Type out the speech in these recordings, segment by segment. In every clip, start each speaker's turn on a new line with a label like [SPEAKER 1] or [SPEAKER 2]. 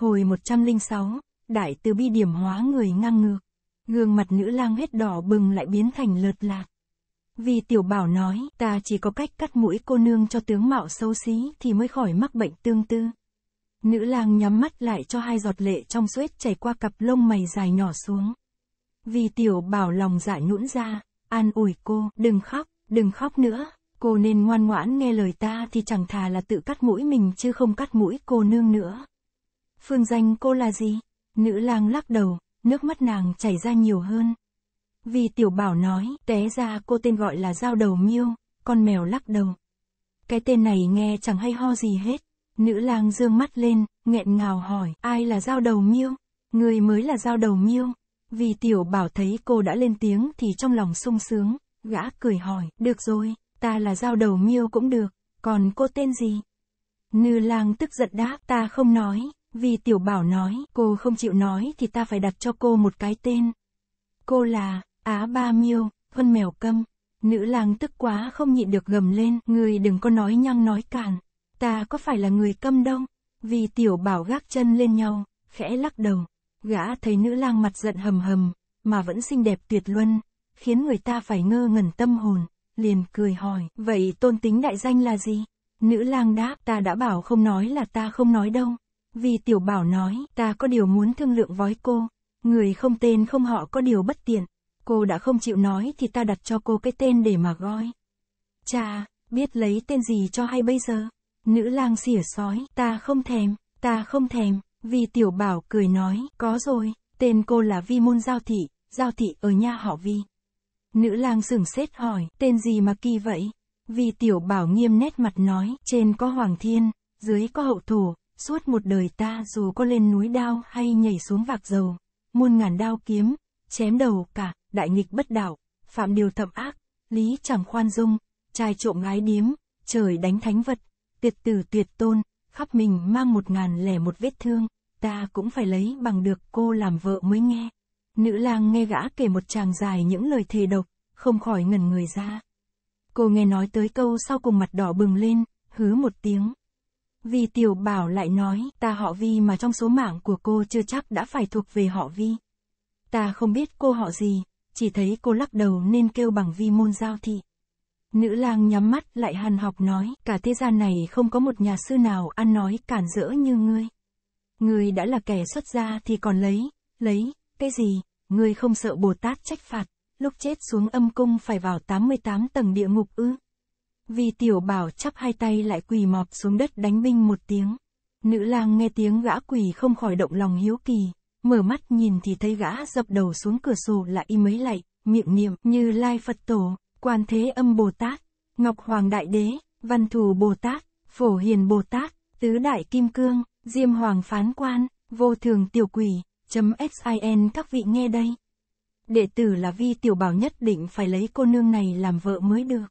[SPEAKER 1] Hồi 106, đại từ bi điểm hóa người ngang ngược. Gương mặt nữ lang hết đỏ bừng lại biến thành lợt lạc. Vì tiểu bảo nói, ta chỉ có cách cắt mũi cô nương cho tướng mạo xấu xí thì mới khỏi mắc bệnh tương tư. Nữ lang nhắm mắt lại cho hai giọt lệ trong suết chảy qua cặp lông mày dài nhỏ xuống. Vì tiểu bảo lòng dạ nhũn ra, an ủi cô, đừng khóc, đừng khóc nữa, cô nên ngoan ngoãn nghe lời ta thì chẳng thà là tự cắt mũi mình chứ không cắt mũi cô nương nữa. Phương danh cô là gì? Nữ lang lắc đầu, nước mắt nàng chảy ra nhiều hơn. Vì tiểu bảo nói, té ra cô tên gọi là dao đầu miêu, con mèo lắc đầu. Cái tên này nghe chẳng hay ho gì hết. Nữ lang dương mắt lên, nghẹn ngào hỏi, ai là dao đầu miêu? Người mới là dao đầu miêu. Vì tiểu bảo thấy cô đã lên tiếng thì trong lòng sung sướng, gã cười hỏi, được rồi, ta là dao đầu miêu cũng được, còn cô tên gì? Nữ lang tức giận đáp, ta không nói, vì tiểu bảo nói, cô không chịu nói thì ta phải đặt cho cô một cái tên. Cô là, Á Ba Miêu, Huân Mèo Câm. Nữ lang tức quá không nhịn được gầm lên, người đừng có nói nhăng nói cản Ta có phải là người câm đông? Vì tiểu bảo gác chân lên nhau, khẽ lắc đầu. Gã thấy nữ lang mặt giận hầm hầm, mà vẫn xinh đẹp tuyệt luân, khiến người ta phải ngơ ngẩn tâm hồn. Liền cười hỏi, vậy tôn tính đại danh là gì? Nữ lang đáp, ta đã bảo không nói là ta không nói đâu. Vì tiểu bảo nói, ta có điều muốn thương lượng với cô. Người không tên không họ có điều bất tiện. Cô đã không chịu nói thì ta đặt cho cô cái tên để mà gọi. cha biết lấy tên gì cho hay bây giờ? Nữ lang xỉa sói, ta không thèm, ta không thèm. Vì tiểu bảo cười nói, có rồi, tên cô là Vi Môn Giao Thị, Giao Thị ở nhà họ Vi. Nữ lang sửng sét hỏi, tên gì mà kỳ vậy? Vì tiểu bảo nghiêm nét mặt nói, trên có Hoàng Thiên, dưới có Hậu thủ Suốt một đời ta dù có lên núi đao hay nhảy xuống vạc dầu, muôn ngàn đao kiếm, chém đầu cả, đại nghịch bất đạo phạm điều thậm ác, lý chẳng khoan dung, trai trộm gái điếm, trời đánh thánh vật, tuyệt tử tuyệt tôn, khắp mình mang một ngàn lẻ một vết thương, ta cũng phải lấy bằng được cô làm vợ mới nghe. Nữ lang nghe gã kể một chàng dài những lời thề độc, không khỏi ngẩn người ra. Cô nghe nói tới câu sau cùng mặt đỏ bừng lên, hứ một tiếng, vì tiểu bảo lại nói, ta họ vi mà trong số mạng của cô chưa chắc đã phải thuộc về họ vi. Ta không biết cô họ gì, chỉ thấy cô lắc đầu nên kêu bằng vi môn giao thị. Nữ lang nhắm mắt lại hàn học nói, cả thế gian này không có một nhà sư nào ăn nói cản rỡ như ngươi. Ngươi đã là kẻ xuất gia thì còn lấy, lấy, cái gì, ngươi không sợ Bồ Tát trách phạt, lúc chết xuống âm cung phải vào 88 tầng địa ngục ư? Vì tiểu bảo chắp hai tay lại quỳ mọp xuống đất đánh binh một tiếng. Nữ lang nghe tiếng gã quỳ không khỏi động lòng hiếu kỳ, mở mắt nhìn thì thấy gã dập đầu xuống cửa sổ lại y mấy lạy, miệng niệm như Lai Phật Tổ, Quan Thế Âm Bồ Tát, Ngọc Hoàng Đại Đế, Văn Thù Bồ Tát, Phổ Hiền Bồ Tát, Tứ Đại Kim Cương, Diêm Hoàng Phán Quan, Vô Thường Tiểu Quỷ, chấm xin các vị nghe đây. Đệ tử là vi tiểu bảo nhất định phải lấy cô nương này làm vợ mới được.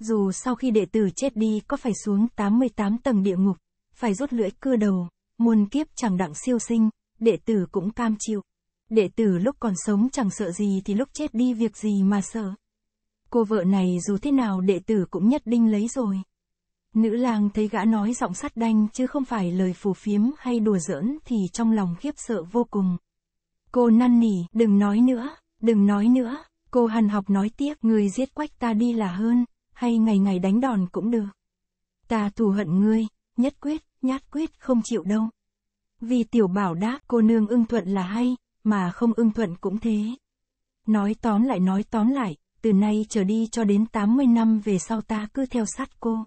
[SPEAKER 1] Dù sau khi đệ tử chết đi có phải xuống 88 tầng địa ngục, phải rút lưỡi cưa đầu, muôn kiếp chẳng đặng siêu sinh, đệ tử cũng cam chịu. Đệ tử lúc còn sống chẳng sợ gì thì lúc chết đi việc gì mà sợ. Cô vợ này dù thế nào đệ tử cũng nhất định lấy rồi. Nữ lang thấy gã nói giọng sắt đanh chứ không phải lời phù phiếm hay đùa giỡn thì trong lòng khiếp sợ vô cùng. Cô năn nỉ, đừng nói nữa, đừng nói nữa, cô hằn học nói tiếp, người giết quách ta đi là hơn hay ngày ngày đánh đòn cũng được. Ta thù hận ngươi, nhất quyết, nhát quyết không chịu đâu. Vì tiểu bảo đáp cô nương ưng thuận là hay, mà không ưng thuận cũng thế. Nói tóm lại nói tóm lại, từ nay trở đi cho đến 80 năm về sau ta cứ theo sát cô.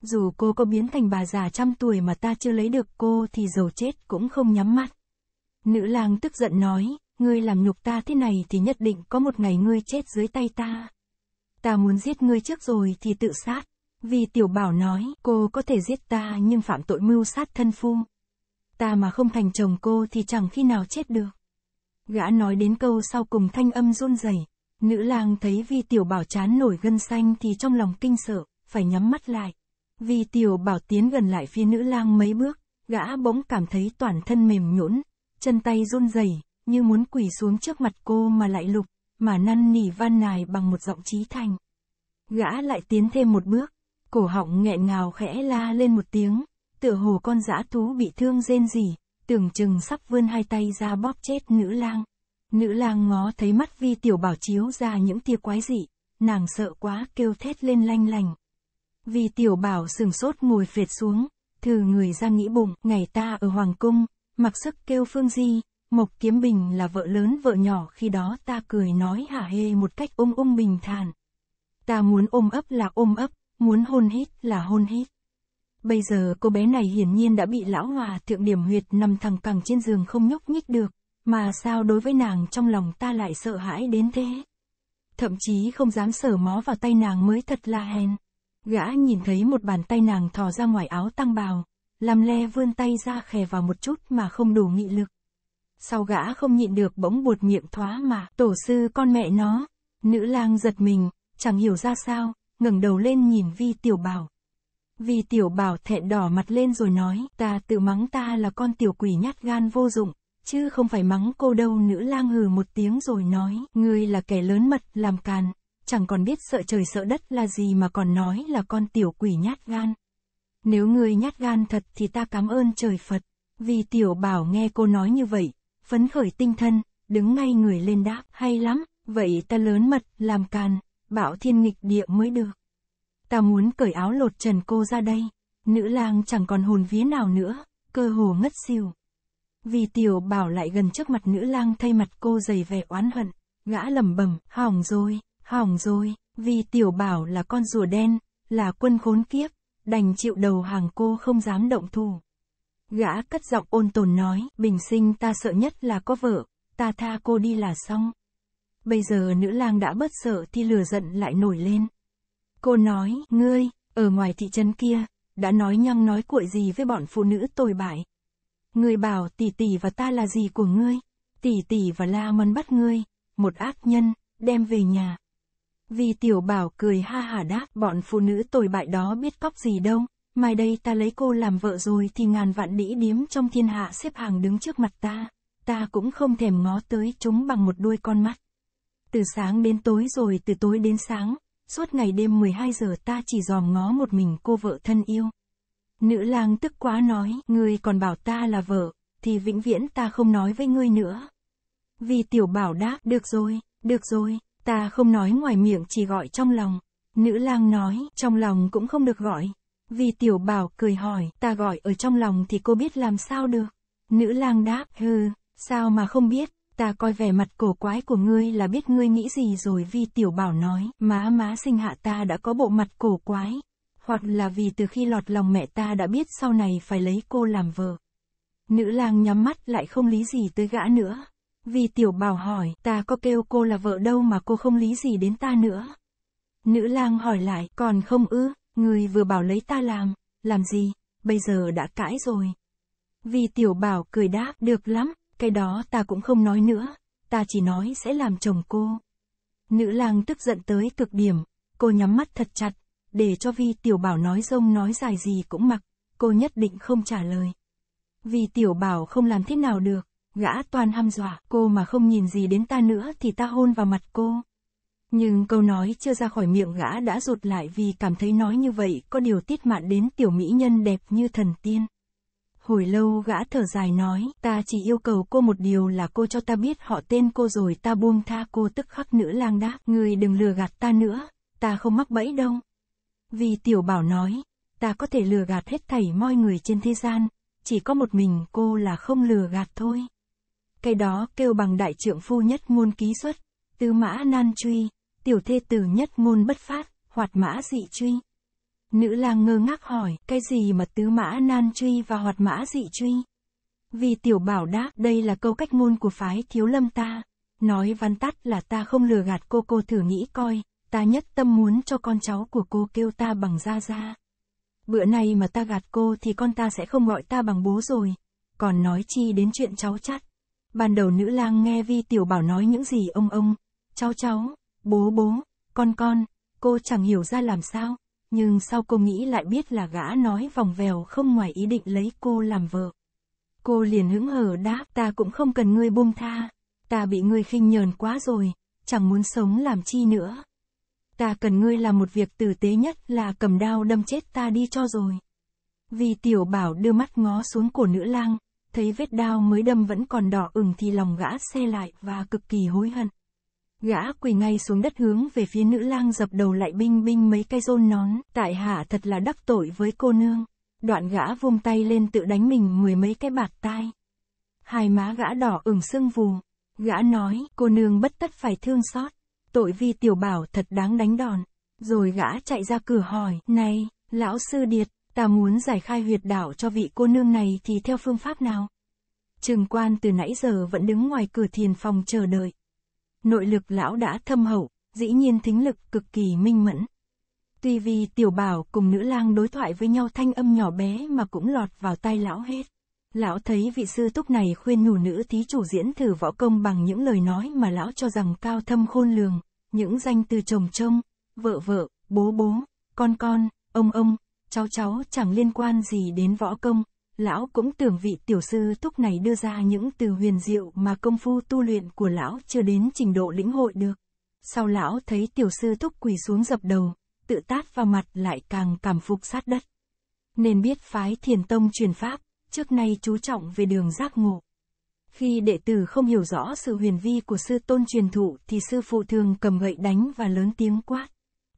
[SPEAKER 1] Dù cô có biến thành bà già trăm tuổi mà ta chưa lấy được cô thì dầu chết cũng không nhắm mắt. Nữ lang tức giận nói, ngươi làm nhục ta thế này thì nhất định có một ngày ngươi chết dưới tay ta ta muốn giết ngươi trước rồi thì tự sát. Vì tiểu bảo nói, cô có thể giết ta nhưng phạm tội mưu sát thân phu. Ta mà không thành chồng cô thì chẳng khi nào chết được. Gã nói đến câu sau cùng thanh âm run rẩy. Nữ lang thấy vi tiểu bảo chán nổi gân xanh thì trong lòng kinh sợ, phải nhắm mắt lại. Vi tiểu bảo tiến gần lại phía nữ lang mấy bước, gã bỗng cảm thấy toàn thân mềm nhũn, chân tay run rẩy, như muốn quỳ xuống trước mặt cô mà lại lục, mà năn nỉ van nài bằng một giọng trí thành. Gã lại tiến thêm một bước, cổ họng nghẹn ngào khẽ la lên một tiếng, tựa hồ con dã thú bị thương rên rỉ, tưởng chừng sắp vươn hai tay ra bóp chết nữ lang. Nữ lang ngó thấy mắt vi tiểu bảo chiếu ra những tia quái dị, nàng sợ quá kêu thét lên lanh lành. Vi tiểu bảo sừng sốt ngồi phệt xuống, thừ người ra nghĩ bụng, ngày ta ở Hoàng Cung, mặc sức kêu phương di, Mộc Kiếm Bình là vợ lớn vợ nhỏ khi đó ta cười nói hả hê một cách ôm ôm bình thản. Ta muốn ôm ấp là ôm ấp, muốn hôn hít là hôn hít. Bây giờ cô bé này hiển nhiên đã bị lão hòa thượng điểm huyệt nằm thẳng cẳng trên giường không nhúc nhích được, mà sao đối với nàng trong lòng ta lại sợ hãi đến thế? Thậm chí không dám sờ mó vào tay nàng mới thật là hèn. Gã nhìn thấy một bàn tay nàng thò ra ngoài áo tăng bào, làm le vươn tay ra khè vào một chút mà không đủ nghị lực sau gã không nhịn được bỗng buột miệng thoá mà, tổ sư con mẹ nó. Nữ lang giật mình, chẳng hiểu ra sao, ngẩng đầu lên nhìn vi tiểu bảo. Vi tiểu bảo thẹn đỏ mặt lên rồi nói, ta tự mắng ta là con tiểu quỷ nhát gan vô dụng, chứ không phải mắng cô đâu nữ lang hừ một tiếng rồi nói, ngươi là kẻ lớn mật, làm càn, chẳng còn biết sợ trời sợ đất là gì mà còn nói là con tiểu quỷ nhát gan. Nếu ngươi nhát gan thật thì ta cảm ơn trời Phật. Vì tiểu bảo nghe cô nói như vậy, phấn khởi tinh thần, đứng ngay người lên đáp, hay lắm, vậy ta lớn mật, làm càn, bảo thiên nghịch địa mới được. Ta muốn cởi áo lột trần cô ra đây, nữ lang chẳng còn hồn vía nào nữa, cơ hồ ngất xỉu. Vì tiểu bảo lại gần trước mặt nữ lang thay mặt cô dày vẻ oán hận, gã lẩm bẩm, hỏng rồi, hỏng rồi, vì tiểu bảo là con rùa đen, là quân khốn kiếp, đành chịu đầu hàng cô không dám động thủ. Gã cất giọng ôn tồn nói, bình sinh ta sợ nhất là có vợ, ta tha cô đi là xong. Bây giờ nữ lang đã bớt sợ thì lừa giận lại nổi lên. Cô nói, ngươi, ở ngoài thị trấn kia, đã nói nhăng nói cuội gì với bọn phụ nữ tồi bại. Ngươi bảo tỷ tỷ và ta là gì của ngươi, tỷ tỷ và la mân bắt ngươi, một ác nhân, đem về nhà. Vì tiểu bảo cười ha hà đáp bọn phụ nữ tồi bại đó biết cóc gì đâu, mai đây ta lấy cô làm vợ rồi thì ngàn vạn đĩ điếm trong thiên hạ xếp hàng đứng trước mặt ta, ta cũng không thèm ngó tới chúng bằng một đuôi con mắt. Từ sáng đến tối rồi từ tối đến sáng, suốt ngày đêm 12 giờ ta chỉ dòm ngó một mình cô vợ thân yêu. Nữ lang tức quá nói, ngươi còn bảo ta là vợ, thì vĩnh viễn ta không nói với ngươi nữa. Vì tiểu bảo đáp, được rồi, được rồi, ta không nói ngoài miệng chỉ gọi trong lòng. Nữ lang nói, trong lòng cũng không được gọi, vì tiểu bảo cười hỏi, ta gọi ở trong lòng thì cô biết làm sao được. Nữ lang đáp, hừ, sao mà không biết, ta coi vẻ mặt cổ quái của ngươi là biết ngươi nghĩ gì rồi vì tiểu bảo nói, má má sinh hạ ta đã có bộ mặt cổ quái. Hoặc là vì từ khi lọt lòng mẹ ta đã biết sau này phải lấy cô làm vợ. Nữ lang nhắm mắt lại không lý gì tới gã nữa. Vì tiểu bảo hỏi, ta có kêu cô là vợ đâu mà cô không lý gì đến ta nữa. Nữ lang hỏi lại, còn không ư, người vừa bảo lấy ta làm, làm gì, bây giờ đã cãi rồi. Vì tiểu bảo cười đáp, được lắm, cái đó ta cũng không nói nữa, ta chỉ nói sẽ làm chồng cô. Nữ lang tức giận tới cực điểm, cô nhắm mắt thật chặt, để cho vi tiểu bảo nói rông nói dài gì cũng mặc, cô nhất định không trả lời. Vì tiểu bảo không làm thế nào được, gã toàn ham dọa, cô mà không nhìn gì đến ta nữa thì ta hôn vào mặt cô. Nhưng câu nói chưa ra khỏi miệng gã đã rụt lại vì cảm thấy nói như vậy có điều tiết mạn đến tiểu mỹ nhân đẹp như thần tiên. Hồi lâu gã thở dài nói, ta chỉ yêu cầu cô một điều là cô cho ta biết họ tên cô rồi ta buông tha cô tức khắc nữ lang đáp, người đừng lừa gạt ta nữa, ta không mắc bẫy đâu. Vì tiểu bảo nói, ta có thể lừa gạt hết thảy mọi người trên thế gian, chỉ có một mình cô là không lừa gạt thôi. Cái đó kêu bằng đại trượng phu nhất ngôn ký xuất, tư mã nan truy tiểu thê từ nhất ngôn bất phát, hoạt mã dị truy. Nữ lang ngơ ngác hỏi, cái gì mà tứ mã nan truy và hoạt mã dị truy? Vì tiểu bảo đáp, đây là câu cách ngôn của phái thiếu lâm ta. Nói văn tắt là ta không lừa gạt cô cô thử nghĩ coi, ta nhất tâm muốn cho con cháu của cô kêu ta bằng gia gia. Bữa nay mà ta gạt cô thì con ta sẽ không gọi ta bằng bố rồi, còn nói chi đến chuyện cháu chắt. Ban đầu nữ lang nghe vi tiểu bảo nói những gì ông ông, cháu cháu, Bố bố, con con, cô chẳng hiểu ra làm sao, nhưng sau cô nghĩ lại biết là gã nói vòng vèo không ngoài ý định lấy cô làm vợ. Cô liền hứng hờ đáp ta cũng không cần ngươi buông tha, ta bị ngươi khinh nhờn quá rồi, chẳng muốn sống làm chi nữa. Ta cần ngươi làm một việc tử tế nhất là cầm đao đâm chết ta đi cho rồi. Vì tiểu bảo đưa mắt ngó xuống cổ nữ lang, thấy vết đao mới đâm vẫn còn đỏ ửng thì lòng gã xe lại và cực kỳ hối hận. Gã quỳ ngay xuống đất hướng về phía nữ lang dập đầu lại binh binh mấy cái rôn nón, tại hạ thật là đắc tội với cô nương. Đoạn gã vung tay lên tự đánh mình mười mấy cái bạc tai. Hai má gã đỏ ửng sưng vù. Gã nói, cô nương bất tất phải thương xót. Tội vi tiểu bảo thật đáng đánh đòn. Rồi gã chạy ra cửa hỏi, này, lão sư điệt, ta muốn giải khai huyệt đảo cho vị cô nương này thì theo phương pháp nào? Trường quan từ nãy giờ vẫn đứng ngoài cửa thiền phòng chờ đợi nội lực lão đã thâm hậu, dĩ nhiên thính lực cực kỳ minh mẫn. Tuy vì tiểu bảo cùng nữ lang đối thoại với nhau thanh âm nhỏ bé mà cũng lọt vào tai lão hết. Lão thấy vị sư túc này khuyên nhủ nữ thí chủ diễn thử võ công bằng những lời nói mà lão cho rằng cao thâm khôn lường, những danh từ chồng trông, vợ vợ, bố bố, con con, ông ông, cháu cháu chẳng liên quan gì đến võ công, lão cũng tưởng vị tiểu sư thúc này đưa ra những từ huyền diệu mà công phu tu luyện của lão chưa đến trình độ lĩnh hội được. Sau lão thấy tiểu sư thúc quỳ xuống dập đầu, tự tát vào mặt lại càng cảm phục sát đất. Nên biết phái thiền tông truyền pháp, trước nay chú trọng về đường giác ngộ. Khi đệ tử không hiểu rõ sự huyền vi của sư tôn truyền thụ thì sư phụ thường cầm gậy đánh và lớn tiếng quát.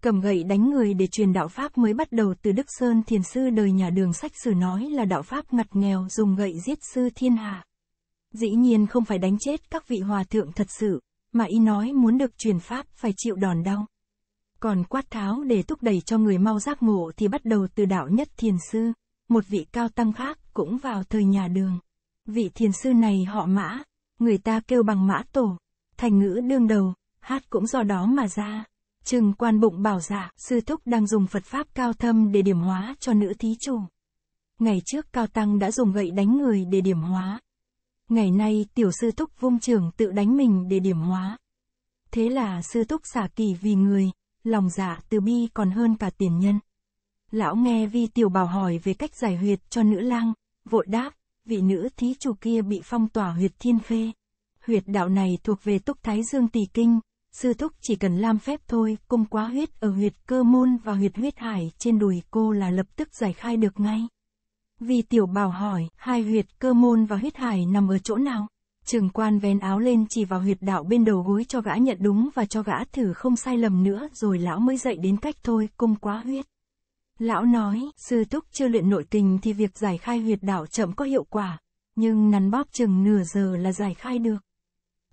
[SPEAKER 1] Cầm gậy đánh người để truyền đạo Pháp mới bắt đầu từ Đức Sơn Thiền Sư đời nhà đường sách sử nói là đạo Pháp ngặt nghèo dùng gậy giết sư thiên hạ. Dĩ nhiên không phải đánh chết các vị hòa thượng thật sự, mà y nói muốn được truyền Pháp phải chịu đòn đau. Còn quát tháo để thúc đẩy cho người mau giác ngộ thì bắt đầu từ đạo nhất thiền sư, một vị cao tăng khác cũng vào thời nhà đường. Vị thiền sư này họ mã, người ta kêu bằng mã tổ, thành ngữ đương đầu, hát cũng do đó mà ra. Trừng quan bụng bảo giả, dạ, sư thúc đang dùng Phật Pháp cao thâm để điểm hóa cho nữ thí chủ. Ngày trước Cao Tăng đã dùng gậy đánh người để điểm hóa. Ngày nay tiểu sư thúc vung trường tự đánh mình để điểm hóa. Thế là sư thúc xả kỳ vì người, lòng dạ từ bi còn hơn cả tiền nhân. Lão nghe vi tiểu bảo hỏi về cách giải huyệt cho nữ lang, vội đáp, vị nữ thí chủ kia bị phong tỏa huyệt thiên phê. Huyệt đạo này thuộc về túc thái dương tỷ kinh, sư thúc chỉ cần làm phép thôi, cung quá huyết ở huyệt cơ môn và huyệt huyết hải trên đùi cô là lập tức giải khai được ngay. Vì tiểu bảo hỏi, hai huyệt cơ môn và huyết hải nằm ở chỗ nào? Trường quan vén áo lên chỉ vào huyệt đạo bên đầu gối cho gã nhận đúng và cho gã thử không sai lầm nữa rồi lão mới dậy đến cách thôi, cung quá huyết. Lão nói, sư thúc chưa luyện nội tình thì việc giải khai huyệt đạo chậm có hiệu quả, nhưng nắn bóp chừng nửa giờ là giải khai được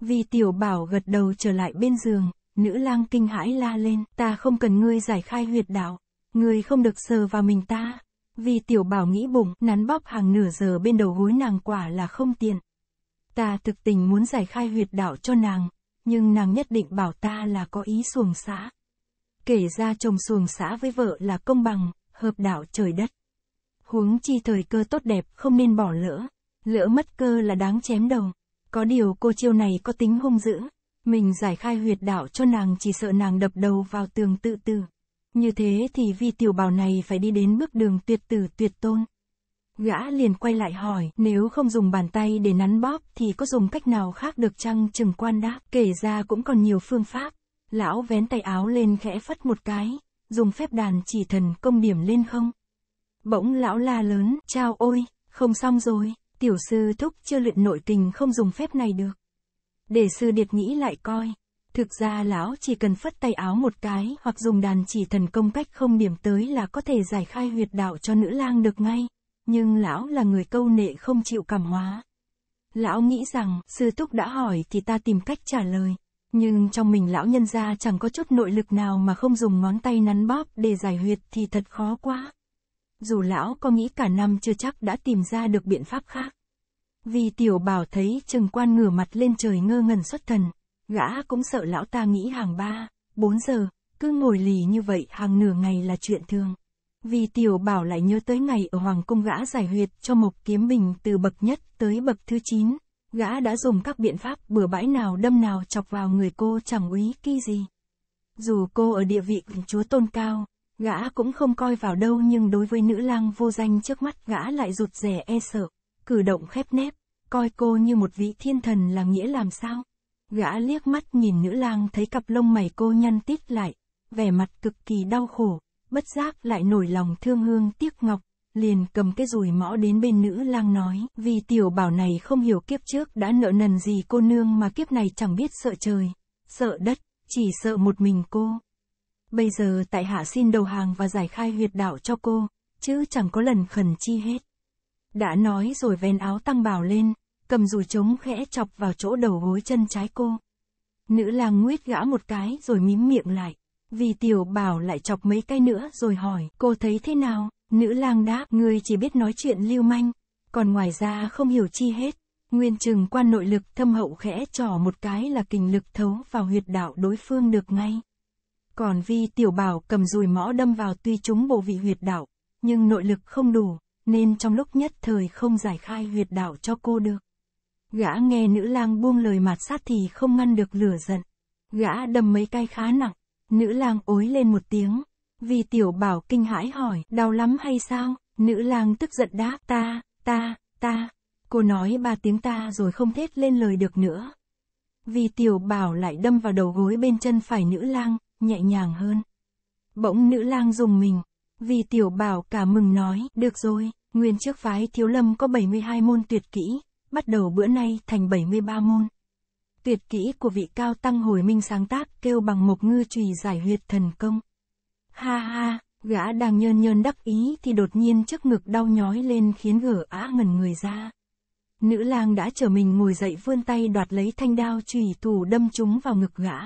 [SPEAKER 1] vì tiểu bảo gật đầu trở lại bên giường, nữ lang kinh hãi la lên, ta không cần ngươi giải khai huyệt đạo, ngươi không được sờ vào mình ta. Vì tiểu bảo nghĩ bụng, nắn bóp hàng nửa giờ bên đầu gối nàng quả là không tiện Ta thực tình muốn giải khai huyệt đạo cho nàng, nhưng nàng nhất định bảo ta là có ý xuồng xã. Kể ra chồng xuồng xã với vợ là công bằng, hợp đạo trời đất. Huống chi thời cơ tốt đẹp không nên bỏ lỡ, lỡ mất cơ là đáng chém đầu. Có điều cô chiêu này có tính hung dữ, mình giải khai huyệt đạo cho nàng chỉ sợ nàng đập đầu vào tường tự tử. Như thế thì vi tiểu bảo này phải đi đến bước đường tuyệt tử tuyệt tôn. Gã liền quay lại hỏi, nếu không dùng bàn tay để nắn bóp thì có dùng cách nào khác được chăng trừng quan đáp, kể ra cũng còn nhiều phương pháp. Lão vén tay áo lên khẽ phất một cái, dùng phép đàn chỉ thần công điểm lên không. Bỗng lão la lớn, chao ôi, không xong rồi. Tiểu sư thúc chưa luyện nội tình không dùng phép này được. Để sư điệt nghĩ lại coi. Thực ra lão chỉ cần phất tay áo một cái hoặc dùng đàn chỉ thần công cách không điểm tới là có thể giải khai huyệt đạo cho nữ lang được ngay. Nhưng lão là người câu nệ không chịu cảm hóa. Lão nghĩ rằng sư thúc đã hỏi thì ta tìm cách trả lời. Nhưng trong mình lão nhân gia chẳng có chút nội lực nào mà không dùng ngón tay nắn bóp để giải huyệt thì thật khó quá. Dù lão có nghĩ cả năm chưa chắc đã tìm ra được biện pháp khác. Vì tiểu bảo thấy trừng quan ngửa mặt lên trời ngơ ngẩn xuất thần, gã cũng sợ lão ta nghĩ hàng ba, bốn giờ, cứ ngồi lì như vậy hàng nửa ngày là chuyện thường. Vì tiểu bảo lại nhớ tới ngày ở hoàng cung gã giải huyệt cho mộc kiếm bình từ bậc nhất tới bậc thứ chín, gã đã dùng các biện pháp bừa bãi nào đâm nào chọc vào người cô chẳng úy kỳ gì. Dù cô ở địa vị chúa tôn cao, Gã cũng không coi vào đâu nhưng đối với nữ lang vô danh trước mắt gã lại rụt rè e sợ, cử động khép nép, coi cô như một vị thiên thần là nghĩa làm sao. Gã liếc mắt nhìn nữ lang thấy cặp lông mày cô nhăn tít lại, vẻ mặt cực kỳ đau khổ, bất giác lại nổi lòng thương hương tiếc ngọc, liền cầm cái rùi mõ đến bên nữ lang nói, vì tiểu bảo này không hiểu kiếp trước đã nợ nần gì cô nương mà kiếp này chẳng biết sợ trời, sợ đất, chỉ sợ một mình cô. Bây giờ tại hạ xin đầu hàng và giải khai huyệt đạo cho cô, chứ chẳng có lần khẩn chi hết. Đã nói rồi ven áo tăng bào lên, cầm dùi trống khẽ chọc vào chỗ đầu gối chân trái cô. Nữ lang nguyết gã một cái rồi mím miệng lại. Vì tiểu bảo lại chọc mấy cái nữa rồi hỏi, cô thấy thế nào? Nữ lang đáp, người chỉ biết nói chuyện lưu manh, còn ngoài ra không hiểu chi hết. Nguyên trừng quan nội lực thâm hậu khẽ trỏ một cái là kình lực thấu vào huyệt đạo đối phương được ngay. Còn vi tiểu bảo cầm dùi mõ đâm vào tuy chúng bộ vị huyệt đạo, nhưng nội lực không đủ, nên trong lúc nhất thời không giải khai huyệt đạo cho cô được. Gã nghe nữ lang buông lời mạt sát thì không ngăn được lửa giận. Gã đâm mấy cay khá nặng, nữ lang ối lên một tiếng. Vì tiểu bảo kinh hãi hỏi, đau lắm hay sao? Nữ lang tức giận đáp, ta, ta, ta. Cô nói ba tiếng ta rồi không thét lên lời được nữa. Vì tiểu bảo lại đâm vào đầu gối bên chân phải nữ lang, nhẹ nhàng hơn. Bỗng nữ lang dùng mình, vì tiểu bảo cả mừng nói, được rồi, nguyên trước phái thiếu lâm có 72 môn tuyệt kỹ, bắt đầu bữa nay thành 73 môn. Tuyệt kỹ của vị cao tăng hồi minh sáng tác kêu bằng mộc ngư trùy giải huyệt thần công. Ha ha, gã đang nhơn nhơn đắc ý thì đột nhiên trước ngực đau nhói lên khiến gở á ngẩn người ra. Nữ lang đã trở mình ngồi dậy vươn tay đoạt lấy thanh đao chùy thủ đâm chúng vào ngực gã.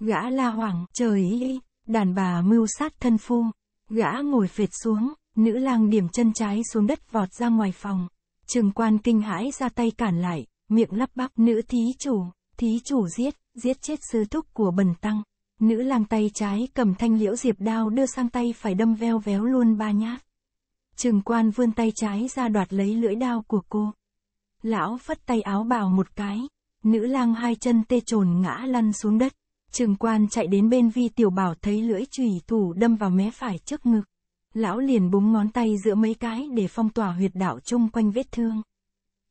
[SPEAKER 1] Gã la hoảng, trời ý, đàn bà mưu sát thân phu. Gã ngồi phệt xuống, nữ lang điểm chân trái xuống đất vọt ra ngoài phòng. Trường quan kinh hãi ra tay cản lại, miệng lắp bắp nữ thí chủ, thí chủ giết, giết chết sư thúc của bần tăng. Nữ lang tay trái cầm thanh liễu diệp đao đưa sang tay phải đâm veo véo luôn ba nhát. Trường quan vươn tay trái ra đoạt lấy lưỡi đao của cô. Lão phất tay áo bào một cái, nữ lang hai chân tê trồn ngã lăn xuống đất. Trường quan chạy đến bên vi tiểu bảo thấy lưỡi chùy thủ đâm vào mé phải trước ngực. Lão liền búng ngón tay giữa mấy cái để phong tỏa huyệt đạo chung quanh vết thương.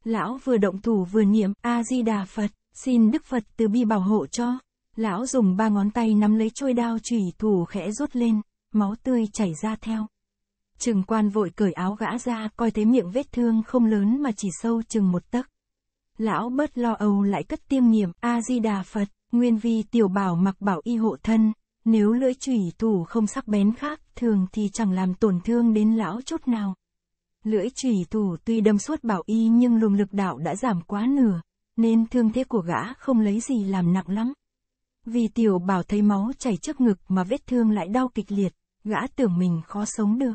[SPEAKER 1] Lão vừa động thủ vừa niệm A-di-đà Phật, xin Đức Phật từ bi bảo hộ cho. Lão dùng ba ngón tay nắm lấy trôi đao chùy thủ khẽ rút lên, máu tươi chảy ra theo. Trường quan vội cởi áo gã ra coi thấy miệng vết thương không lớn mà chỉ sâu chừng một tấc. Lão bớt lo âu lại cất tiêm niệm A-di-đà Phật, Nguyên vi tiểu bảo mặc bảo y hộ thân, nếu lưỡi chủy thủ không sắc bén khác, thường thì chẳng làm tổn thương đến lão chút nào. Lưỡi chủy thủ tuy đâm suốt bảo y nhưng luồng lực đạo đã giảm quá nửa, nên thương thế của gã không lấy gì làm nặng lắm. Vì tiểu bảo thấy máu chảy trước ngực mà vết thương lại đau kịch liệt, gã tưởng mình khó sống được.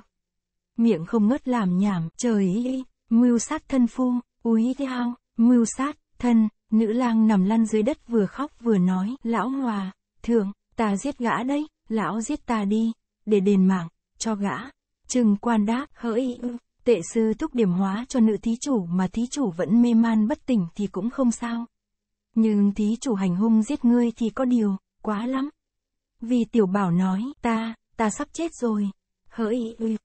[SPEAKER 1] Miệng không ngớt làm nhảm, trời ý, mưu sát thân phu, úi hao, mưu sát, thân, Nữ lang nằm lăn dưới đất vừa khóc vừa nói, lão hòa, thượng, ta giết gã đấy, lão giết ta đi, để đền mạng, cho gã. Trừng quan đáp, hỡi ư, tệ sư thúc điểm hóa cho nữ thí chủ mà thí chủ vẫn mê man bất tỉnh thì cũng không sao. Nhưng thí chủ hành hung giết ngươi thì có điều, quá lắm. Vì tiểu bảo nói, ta, ta sắp chết rồi. Hỡi ư,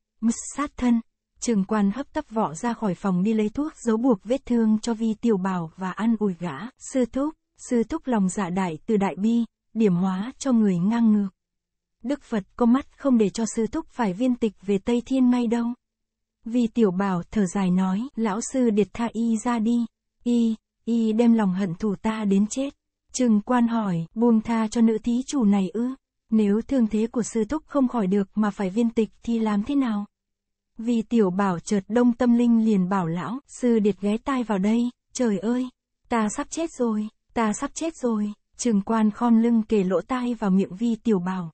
[SPEAKER 1] sát thân, trường quan hấp tấp vọ ra khỏi phòng đi lấy thuốc giấu buộc vết thương cho vi tiểu bảo và ăn ủi gã. Sư thúc, sư thúc lòng dạ đại từ đại bi, điểm hóa cho người ngang ngược. Đức Phật có mắt không để cho sư thúc phải viên tịch về Tây Thiên ngay đâu. Vi tiểu bảo thở dài nói, lão sư điệt tha y ra đi, y, y đem lòng hận thù ta đến chết. Trừng quan hỏi, buông tha cho nữ thí chủ này ư, nếu thương thế của sư thúc không khỏi được mà phải viên tịch thì làm thế nào? Vì tiểu bảo chợt đông tâm linh liền bảo lão, sư điệt ghé tai vào đây, trời ơi, ta sắp chết rồi, ta sắp chết rồi, trường quan khom lưng kề lỗ tai vào miệng vi tiểu bảo.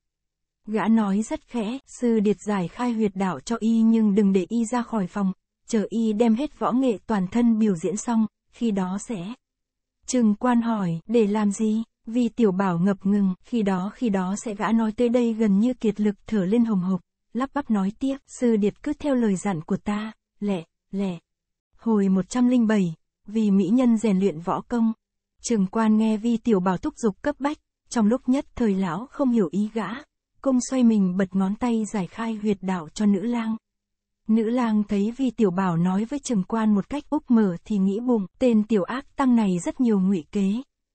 [SPEAKER 1] Gã nói rất khẽ, sư điệt giải khai huyệt đạo cho y nhưng đừng để y ra khỏi phòng, chờ y đem hết võ nghệ toàn thân biểu diễn xong, khi đó sẽ. Trừng quan hỏi, để làm gì? Vì tiểu bảo ngập ngừng, khi đó khi đó sẽ gã nói tới đây gần như kiệt lực thở lên hồng hộc lắp bắp nói tiếp, sư điệp cứ theo lời dặn của ta, lẹ, lẹ. Hồi 107, vì mỹ nhân rèn luyện võ công. Trường quan nghe vi tiểu bảo thúc giục cấp bách, trong lúc nhất thời lão không hiểu ý gã, công xoay mình bật ngón tay giải khai huyệt đạo cho nữ lang. Nữ lang thấy vi tiểu bảo nói với trường quan một cách úp mở thì nghĩ bụng, tên tiểu ác tăng này rất nhiều ngụy kế.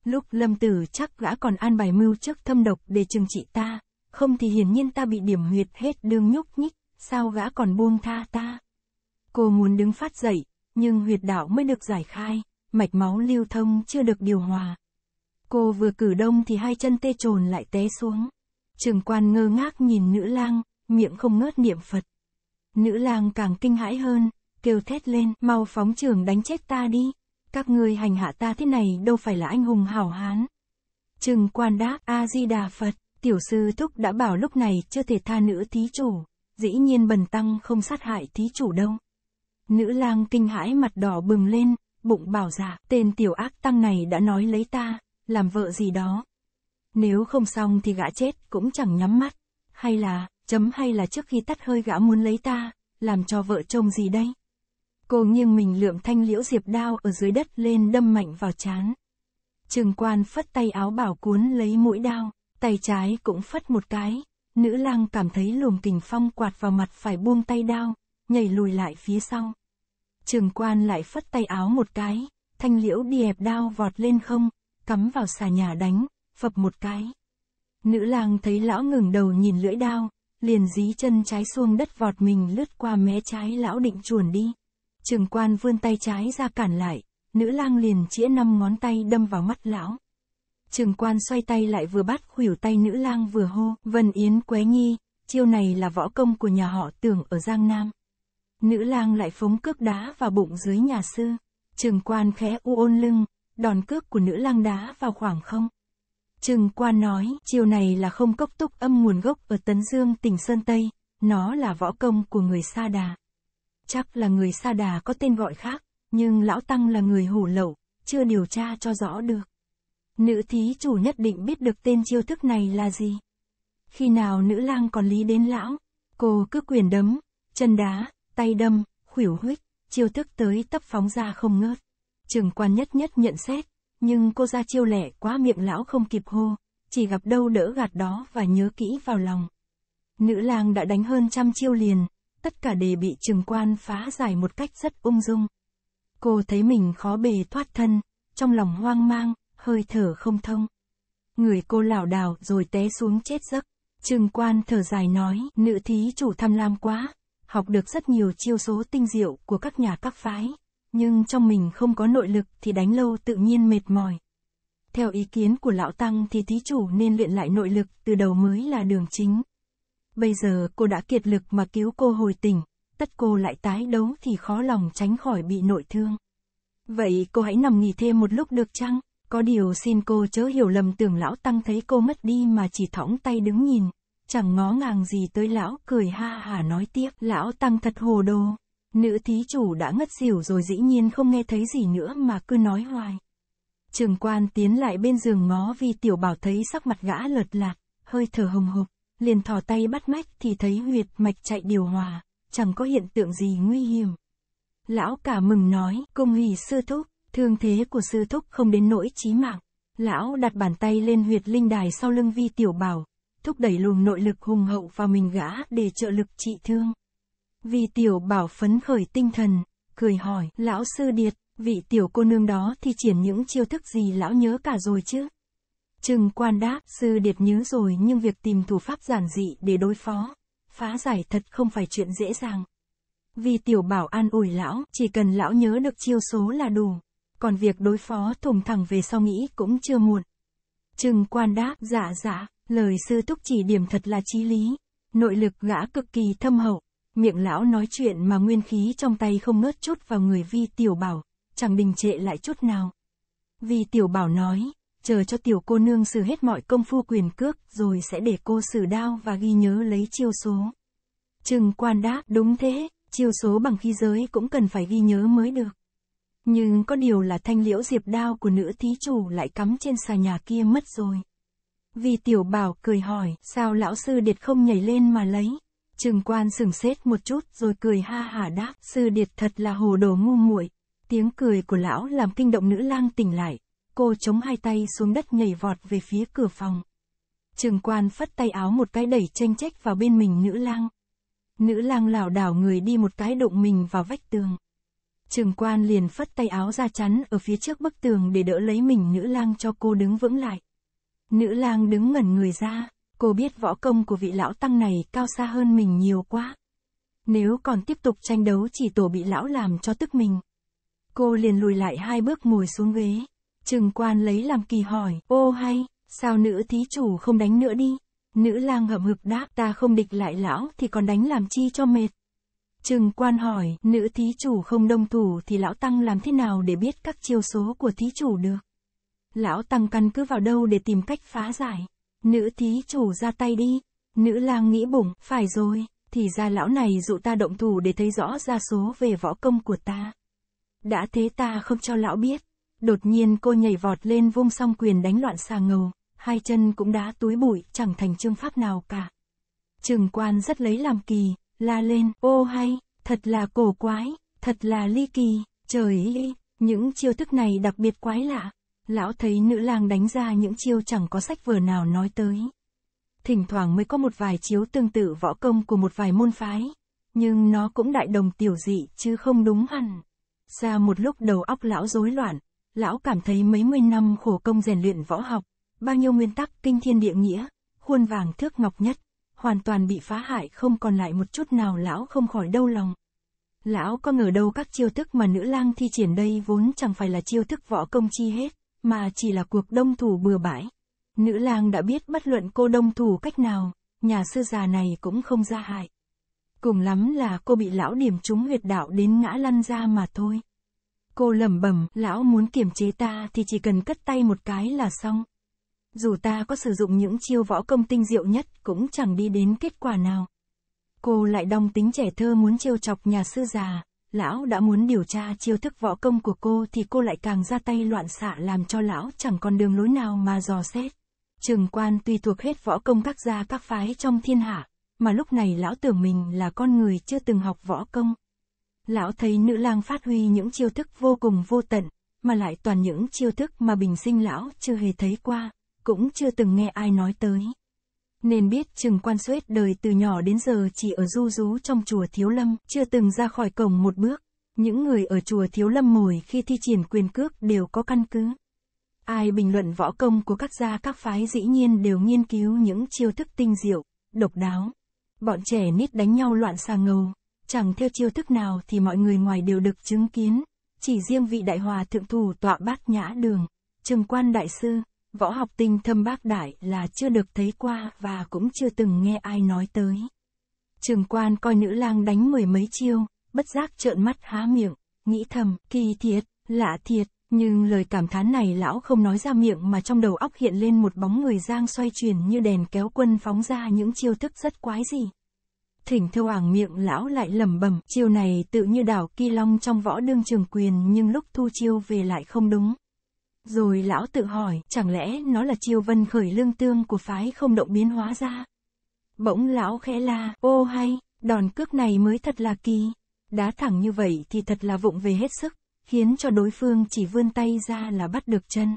[SPEAKER 1] Lúc lâm tử chắc gã còn an bài mưu trước thâm độc để trừng trị ta, không thì hiển nhiên ta bị điểm huyệt hết đường nhúc nhích, sao gã còn buông tha ta. Cô muốn đứng phát dậy, nhưng huyệt đạo mới được giải khai, mạch máu lưu thông chưa được điều hòa. Cô vừa cử đông thì hai chân tê trồn lại té xuống. Trường quan ngơ ngác nhìn nữ lang, miệng không ngớt niệm Phật. Nữ lang càng kinh hãi hơn, kêu thét lên, mau phóng trường đánh chết ta đi. Các ngươi hành hạ ta thế này đâu phải là anh hùng hảo hán. Trừng quan đáp A-di-đà Phật. Tiểu sư thúc đã bảo lúc này chưa thể tha nữ thí chủ, dĩ nhiên bần tăng không sát hại thí chủ đâu. Nữ lang kinh hãi mặt đỏ bừng lên, bụng bảo giả, dạ, tên tiểu ác tăng này đã nói lấy ta, làm vợ gì đó. Nếu không xong thì gã chết cũng chẳng nhắm mắt, hay là, chấm hay là trước khi tắt hơi gã muốn lấy ta, làm cho vợ chồng gì đây? Cô nghiêng mình lượm thanh liễu diệp đao ở dưới đất lên đâm mạnh vào chán. Trường quan phất tay áo bảo cuốn lấy mũi đao tay trái cũng phất một cái, nữ lang cảm thấy luồng kình phong quạt vào mặt phải buông tay đao, nhảy lùi lại phía sau. Trường quan lại phất tay áo một cái, thanh liễu điệp đao vọt lên không, cắm vào xà nhà đánh, phập một cái. Nữ lang thấy lão ngừng đầu nhìn lưỡi đao, liền dí chân trái xuông đất vọt mình lướt qua mé trái lão định chuồn đi. Trường quan vươn tay trái ra cản lại, nữ lang liền chĩa năm ngón tay đâm vào mắt lão. Trường quan xoay tay lại vừa bắt khuỷu tay nữ lang vừa hô, Vân Yến Quế Nhi, chiêu này là võ công của nhà họ tưởng ở Giang Nam. Nữ lang lại phóng cước đá vào bụng dưới nhà sư. Trường quan khẽ u ôn lưng, đòn cước của nữ lang đá vào khoảng không. Trường quan nói, chiêu này là không cốc túc âm nguồn gốc ở Tấn Dương tỉnh Sơn Tây, nó là võ công của người Sa Đà. Chắc là người Sa Đà có tên gọi khác, nhưng Lão Tăng là người hủ lậu, chưa điều tra cho rõ được. Nữ thí chủ nhất định biết được tên chiêu thức này là gì. Khi nào nữ lang còn lý đến lão, cô cứ quyền đấm, chân đá, tay đâm, khủyểu huyết, chiêu thức tới tấp phóng ra không ngớt. Trường quan nhất nhất nhận xét, nhưng cô ra chiêu lẻ quá miệng lão không kịp hô, chỉ gặp đâu đỡ gạt đó và nhớ kỹ vào lòng. Nữ lang đã đánh hơn trăm chiêu liền, tất cả đều bị trường quan phá giải một cách rất ung dung. Cô thấy mình khó bề thoát thân, trong lòng hoang mang, hơi thở không thông. Người cô lảo đảo rồi té xuống chết giấc. Trừng quan thở dài nói, nữ thí chủ tham lam quá, học được rất nhiều chiêu số tinh diệu của các nhà các phái, nhưng trong mình không có nội lực thì đánh lâu tự nhiên mệt mỏi. Theo ý kiến của lão tăng thì thí chủ nên luyện lại nội lực từ đầu mới là đường chính. Bây giờ cô đã kiệt lực mà cứu cô hồi tỉnh, tất cô lại tái đấu thì khó lòng tránh khỏi bị nội thương. Vậy cô hãy nằm nghỉ thêm một lúc được chăng? Có điều xin cô chớ hiểu lầm tưởng lão tăng thấy cô mất đi mà chỉ thõng tay đứng nhìn, chẳng ngó ngàng gì tới lão cười ha hà nói tiếp lão tăng thật hồ đồ nữ thí chủ đã ngất xỉu rồi dĩ nhiên không nghe thấy gì nữa mà cứ nói hoài trường quan tiến lại bên giường ngó vì tiểu bảo thấy sắc mặt gã lợt lạc hơi thở hồng hộc liền thò tay bắt mách thì thấy huyệt mạch chạy điều hòa chẳng có hiện tượng gì nguy hiểm lão cả mừng nói công hỉ sư thúc thương thế của sư thúc không đến nỗi chí mạng. Lão đặt bàn tay lên huyệt linh đài sau lưng vi tiểu bảo, thúc đẩy luồng nội lực hùng hậu vào mình gã để trợ lực trị thương. Vi tiểu bảo phấn khởi tinh thần, cười hỏi, lão sư điệt, vị tiểu cô nương đó thì triển những chiêu thức gì lão nhớ cả rồi chứ? Trừng quan đáp, sư điệt nhớ rồi nhưng việc tìm thủ pháp giản dị để đối phó, phá giải thật không phải chuyện dễ dàng. Vì tiểu bảo an ủi lão, chỉ cần lão nhớ được chiêu số là đủ còn việc đối phó thùng thẳng về sau nghĩ cũng chưa muộn. Trừng quan đáp, dạ dạ, lời sư túc chỉ điểm thật là chí lý, nội lực gã cực kỳ thâm hậu, miệng lão nói chuyện mà nguyên khí trong tay không ngớt chút vào người vi tiểu bảo, chẳng đình trệ lại chút nào. Vi tiểu bảo nói, chờ cho tiểu cô nương xử hết mọi công phu quyền cước rồi sẽ để cô xử đao và ghi nhớ lấy chiêu số. Trừng quan đáp, đúng thế, chiêu số bằng khí giới cũng cần phải ghi nhớ mới được. Nhưng có điều là thanh liễu diệp đao của nữ thí chủ lại cắm trên xà nhà kia mất rồi. Vì tiểu bảo cười hỏi, sao lão sư điệt không nhảy lên mà lấy? Trừng quan sừng sét một chút rồi cười ha hả đáp, sư điệt thật là hồ đồ ngu muội. Tiếng cười của lão làm kinh động nữ lang tỉnh lại, cô chống hai tay xuống đất nhảy vọt về phía cửa phòng. Trừng quan phất tay áo một cái đẩy tranh trách vào bên mình nữ lang. Nữ lang lảo đảo người đi một cái đụng mình vào vách tường. Trường quan liền phất tay áo ra chắn ở phía trước bức tường để đỡ lấy mình nữ lang cho cô đứng vững lại. Nữ lang đứng ngẩn người ra, cô biết võ công của vị lão tăng này cao xa hơn mình nhiều quá. Nếu còn tiếp tục tranh đấu chỉ tổ bị lão làm cho tức mình. Cô liền lùi lại hai bước ngồi xuống ghế. Trường quan lấy làm kỳ hỏi, ô hay, sao nữ thí chủ không đánh nữa đi? Nữ lang hậm hực đáp, ta không địch lại lão thì còn đánh làm chi cho mệt. Trừng quan hỏi, nữ thí chủ không đông thủ thì lão tăng làm thế nào để biết các chiêu số của thí chủ được? Lão tăng căn cứ vào đâu để tìm cách phá giải? Nữ thí chủ ra tay đi. Nữ lang nghĩ bụng, phải rồi, thì ra lão này dụ ta động thủ để thấy rõ ra số về võ công của ta. Đã thế ta không cho lão biết. Đột nhiên cô nhảy vọt lên vung song quyền đánh loạn xà ngầu, hai chân cũng đá túi bụi, chẳng thành chương pháp nào cả. Trừng quan rất lấy làm kỳ, la lên, ô hay, thật là cổ quái, thật là ly kỳ, trời ơi, những chiêu thức này đặc biệt quái lạ. Lão thấy nữ lang đánh ra những chiêu chẳng có sách vừa nào nói tới. Thỉnh thoảng mới có một vài chiếu tương tự võ công của một vài môn phái, nhưng nó cũng đại đồng tiểu dị chứ không đúng hẳn. Ra một lúc đầu óc lão rối loạn, lão cảm thấy mấy mươi năm khổ công rèn luyện võ học, bao nhiêu nguyên tắc kinh thiên địa nghĩa, khuôn vàng thước ngọc nhất, hoàn toàn bị phá hại không còn lại một chút nào lão không khỏi đau lòng. Lão có ngờ đâu các chiêu thức mà nữ lang thi triển đây vốn chẳng phải là chiêu thức võ công chi hết, mà chỉ là cuộc đông thủ bừa bãi. Nữ lang đã biết bất luận cô đông thủ cách nào, nhà sư già này cũng không ra hại. Cùng lắm là cô bị lão điểm trúng huyệt đạo đến ngã lăn ra mà thôi. Cô lẩm bẩm, lão muốn kiềm chế ta thì chỉ cần cất tay một cái là xong. Dù ta có sử dụng những chiêu võ công tinh diệu nhất cũng chẳng đi đến kết quả nào. Cô lại đong tính trẻ thơ muốn trêu chọc nhà sư già, lão đã muốn điều tra chiêu thức võ công của cô thì cô lại càng ra tay loạn xạ làm cho lão chẳng còn đường lối nào mà dò xét. Trường quan tuy thuộc hết võ công các gia các phái trong thiên hạ, mà lúc này lão tưởng mình là con người chưa từng học võ công. Lão thấy nữ lang phát huy những chiêu thức vô cùng vô tận, mà lại toàn những chiêu thức mà bình sinh lão chưa hề thấy qua cũng chưa từng nghe ai nói tới. Nên biết chừng quan suết đời từ nhỏ đến giờ chỉ ở du rú trong chùa Thiếu Lâm, chưa từng ra khỏi cổng một bước. Những người ở chùa Thiếu Lâm ngồi khi thi triển quyền cước đều có căn cứ. Ai bình luận võ công của các gia các phái dĩ nhiên đều nghiên cứu những chiêu thức tinh diệu, độc đáo. Bọn trẻ nít đánh nhau loạn xà ngầu, chẳng theo chiêu thức nào thì mọi người ngoài đều được chứng kiến. Chỉ riêng vị đại hòa thượng thủ tọa bát nhã đường, trừng quan đại sư, Võ học tinh thâm bác đại là chưa được thấy qua và cũng chưa từng nghe ai nói tới. Trường quan coi nữ lang đánh mười mấy chiêu, bất giác trợn mắt há miệng, nghĩ thầm, kỳ thiệt, lạ thiệt, nhưng lời cảm thán này lão không nói ra miệng mà trong đầu óc hiện lên một bóng người giang xoay chuyển như đèn kéo quân phóng ra những chiêu thức rất quái gì. Thỉnh thâu ảng miệng lão lại lẩm bẩm, chiêu này tự như đảo kỳ long trong võ đương trường quyền nhưng lúc thu chiêu về lại không đúng. Rồi lão tự hỏi, chẳng lẽ nó là chiêu vân khởi lương tương của phái không động biến hóa ra? Bỗng lão khẽ la, ô hay, đòn cước này mới thật là kỳ. Đá thẳng như vậy thì thật là vụng về hết sức, khiến cho đối phương chỉ vươn tay ra là bắt được chân.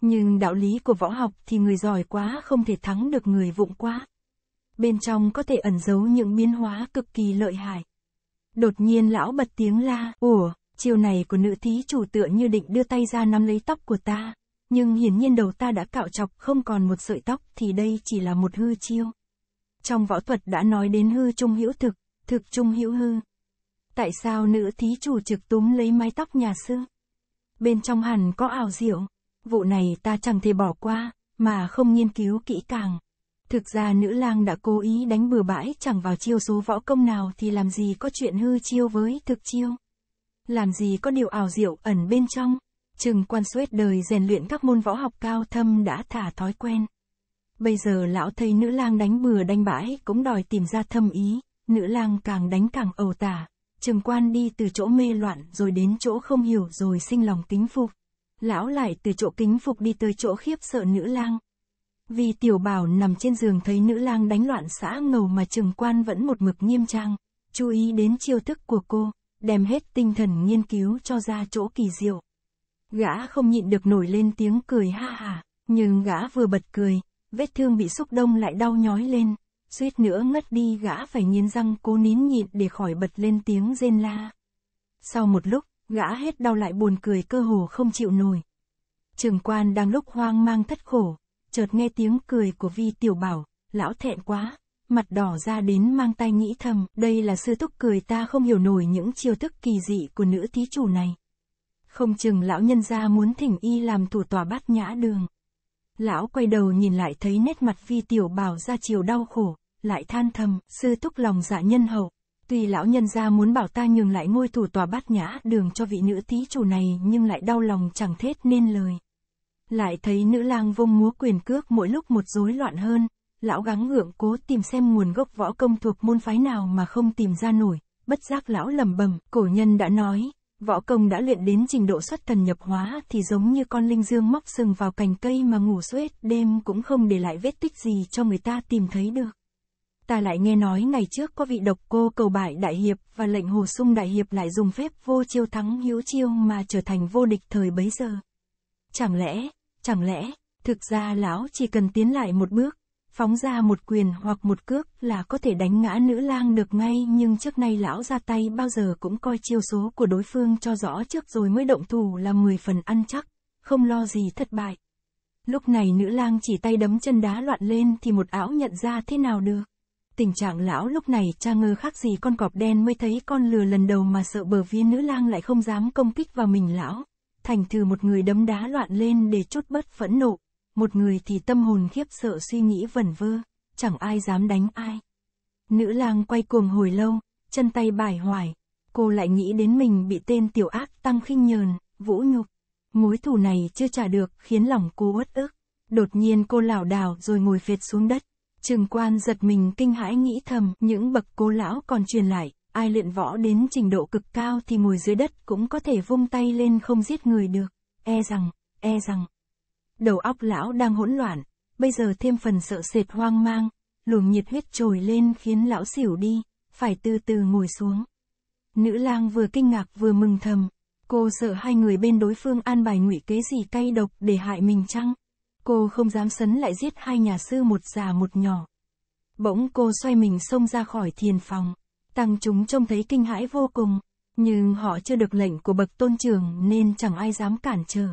[SPEAKER 1] Nhưng đạo lý của võ học thì người giỏi quá không thể thắng được người vụng quá. Bên trong có thể ẩn giấu những biến hóa cực kỳ lợi hại. Đột nhiên lão bật tiếng la, ủa, chiêu này của nữ thí chủ tựa như định đưa tay ra nắm lấy tóc của ta, nhưng hiển nhiên đầu ta đã cạo chọc không còn một sợi tóc thì đây chỉ là một hư chiêu. Trong võ thuật đã nói đến hư trung hữu thực, thực trung hữu hư. Tại sao nữ thí chủ trực túm lấy mái tóc nhà sư? Bên trong hẳn có ảo diệu, vụ này ta chẳng thể bỏ qua, mà không nghiên cứu kỹ càng. Thực ra nữ lang đã cố ý đánh bừa bãi chẳng vào chiêu số võ công nào thì làm gì có chuyện hư chiêu với thực chiêu làm gì có điều ảo diệu ẩn bên trong. Trừng quan suốt đời rèn luyện các môn võ học cao thâm đã thả thói quen. Bây giờ lão thầy nữ lang đánh bừa đánh bãi cũng đòi tìm ra thâm ý, nữ lang càng đánh càng ẩu tả. Trừng quan đi từ chỗ mê loạn rồi đến chỗ không hiểu rồi sinh lòng kính phục. Lão lại từ chỗ kính phục đi tới chỗ khiếp sợ nữ lang. Vì tiểu bảo nằm trên giường thấy nữ lang đánh loạn xã ngầu mà trừng quan vẫn một mực nghiêm trang, chú ý đến chiêu thức của cô đem hết tinh thần nghiên cứu cho ra chỗ kỳ diệu. Gã không nhịn được nổi lên tiếng cười ha hả, nhưng gã vừa bật cười, vết thương bị xúc đông lại đau nhói lên, suýt nữa ngất đi gã phải nghiến răng cố nín nhịn để khỏi bật lên tiếng rên la. Sau một lúc, gã hết đau lại buồn cười cơ hồ không chịu nổi. Trường quan đang lúc hoang mang thất khổ, chợt nghe tiếng cười của vi tiểu bảo, lão thẹn quá, mặt đỏ ra đến mang tay nghĩ thầm, đây là sư túc cười ta không hiểu nổi những chiêu thức kỳ dị của nữ thí chủ này. Không chừng lão nhân gia muốn thỉnh y làm thủ tòa bát nhã đường. Lão quay đầu nhìn lại thấy nét mặt vi tiểu bảo ra chiều đau khổ, lại than thầm, sư thúc lòng dạ nhân hậu. Tuy lão nhân gia muốn bảo ta nhường lại ngôi thủ tòa bát nhã đường cho vị nữ thí chủ này nhưng lại đau lòng chẳng thết nên lời. Lại thấy nữ lang vông múa quyền cước mỗi lúc một rối loạn hơn, lão gắng ngượng cố tìm xem nguồn gốc võ công thuộc môn phái nào mà không tìm ra nổi, bất giác lão lầm bầm, cổ nhân đã nói, võ công đã luyện đến trình độ xuất thần nhập hóa thì giống như con linh dương móc sừng vào cành cây mà ngủ suốt đêm cũng không để lại vết tích gì cho người ta tìm thấy được. Ta lại nghe nói ngày trước có vị độc cô cầu bại đại hiệp và lệnh hồ sung đại hiệp lại dùng phép vô chiêu thắng hữu chiêu mà trở thành vô địch thời bấy giờ. Chẳng lẽ, chẳng lẽ, thực ra lão chỉ cần tiến lại một bước, phóng ra một quyền hoặc một cước là có thể đánh ngã nữ lang được ngay nhưng trước nay lão ra tay bao giờ cũng coi chiêu số của đối phương cho rõ trước rồi mới động thủ là 10 phần ăn chắc, không lo gì thất bại. Lúc này nữ lang chỉ tay đấm chân đá loạn lên thì một ảo nhận ra thế nào được. Tình trạng lão lúc này cha ngơ khác gì con cọp đen mới thấy con lừa lần đầu mà sợ bờ viên nữ lang lại không dám công kích vào mình lão. Thành thử một người đấm đá loạn lên để chốt bớt phẫn nộ, một người thì tâm hồn khiếp sợ suy nghĩ vẩn vơ, chẳng ai dám đánh ai. Nữ lang quay cuồng hồi lâu, chân tay bài hoài, cô lại nghĩ đến mình bị tên tiểu ác tăng khinh nhờn, vũ nhục. Mối thù này chưa trả được khiến lòng cô uất ức. Đột nhiên cô lảo đảo rồi ngồi phệt xuống đất. Trường quan giật mình kinh hãi nghĩ thầm những bậc cô lão còn truyền lại, ai luyện võ đến trình độ cực cao thì ngồi dưới đất cũng có thể vung tay lên không giết người được. E rằng, e rằng, Đầu óc lão đang hỗn loạn, bây giờ thêm phần sợ sệt hoang mang, luồng nhiệt huyết trồi lên khiến lão xỉu đi, phải từ từ ngồi xuống. Nữ lang vừa kinh ngạc vừa mừng thầm, cô sợ hai người bên đối phương an bài ngụy kế gì cay độc để hại mình chăng? Cô không dám sấn lại giết hai nhà sư một già một nhỏ. Bỗng cô xoay mình xông ra khỏi thiền phòng, tăng chúng trông thấy kinh hãi vô cùng, nhưng họ chưa được lệnh của bậc tôn trưởng nên chẳng ai dám cản trở.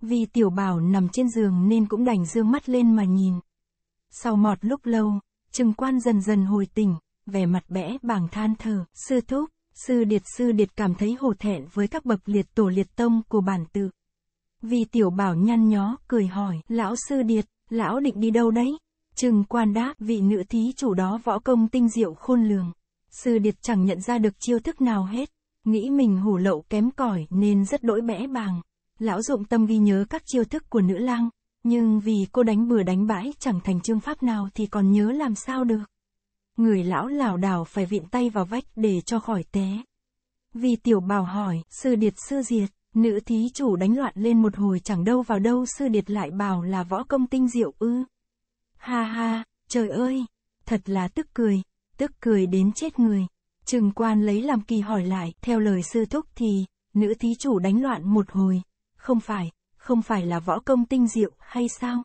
[SPEAKER 1] Vì tiểu bảo nằm trên giường nên cũng đành dương mắt lên mà nhìn. Sau một lúc lâu, trừng quan dần dần hồi tỉnh, vẻ mặt bẽ bàng than thở, sư thúc, sư điệt sư điệt cảm thấy hổ thẹn với các bậc liệt tổ liệt tông của bản tự. Vì tiểu bảo nhăn nhó, cười hỏi, lão sư điệt, lão định đi đâu đấy? Trừng quan đáp, vị nữ thí chủ đó võ công tinh diệu khôn lường. Sư điệt chẳng nhận ra được chiêu thức nào hết, nghĩ mình hủ lậu kém cỏi nên rất đỗi bẽ bàng. Lão dụng tâm ghi nhớ các chiêu thức của nữ lang, nhưng vì cô đánh bừa đánh bãi chẳng thành chương pháp nào thì còn nhớ làm sao được. Người lão lảo đảo phải viện tay vào vách để cho khỏi té. Vì tiểu bảo hỏi, sư điệt sư diệt, nữ thí chủ đánh loạn lên một hồi chẳng đâu vào đâu sư điệt lại bảo là võ công tinh diệu ư. Ha ha, trời ơi, thật là tức cười, tức cười đến chết người. Trừng quan lấy làm kỳ hỏi lại, theo lời sư thúc thì, nữ thí chủ đánh loạn một hồi, không phải, không phải là võ công tinh diệu hay sao?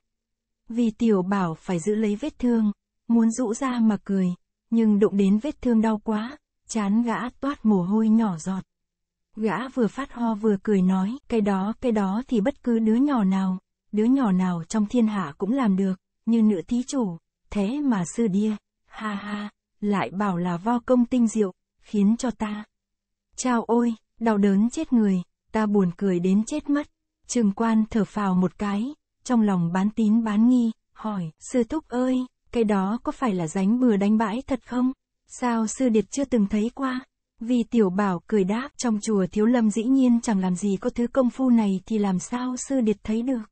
[SPEAKER 1] Vì tiểu bảo phải giữ lấy vết thương, muốn rũ ra mà cười, nhưng đụng đến vết thương đau quá, chán gã toát mồ hôi nhỏ giọt. Gã vừa phát ho vừa cười nói, cái đó, cái đó thì bất cứ đứa nhỏ nào, đứa nhỏ nào trong thiên hạ cũng làm được, như nữ thí chủ, thế mà sư đia, ha ha, lại bảo là vo công tinh diệu, khiến cho ta. Chao ôi, đau đớn chết người ta buồn cười đến chết mất. Trường quan thở phào một cái, trong lòng bán tín bán nghi, hỏi, sư thúc ơi, cái đó có phải là ránh bừa đánh bãi thật không? Sao sư điệt chưa từng thấy qua? Vì tiểu bảo cười đáp trong chùa thiếu lâm dĩ nhiên chẳng làm gì có thứ công phu này thì làm sao sư điệt thấy được.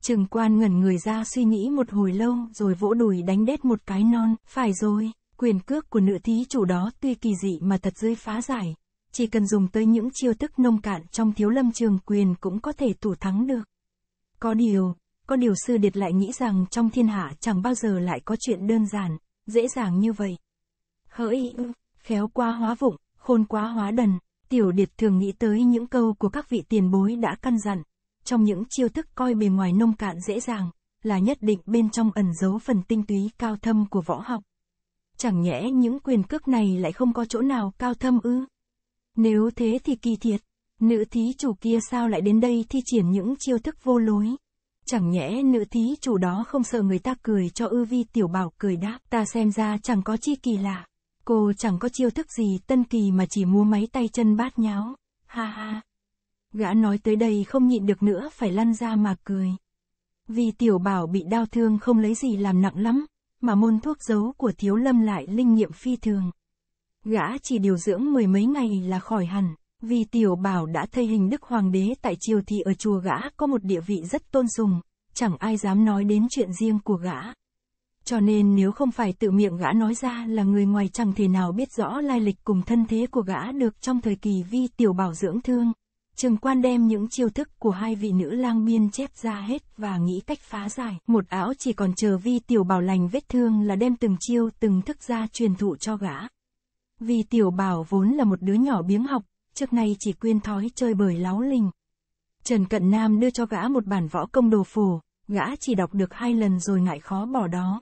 [SPEAKER 1] Trường quan ngẩn người ra suy nghĩ một hồi lâu rồi vỗ đùi đánh đét một cái non, phải rồi, quyền cước của nữ thí chủ đó tuy kỳ dị mà thật rơi phá giải, chỉ cần dùng tới những chiêu thức nông cạn trong thiếu lâm trường quyền cũng có thể thủ thắng được. Có điều, có điều sư điệt lại nghĩ rằng trong thiên hạ chẳng bao giờ lại có chuyện đơn giản, dễ dàng như vậy. Hỡi, khéo quá hóa vụng, khôn quá hóa đần, tiểu điệt thường nghĩ tới những câu của các vị tiền bối đã căn dặn. Trong những chiêu thức coi bề ngoài nông cạn dễ dàng, là nhất định bên trong ẩn giấu phần tinh túy cao thâm của võ học. Chẳng nhẽ những quyền cước này lại không có chỗ nào cao thâm ư? Nếu thế thì kỳ thiệt, nữ thí chủ kia sao lại đến đây thi triển những chiêu thức vô lối? Chẳng nhẽ nữ thí chủ đó không sợ người ta cười cho ư vi tiểu bảo cười đáp, ta xem ra chẳng có chi kỳ lạ. Cô chẳng có chiêu thức gì tân kỳ mà chỉ mua máy tay chân bát nháo, ha ha. Gã nói tới đây không nhịn được nữa phải lăn ra mà cười. Vì tiểu bảo bị đau thương không lấy gì làm nặng lắm, mà môn thuốc giấu của thiếu lâm lại linh nghiệm phi thường gã chỉ điều dưỡng mười mấy ngày là khỏi hẳn. Vì tiểu bảo đã thay hình đức hoàng đế tại triều thì ở chùa gã có một địa vị rất tôn sùng, chẳng ai dám nói đến chuyện riêng của gã. Cho nên nếu không phải tự miệng gã nói ra là người ngoài chẳng thể nào biết rõ lai lịch cùng thân thế của gã được trong thời kỳ vi tiểu bảo dưỡng thương. Trường quan đem những chiêu thức của hai vị nữ lang biên chép ra hết và nghĩ cách phá giải. Một áo chỉ còn chờ vi tiểu bảo lành vết thương là đem từng chiêu từng thức ra truyền thụ cho gã. Vì tiểu bảo vốn là một đứa nhỏ biếng học, trước nay chỉ quyên thói chơi bời láo lình. Trần Cận Nam đưa cho gã một bản võ công đồ phù, gã chỉ đọc được hai lần rồi ngại khó bỏ đó.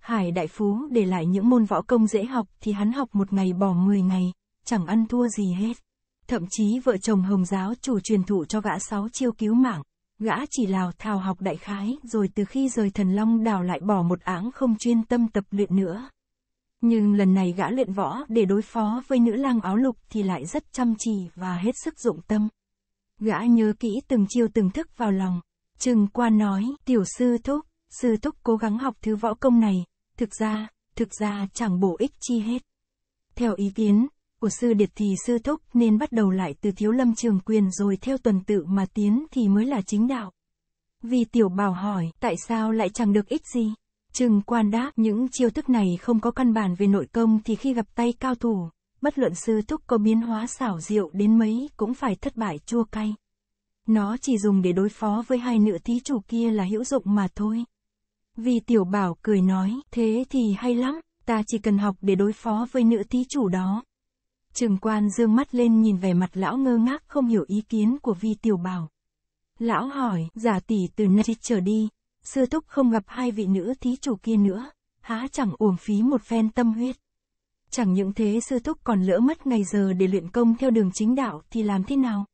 [SPEAKER 1] Hải Đại Phú để lại những môn võ công dễ học thì hắn học một ngày bỏ 10 ngày, chẳng ăn thua gì hết. Thậm chí vợ chồng Hồng Giáo chủ truyền thụ cho gã sáu chiêu cứu mạng, gã chỉ lào thao học đại khái rồi từ khi rời thần long đào lại bỏ một áng không chuyên tâm tập luyện nữa. Nhưng lần này gã luyện võ để đối phó với nữ lang áo lục thì lại rất chăm chỉ và hết sức dụng tâm. Gã nhớ kỹ từng chiêu từng thức vào lòng. Trừng quan nói, tiểu sư thúc, sư thúc cố gắng học thứ võ công này, thực ra, thực ra chẳng bổ ích chi hết. Theo ý kiến của sư điệt thì sư thúc nên bắt đầu lại từ thiếu lâm trường quyền rồi theo tuần tự mà tiến thì mới là chính đạo. Vì tiểu bảo hỏi, tại sao lại chẳng được ích gì? Trừng quan đáp những chiêu thức này không có căn bản về nội công thì khi gặp tay cao thủ, bất luận sư thúc có biến hóa xảo diệu đến mấy cũng phải thất bại chua cay. Nó chỉ dùng để đối phó với hai nữ thí chủ kia là hữu dụng mà thôi. Vì tiểu bảo cười nói, thế thì hay lắm, ta chỉ cần học để đối phó với nữ thí chủ đó. Trường quan dương mắt lên nhìn vẻ mặt lão ngơ ngác không hiểu ý kiến của vi tiểu bảo. Lão hỏi, giả tỷ từ nay trở đi, sư túc không gặp hai vị nữ thí chủ kia nữa, há chẳng uổng phí một phen tâm huyết. Chẳng những thế sư túc còn lỡ mất ngày giờ để luyện công theo đường chính đạo thì làm thế nào?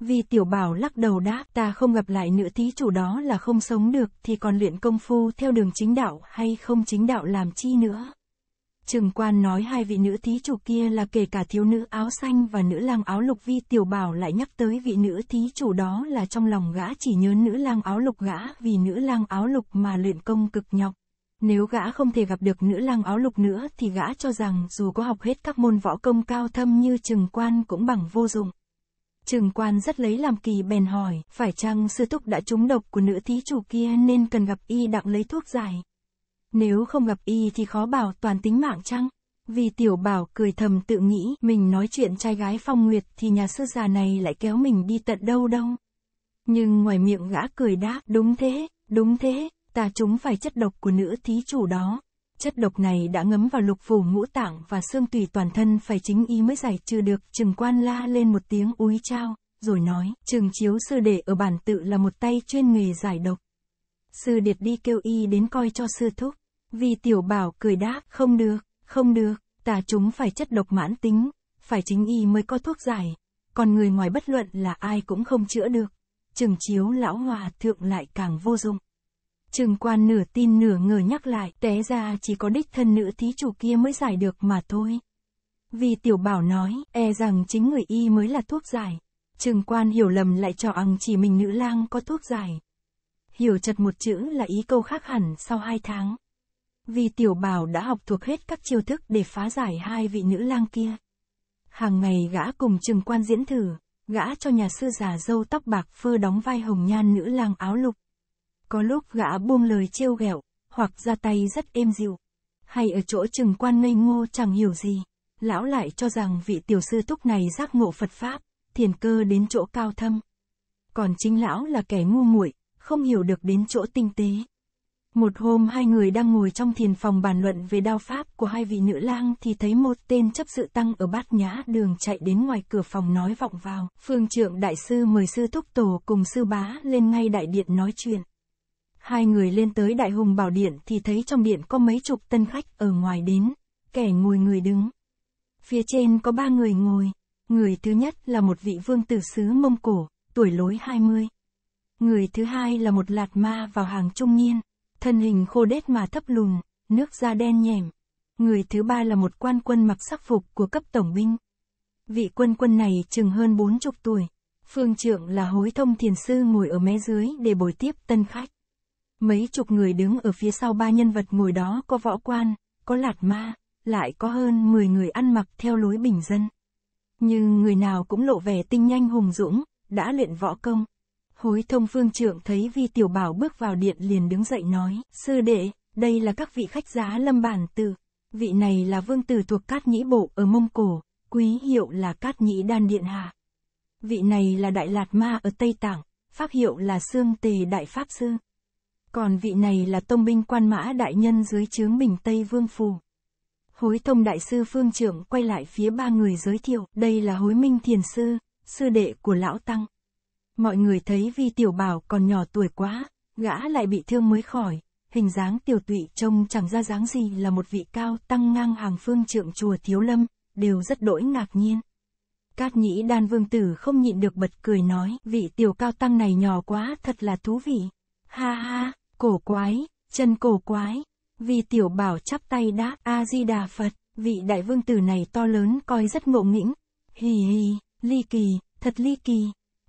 [SPEAKER 1] Vì tiểu bảo lắc đầu đáp ta không gặp lại nữ thí chủ đó là không sống được thì còn luyện công phu theo đường chính đạo hay không chính đạo làm chi nữa. Trừng quan nói hai vị nữ thí chủ kia là kể cả thiếu nữ áo xanh và nữ lang áo lục vi tiểu bảo lại nhắc tới vị nữ thí chủ đó là trong lòng gã chỉ nhớ nữ lang áo lục gã vì nữ lang áo lục mà luyện công cực nhọc. Nếu gã không thể gặp được nữ lang áo lục nữa thì gã cho rằng dù có học hết các môn võ công cao thâm như trừng quan cũng bằng vô dụng. Trừng quan rất lấy làm kỳ bèn hỏi, phải chăng sư túc đã trúng độc của nữ thí chủ kia nên cần gặp y đặng lấy thuốc giải. Nếu không gặp y thì khó bảo toàn tính mạng chăng? Vì tiểu bảo cười thầm tự nghĩ mình nói chuyện trai gái phong nguyệt thì nhà sư già này lại kéo mình đi tận đâu đâu. Nhưng ngoài miệng gã cười đáp đúng thế, đúng thế, ta chúng phải chất độc của nữ thí chủ đó. Chất độc này đã ngấm vào lục phủ ngũ tạng và xương tùy toàn thân phải chính y mới giải trừ được. Trừng quan la lên một tiếng úi trao, rồi nói, trường chiếu sư đệ ở bản tự là một tay chuyên nghề giải độc. Sư điệt đi kêu y đến coi cho sư thúc. Vì tiểu bảo cười đáp, không được, không được, ta chúng phải chất độc mãn tính, phải chính y mới có thuốc giải, còn người ngoài bất luận là ai cũng không chữa được. Trừng chiếu lão hòa thượng lại càng vô dụng. Trừng quan nửa tin nửa ngờ nhắc lại, té ra chỉ có đích thân nữ thí chủ kia mới giải được mà thôi. Vì tiểu bảo nói, e rằng chính người y mới là thuốc giải. Trừng quan hiểu lầm lại cho rằng chỉ mình nữ lang có thuốc giải. Hiểu chật một chữ là ý câu khác hẳn sau hai tháng vì tiểu bảo đã học thuộc hết các chiêu thức để phá giải hai vị nữ lang kia. Hàng ngày gã cùng trừng quan diễn thử, gã cho nhà sư già dâu tóc bạc phơ đóng vai hồng nhan nữ lang áo lục. Có lúc gã buông lời trêu ghẹo, hoặc ra tay rất êm dịu. Hay ở chỗ trừng quan ngây ngô chẳng hiểu gì, lão lại cho rằng vị tiểu sư thúc này giác ngộ Phật Pháp, thiền cơ đến chỗ cao thâm. Còn chính lão là kẻ ngu muội, không hiểu được đến chỗ tinh tế. Một hôm hai người đang ngồi trong thiền phòng bàn luận về đao pháp của hai vị nữ lang thì thấy một tên chấp sự tăng ở bát nhã đường chạy đến ngoài cửa phòng nói vọng vào. Phương trượng đại sư mời sư thúc tổ cùng sư bá lên ngay đại điện nói chuyện. Hai người lên tới đại hùng bảo điện thì thấy trong điện có mấy chục tân khách ở ngoài đến, kẻ ngồi người đứng. Phía trên có ba người ngồi, người thứ nhất là một vị vương tử xứ Mông Cổ, tuổi lối 20. Người thứ hai là một lạt ma vào hàng trung niên, thân hình khô đét mà thấp lùn, nước da đen nhẻm. Người thứ ba là một quan quân mặc sắc phục của cấp tổng binh. Vị quân quân này chừng hơn bốn chục tuổi. Phương trượng là hối thông thiền sư ngồi ở mé dưới để bồi tiếp tân khách. Mấy chục người đứng ở phía sau ba nhân vật ngồi đó có võ quan, có lạt ma, lại có hơn 10 người ăn mặc theo lối bình dân. Nhưng người nào cũng lộ vẻ tinh nhanh hùng dũng, đã luyện võ công. Hối thông phương trưởng thấy vi tiểu bảo bước vào điện liền đứng dậy nói, sư đệ, đây là các vị khách giá lâm bản từ. Vị này là vương tử thuộc Cát Nhĩ Bộ ở Mông Cổ, quý hiệu là Cát Nhĩ Đan Điện Hạ. Vị này là Đại Lạt Ma ở Tây Tạng, pháp hiệu là xương Tề Đại Pháp Sư. Còn vị này là Tông binh quan mã đại nhân dưới chướng Bình Tây Vương Phù. Hối thông đại sư phương trưởng quay lại phía ba người giới thiệu, đây là hối minh thiền sư, sư đệ của lão Tăng. Mọi người thấy vì tiểu bảo còn nhỏ tuổi quá, gã lại bị thương mới khỏi, hình dáng tiểu tụy trông chẳng ra dáng gì là một vị cao tăng ngang hàng phương trượng chùa thiếu lâm, đều rất đỗi ngạc nhiên. Cát nhĩ đan vương tử không nhịn được bật cười nói, vị tiểu cao tăng này nhỏ quá thật là thú vị. Ha ha, cổ quái, chân cổ quái. Vì tiểu bảo chắp tay đáp A-di-đà Phật, vị đại vương tử này to lớn coi rất ngộ nghĩnh. Hì hì, ly kỳ, thật ly kỳ.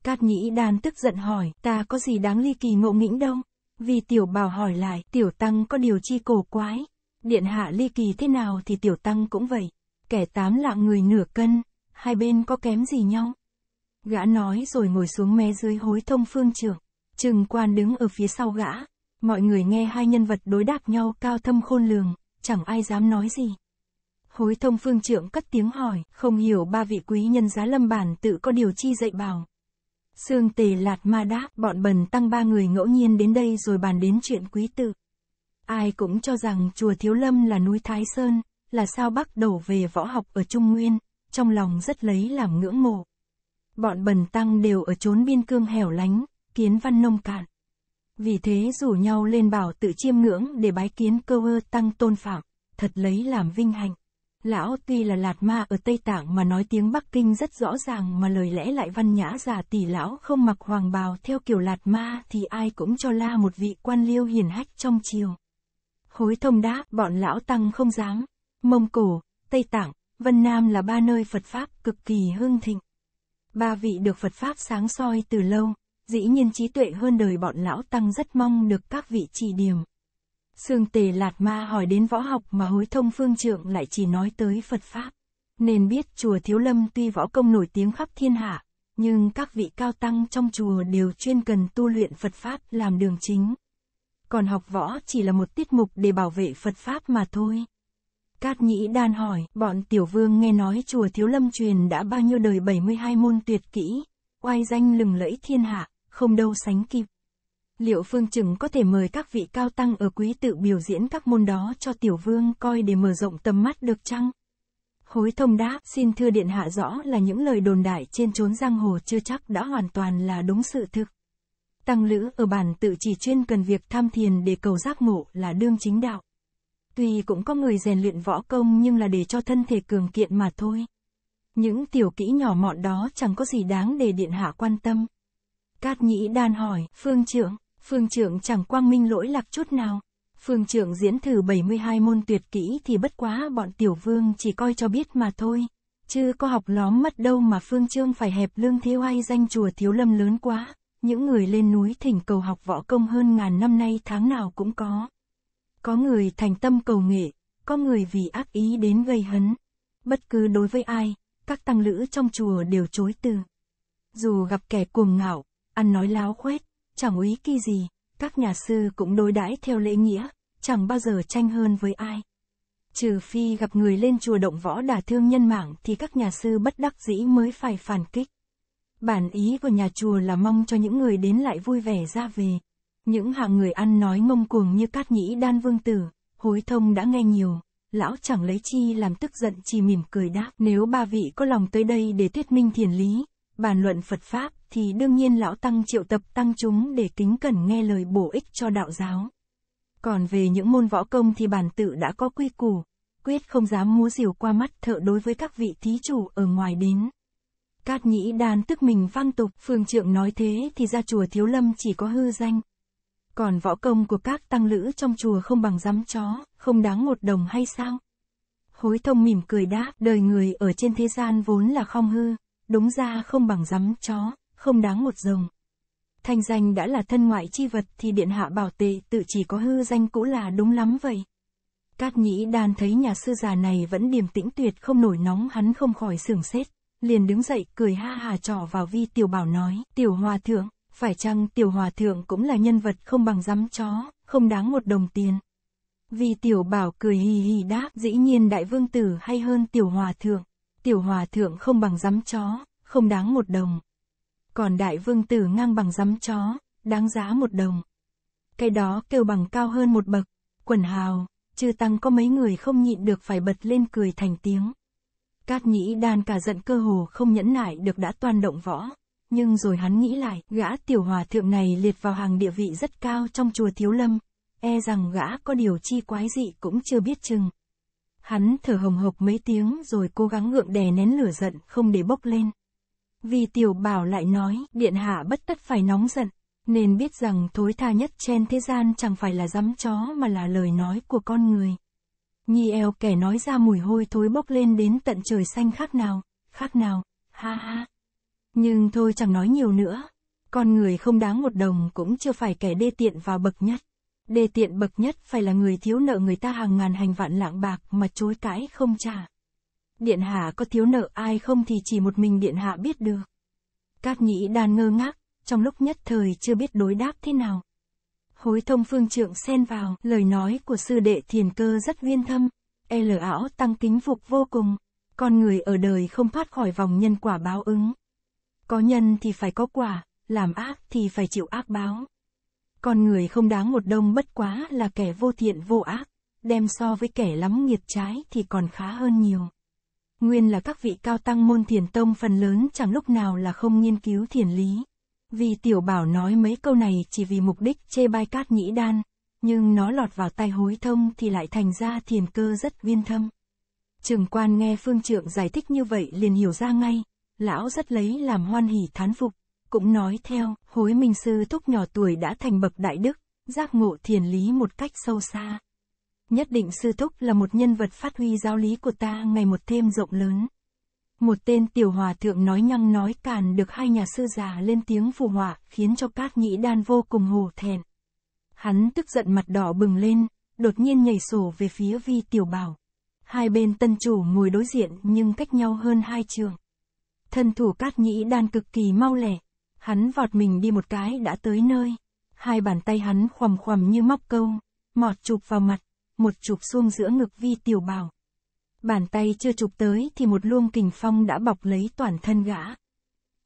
[SPEAKER 1] Cát nhĩ đan tức giận hỏi, ta có gì đáng ly kỳ ngộ nghĩnh đâu? Vì tiểu bào hỏi lại, tiểu tăng có điều chi cổ quái? Điện hạ ly kỳ thế nào thì tiểu tăng cũng vậy. Kẻ tám lạng người nửa cân, hai bên có kém gì nhau? Gã nói rồi ngồi xuống mé dưới hối thông phương trưởng. Trừng quan đứng ở phía sau gã. Mọi người nghe hai nhân vật đối đáp nhau cao thâm khôn lường, chẳng ai dám nói gì. Hối thông phương trưởng cất tiếng hỏi, không hiểu ba vị quý nhân giá lâm bản tự có điều chi dạy bảo. Sương tề lạt ma đáp bọn bần tăng ba người ngẫu nhiên đến đây rồi bàn đến chuyện quý tử. Ai cũng cho rằng chùa Thiếu Lâm là núi Thái Sơn, là sao bắc đổ về võ học ở Trung Nguyên, trong lòng rất lấy làm ngưỡng mộ. Bọn bần tăng đều ở chốn biên cương hẻo lánh, kiến văn nông cạn. Vì thế rủ nhau lên bảo tự chiêm ngưỡng để bái kiến cơ ơ tăng tôn phạm, thật lấy làm vinh hạnh. Lão tuy là lạt ma ở Tây Tạng mà nói tiếng Bắc Kinh rất rõ ràng mà lời lẽ lại văn nhã giả tỷ lão không mặc hoàng bào theo kiểu lạt ma thì ai cũng cho la một vị quan liêu hiền hách trong triều. Hối thông đáp bọn lão tăng không dám. Mông Cổ, Tây Tạng, Vân Nam là ba nơi Phật Pháp cực kỳ hương thịnh. Ba vị được Phật Pháp sáng soi từ lâu, dĩ nhiên trí tuệ hơn đời bọn lão tăng rất mong được các vị chỉ điểm. Sương tề lạt ma hỏi đến võ học mà hối thông phương trượng lại chỉ nói tới Phật Pháp. Nên biết chùa Thiếu Lâm tuy võ công nổi tiếng khắp thiên hạ, nhưng các vị cao tăng trong chùa đều chuyên cần tu luyện Phật Pháp làm đường chính. Còn học võ chỉ là một tiết mục để bảo vệ Phật Pháp mà thôi. Cát Nhĩ Đan hỏi, bọn tiểu vương nghe nói chùa Thiếu Lâm truyền đã bao nhiêu đời 72 môn tuyệt kỹ, oai danh lừng lẫy thiên hạ, không đâu sánh kịp liệu Phương Trừng có thể mời các vị cao tăng ở quý tự biểu diễn các môn đó cho tiểu vương coi để mở rộng tầm mắt được chăng? Hối thông đáp, xin thưa điện hạ rõ là những lời đồn đại trên chốn giang hồ chưa chắc đã hoàn toàn là đúng sự thực. Tăng lữ ở bản tự chỉ chuyên cần việc tham thiền để cầu giác ngộ là đương chính đạo. Tuy cũng có người rèn luyện võ công nhưng là để cho thân thể cường kiện mà thôi. Những tiểu kỹ nhỏ mọn đó chẳng có gì đáng để điện hạ quan tâm. Cát nhĩ đan hỏi, phương trưởng, Phương trưởng chẳng quang minh lỗi lạc chút nào. Phương trưởng diễn thử 72 môn tuyệt kỹ thì bất quá bọn tiểu vương chỉ coi cho biết mà thôi. Chứ có học lóm mất đâu mà phương trương phải hẹp lương thiếu hay danh chùa thiếu lâm lớn quá. Những người lên núi thỉnh cầu học võ công hơn ngàn năm nay tháng nào cũng có. Có người thành tâm cầu nghệ, có người vì ác ý đến gây hấn. Bất cứ đối với ai, các tăng lữ trong chùa đều chối từ. Dù gặp kẻ cuồng ngạo, ăn nói láo khuét, chẳng úy kỳ gì, các nhà sư cũng đối đãi theo lễ nghĩa, chẳng bao giờ tranh hơn với ai. Trừ phi gặp người lên chùa động võ đả thương nhân mạng thì các nhà sư bất đắc dĩ mới phải phản kích. Bản ý của nhà chùa là mong cho những người đến lại vui vẻ ra về. Những hạng người ăn nói ngông cuồng như cát nhĩ đan vương tử, hối thông đã nghe nhiều, lão chẳng lấy chi làm tức giận chỉ mỉm cười đáp. Nếu ba vị có lòng tới đây để thuyết minh thiền lý, bàn luận Phật Pháp, thì đương nhiên Lão Tăng triệu tập tăng chúng để kính cẩn nghe lời bổ ích cho đạo giáo. Còn về những môn võ công thì bản tự đã có quy củ, quyết không dám múa diều qua mắt thợ đối với các vị thí chủ ở ngoài đến. Cát nhĩ đan tức mình văng tục, phương trượng nói thế thì ra chùa thiếu lâm chỉ có hư danh. Còn võ công của các tăng lữ trong chùa không bằng dám chó, không đáng một đồng hay sao? Hối thông mỉm cười đáp, đời người ở trên thế gian vốn là không hư đúng ra không bằng rắm chó, không đáng một rồng. Thanh danh đã là thân ngoại chi vật thì điện hạ bảo tề tự chỉ có hư danh cũ là đúng lắm vậy. Cát nhĩ đan thấy nhà sư già này vẫn điềm tĩnh tuyệt không nổi nóng hắn không khỏi sưởng sét liền đứng dậy cười ha hà trỏ vào vi tiểu bảo nói, tiểu hòa thượng, phải chăng tiểu hòa thượng cũng là nhân vật không bằng rắm chó, không đáng một đồng tiền. Vi tiểu bảo cười hì hì đáp, dĩ nhiên đại vương tử hay hơn tiểu hòa thượng tiểu hòa thượng không bằng dám chó, không đáng một đồng. Còn đại vương tử ngang bằng dám chó, đáng giá một đồng. Cái đó kêu bằng cao hơn một bậc, quần hào, chư tăng có mấy người không nhịn được phải bật lên cười thành tiếng. Cát nhĩ đan cả giận cơ hồ không nhẫn nại được đã toàn động võ. Nhưng rồi hắn nghĩ lại, gã tiểu hòa thượng này liệt vào hàng địa vị rất cao trong chùa Thiếu Lâm. E rằng gã có điều chi quái dị cũng chưa biết chừng. Hắn thở hồng hộc mấy tiếng rồi cố gắng ngượng đè nén lửa giận không để bốc lên. Vì tiểu bảo lại nói, điện hạ bất tất phải nóng giận, nên biết rằng thối tha nhất trên thế gian chẳng phải là dám chó mà là lời nói của con người. Nhi eo kẻ nói ra mùi hôi thối bốc lên đến tận trời xanh khác nào, khác nào, ha ha. Nhưng thôi chẳng nói nhiều nữa, con người không đáng một đồng cũng chưa phải kẻ đê tiện và bậc nhất. Đề tiện bậc nhất phải là người thiếu nợ người ta hàng ngàn hành vạn lạng bạc mà chối cãi không trả. Điện hạ có thiếu nợ ai không thì chỉ một mình điện hạ biết được. Cát nhĩ đàn ngơ ngác, trong lúc nhất thời chưa biết đối đáp thế nào. Hối thông phương trượng xen vào, lời nói của sư đệ thiền cơ rất viên thâm. e L ảo tăng kính phục vô cùng, con người ở đời không thoát khỏi vòng nhân quả báo ứng. Có nhân thì phải có quả, làm ác thì phải chịu ác báo. Con người không đáng một đông bất quá là kẻ vô thiện vô ác, đem so với kẻ lắm nghiệt trái thì còn khá hơn nhiều. Nguyên là các vị cao tăng môn thiền tông phần lớn chẳng lúc nào là không nghiên cứu thiền lý. Vì tiểu bảo nói mấy câu này chỉ vì mục đích chê bai cát nhĩ đan, nhưng nó lọt vào tay hối thông thì lại thành ra thiền cơ rất viên thâm. Trường quan nghe phương trượng giải thích như vậy liền hiểu ra ngay, lão rất lấy làm hoan hỉ thán phục cũng nói theo, hối minh sư thúc nhỏ tuổi đã thành bậc đại đức, giác ngộ thiền lý một cách sâu xa. Nhất định sư thúc là một nhân vật phát huy giáo lý của ta ngày một thêm rộng lớn. Một tên tiểu hòa thượng nói nhăng nói càn được hai nhà sư già lên tiếng phù họa, khiến cho Cát Nhĩ Đan vô cùng hồ thẹn. Hắn tức giận mặt đỏ bừng lên, đột nhiên nhảy sổ về phía vi tiểu bảo. Hai bên tân chủ ngồi đối diện nhưng cách nhau hơn hai trường. Thân thủ Cát Nhĩ Đan cực kỳ mau lẻ, Hắn vọt mình đi một cái đã tới nơi. Hai bàn tay hắn khoằm khoằm như móc câu, mọt chụp vào mặt, một chụp xuông giữa ngực vi tiểu bảo. Bàn tay chưa chụp tới thì một luông kình phong đã bọc lấy toàn thân gã.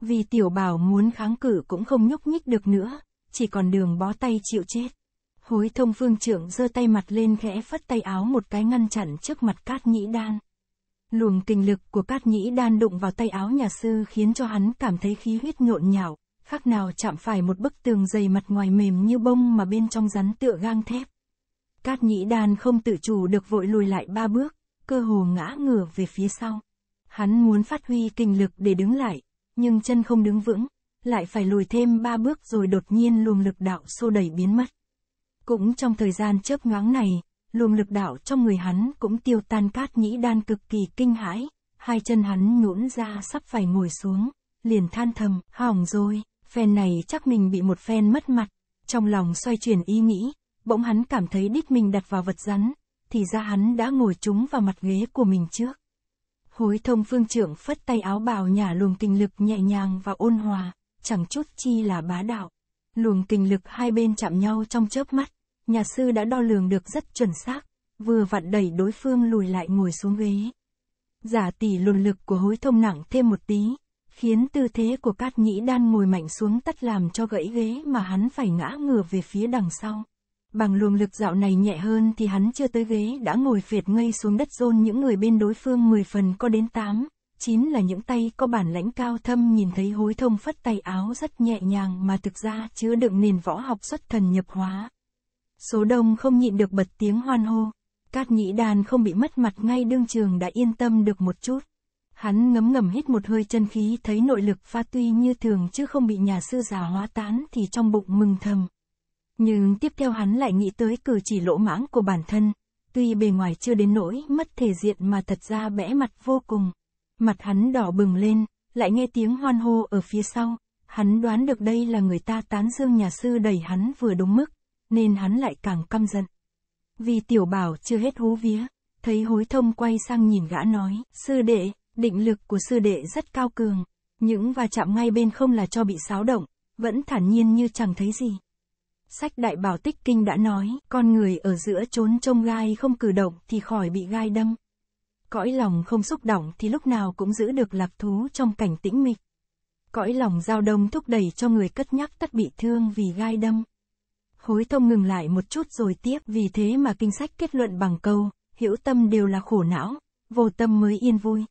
[SPEAKER 1] Vì tiểu bảo muốn kháng cự cũng không nhúc nhích được nữa, chỉ còn đường bó tay chịu chết. Hối thông phương trưởng giơ tay mặt lên khẽ phất tay áo một cái ngăn chặn trước mặt cát nhĩ đan. Luồng kinh lực của cát nhĩ đan đụng vào tay áo nhà sư khiến cho hắn cảm thấy khí huyết nhộn nhạo, khác nào chạm phải một bức tường dày mặt ngoài mềm như bông mà bên trong rắn tựa gang thép. Cát nhĩ đàn không tự chủ được vội lùi lại ba bước, cơ hồ ngã ngửa về phía sau. Hắn muốn phát huy kinh lực để đứng lại, nhưng chân không đứng vững, lại phải lùi thêm ba bước rồi đột nhiên luồng lực đạo xô đẩy biến mất. Cũng trong thời gian chớp nhoáng này, luồng lực đạo trong người hắn cũng tiêu tan cát nhĩ đan cực kỳ kinh hãi, hai chân hắn nhũn ra sắp phải ngồi xuống, liền than thầm, hỏng rồi phen này chắc mình bị một phen mất mặt, trong lòng xoay chuyển ý nghĩ, bỗng hắn cảm thấy đít mình đặt vào vật rắn, thì ra hắn đã ngồi trúng vào mặt ghế của mình trước. Hối thông phương trưởng phất tay áo bào nhả luồng tình lực nhẹ nhàng và ôn hòa, chẳng chút chi là bá đạo. Luồng tình lực hai bên chạm nhau trong chớp mắt, nhà sư đã đo lường được rất chuẩn xác, vừa vặn đẩy đối phương lùi lại ngồi xuống ghế. Giả tỷ luồn lực của hối thông nặng thêm một tí, khiến tư thế của Cát Nhĩ Đan ngồi mạnh xuống tất làm cho gãy ghế mà hắn phải ngã ngửa về phía đằng sau. Bằng luồng lực dạo này nhẹ hơn thì hắn chưa tới ghế đã ngồi phiệt ngây xuống đất rôn những người bên đối phương 10 phần có đến 8, 9 là những tay có bản lãnh cao thâm nhìn thấy hối thông phất tay áo rất nhẹ nhàng mà thực ra chứa đựng nền võ học xuất thần nhập hóa. Số đông không nhịn được bật tiếng hoan hô. Cát nhĩ đàn không bị mất mặt ngay đương trường đã yên tâm được một chút. Hắn ngấm ngầm hít một hơi chân khí thấy nội lực pha tuy như thường chứ không bị nhà sư già hóa tán thì trong bụng mừng thầm. Nhưng tiếp theo hắn lại nghĩ tới cử chỉ lỗ mãng của bản thân, tuy bề ngoài chưa đến nỗi mất thể diện mà thật ra bẽ mặt vô cùng. Mặt hắn đỏ bừng lên, lại nghe tiếng hoan hô ở phía sau, hắn đoán được đây là người ta tán dương nhà sư đẩy hắn vừa đúng mức, nên hắn lại càng căm giận. Vì tiểu bảo chưa hết hú vía, thấy hối thông quay sang nhìn gã nói, sư đệ, Định lực của sư đệ rất cao cường, những va chạm ngay bên không là cho bị xáo động, vẫn thản nhiên như chẳng thấy gì. Sách Đại Bảo Tích Kinh đã nói, con người ở giữa trốn trông gai không cử động thì khỏi bị gai đâm. Cõi lòng không xúc động thì lúc nào cũng giữ được lạc thú trong cảnh tĩnh mịch. Cõi lòng giao đông thúc đẩy cho người cất nhắc tất bị thương vì gai đâm. Hối thông ngừng lại một chút rồi tiếp, vì thế mà kinh sách kết luận bằng câu, hiểu tâm đều là khổ não, vô tâm mới yên vui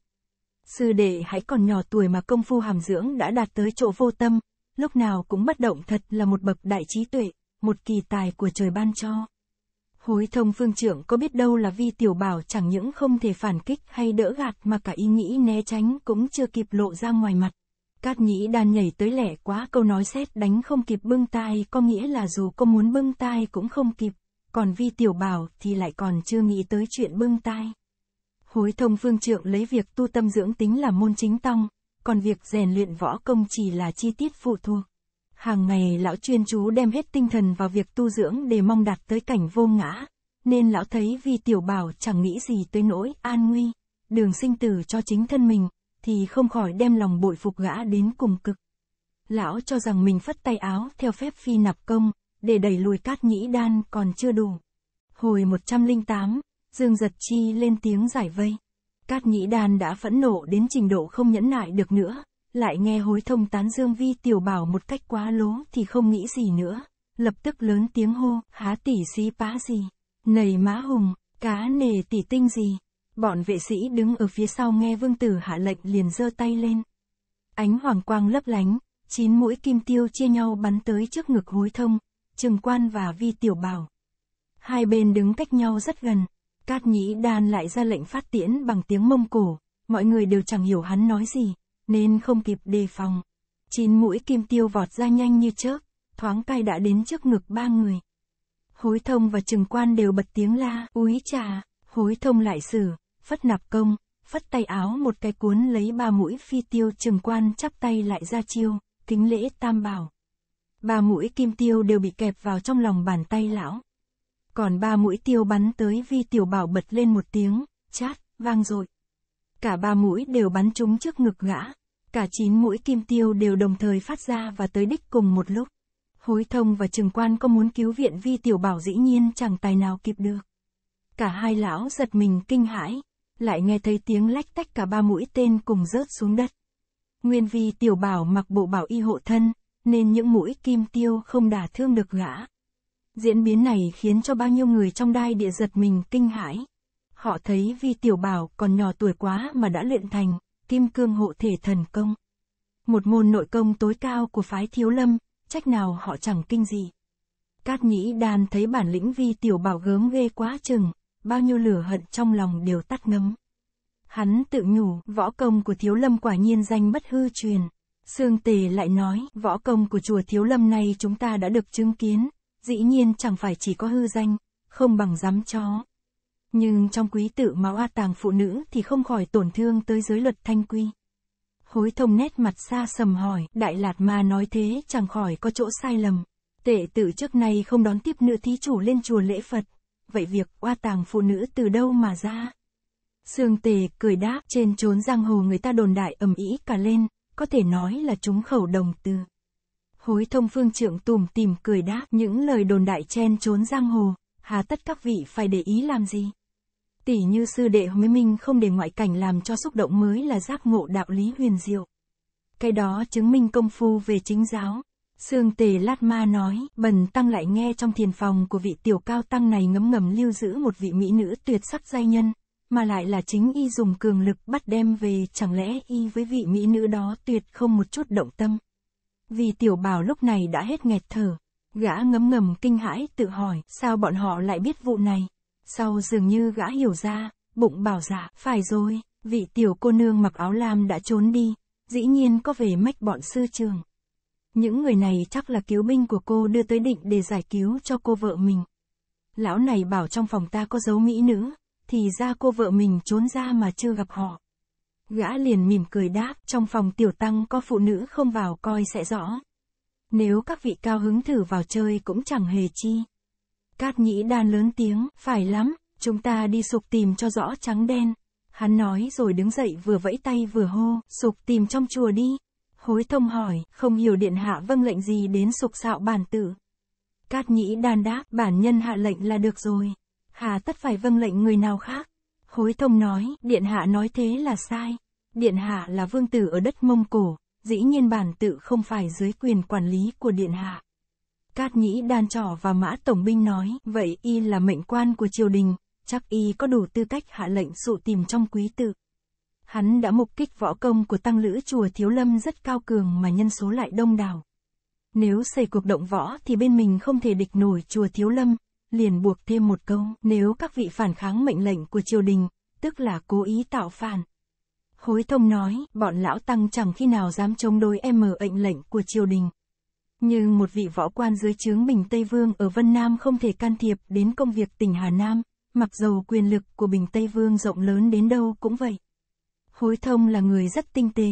[SPEAKER 1] sư đệ hãy còn nhỏ tuổi mà công phu hàm dưỡng đã đạt tới chỗ vô tâm, lúc nào cũng bất động thật là một bậc đại trí tuệ, một kỳ tài của trời ban cho. Hối thông phương trưởng có biết đâu là vi tiểu bảo chẳng những không thể phản kích hay đỡ gạt mà cả ý nghĩ né tránh cũng chưa kịp lộ ra ngoài mặt. Cát nhĩ đan nhảy tới lẻ quá câu nói xét đánh không kịp bưng tai có nghĩa là dù có muốn bưng tai cũng không kịp, còn vi tiểu bảo thì lại còn chưa nghĩ tới chuyện bưng tai. Hối thông phương trượng lấy việc tu tâm dưỡng tính là môn chính tông, còn việc rèn luyện võ công chỉ là chi tiết phụ thuộc. Hàng ngày lão chuyên chú đem hết tinh thần vào việc tu dưỡng để mong đạt tới cảnh vô ngã, nên lão thấy vì tiểu bảo chẳng nghĩ gì tới nỗi an nguy, đường sinh tử cho chính thân mình, thì không khỏi đem lòng bội phục gã đến cùng cực. Lão cho rằng mình phất tay áo theo phép phi nạp công, để đẩy lùi cát nhĩ đan còn chưa đủ. Hồi 108, Dương Giật Chi lên tiếng giải vây. Cát Nhĩ Đan đã phẫn nộ đến trình độ không nhẫn nại được nữa, lại nghe hối thông tán Dương Vi tiểu bảo một cách quá lố thì không nghĩ gì nữa, lập tức lớn tiếng hô, há tỷ xí pá gì, nầy má hùng, cá nề tỷ tinh gì. Bọn vệ sĩ đứng ở phía sau nghe vương tử hạ lệnh liền giơ tay lên. Ánh hoàng quang lấp lánh, chín mũi kim tiêu chia nhau bắn tới trước ngực hối thông, trừng quan và vi tiểu bảo. Hai bên đứng cách nhau rất gần, Cát Nhĩ Đan lại ra lệnh phát tiễn bằng tiếng Mông Cổ, mọi người đều chẳng hiểu hắn nói gì, nên không kịp đề phòng. Chín mũi kim tiêu vọt ra nhanh như chớp, thoáng cai đã đến trước ngực ba người. Hối thông và trừng quan đều bật tiếng la, úi trà, hối thông lại sử phất nạp công, phất tay áo một cái cuốn lấy ba mũi phi tiêu trừng quan chắp tay lại ra chiêu, kính lễ tam bảo. Ba mũi kim tiêu đều bị kẹp vào trong lòng bàn tay lão. Còn ba mũi tiêu bắn tới vi tiểu bảo bật lên một tiếng, chát, vang rồi. Cả ba mũi đều bắn trúng trước ngực gã. Cả chín mũi kim tiêu đều đồng thời phát ra và tới đích cùng một lúc. Hối thông và trường quan có muốn cứu viện vi tiểu bảo dĩ nhiên chẳng tài nào kịp được. Cả hai lão giật mình kinh hãi, lại nghe thấy tiếng lách tách cả ba mũi tên cùng rớt xuống đất. Nguyên vi tiểu bảo mặc bộ bảo y hộ thân, nên những mũi kim tiêu không đả thương được gã. Diễn biến này khiến cho bao nhiêu người trong đai địa giật mình kinh hãi. Họ thấy Vi Tiểu Bảo còn nhỏ tuổi quá mà đã luyện thành Kim Cương Hộ Thể Thần Công. Một môn nội công tối cao của phái Thiếu Lâm, trách nào họ chẳng kinh gì. Cát Nhĩ Đan thấy bản lĩnh Vi Tiểu Bảo gớm ghê quá chừng, bao nhiêu lửa hận trong lòng đều tắt ngấm. Hắn tự nhủ, võ công của Thiếu Lâm quả nhiên danh bất hư truyền. Sương Tề lại nói, võ công của chùa Thiếu Lâm này chúng ta đã được chứng kiến, dĩ nhiên chẳng phải chỉ có hư danh, không bằng dám chó. Nhưng trong quý tự máu A Tàng phụ nữ thì không khỏi tổn thương tới giới luật thanh quy. Hối thông nét mặt xa sầm hỏi, Đại Lạt Ma nói thế chẳng khỏi có chỗ sai lầm. Tệ tự trước nay không đón tiếp nữ thí chủ lên chùa lễ Phật. Vậy việc oa tàng phụ nữ từ đâu mà ra? Sương tề cười đáp trên trốn giang hồ người ta đồn đại ầm ĩ cả lên, có thể nói là chúng khẩu đồng từ. Khối thông phương trưởng tùm tìm cười đáp những lời đồn đại chen trốn giang hồ, hà tất các vị phải để ý làm gì. Tỷ như sư đệ huế minh không để ngoại cảnh làm cho xúc động mới là giác ngộ đạo lý huyền diệu. Cái đó chứng minh công phu về chính giáo. Sương tề lát ma nói, bần tăng lại nghe trong thiền phòng của vị tiểu cao tăng này ngấm ngầm lưu giữ một vị mỹ nữ tuyệt sắc giai nhân, mà lại là chính y dùng cường lực bắt đem về chẳng lẽ y với vị mỹ nữ đó tuyệt không một chút động tâm. Vì tiểu bảo lúc này đã hết nghẹt thở. Gã ngấm ngầm kinh hãi tự hỏi sao bọn họ lại biết vụ này. Sau dường như gã hiểu ra, bụng bảo dạ, phải rồi, vị tiểu cô nương mặc áo lam đã trốn đi, dĩ nhiên có về mách bọn sư trường. Những người này chắc là cứu binh của cô đưa tới định để giải cứu cho cô vợ mình. Lão này bảo trong phòng ta có dấu mỹ nữ, thì ra cô vợ mình trốn ra mà chưa gặp họ. Gã liền mỉm cười đáp, trong phòng tiểu tăng có phụ nữ không vào coi sẽ rõ. Nếu các vị cao hứng thử vào chơi cũng chẳng hề chi. Cát nhĩ đan lớn tiếng, phải lắm, chúng ta đi sục tìm cho rõ trắng đen. Hắn nói rồi đứng dậy vừa vẫy tay vừa hô, sục tìm trong chùa đi. Hối thông hỏi, không hiểu điện hạ vâng lệnh gì đến sục xạo bản tử. Cát nhĩ đan đáp, bản nhân hạ lệnh là được rồi. Hà tất phải vâng lệnh người nào khác. Hối thông nói, điện hạ nói thế là sai. Điện hạ là vương tử ở đất Mông Cổ, dĩ nhiên bản tự không phải dưới quyền quản lý của điện hạ. Cát Nhĩ đan trỏ và mã tổng binh nói, vậy y là mệnh quan của triều đình, chắc y có đủ tư cách hạ lệnh sự tìm trong quý tự. Hắn đã mục kích võ công của tăng lữ chùa Thiếu Lâm rất cao cường mà nhân số lại đông đảo. Nếu xây cuộc động võ thì bên mình không thể địch nổi chùa Thiếu Lâm, liền buộc thêm một câu, nếu các vị phản kháng mệnh lệnh của triều đình, tức là cố ý tạo phản. Hối thông nói, bọn lão tăng chẳng khi nào dám chống đối em mở ệnh lệnh của triều đình. Nhưng một vị võ quan dưới chướng Bình Tây Vương ở Vân Nam không thể can thiệp đến công việc tỉnh Hà Nam, mặc dầu quyền lực của Bình Tây Vương rộng lớn đến đâu cũng vậy. Hối thông là người rất tinh tế,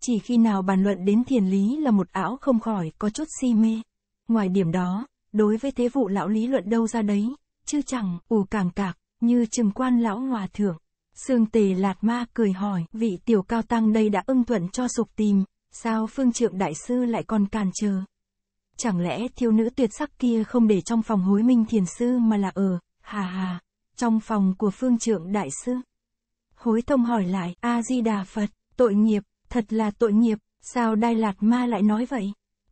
[SPEAKER 1] chỉ khi nào bàn luận đến thiền lý là một ảo không khỏi có chút si mê. Ngoài điểm đó, đối với thế vụ lão lý luận đâu ra đấy, chứ chẳng, ủ càng cạc, như trừng quan lão hòa thượng. Sương tề lạt ma cười hỏi, vị tiểu cao tăng đây đã ưng thuận cho sục tìm, sao phương trượng đại sư lại còn càn chờ? Chẳng lẽ thiếu nữ tuyệt sắc kia không để trong phòng hối minh thiền sư mà là ở, hà hà, trong phòng của phương trượng đại sư? Hối thông hỏi lại, A-di-đà Phật, tội nghiệp, thật là tội nghiệp, sao Đai Lạt Ma lại nói vậy?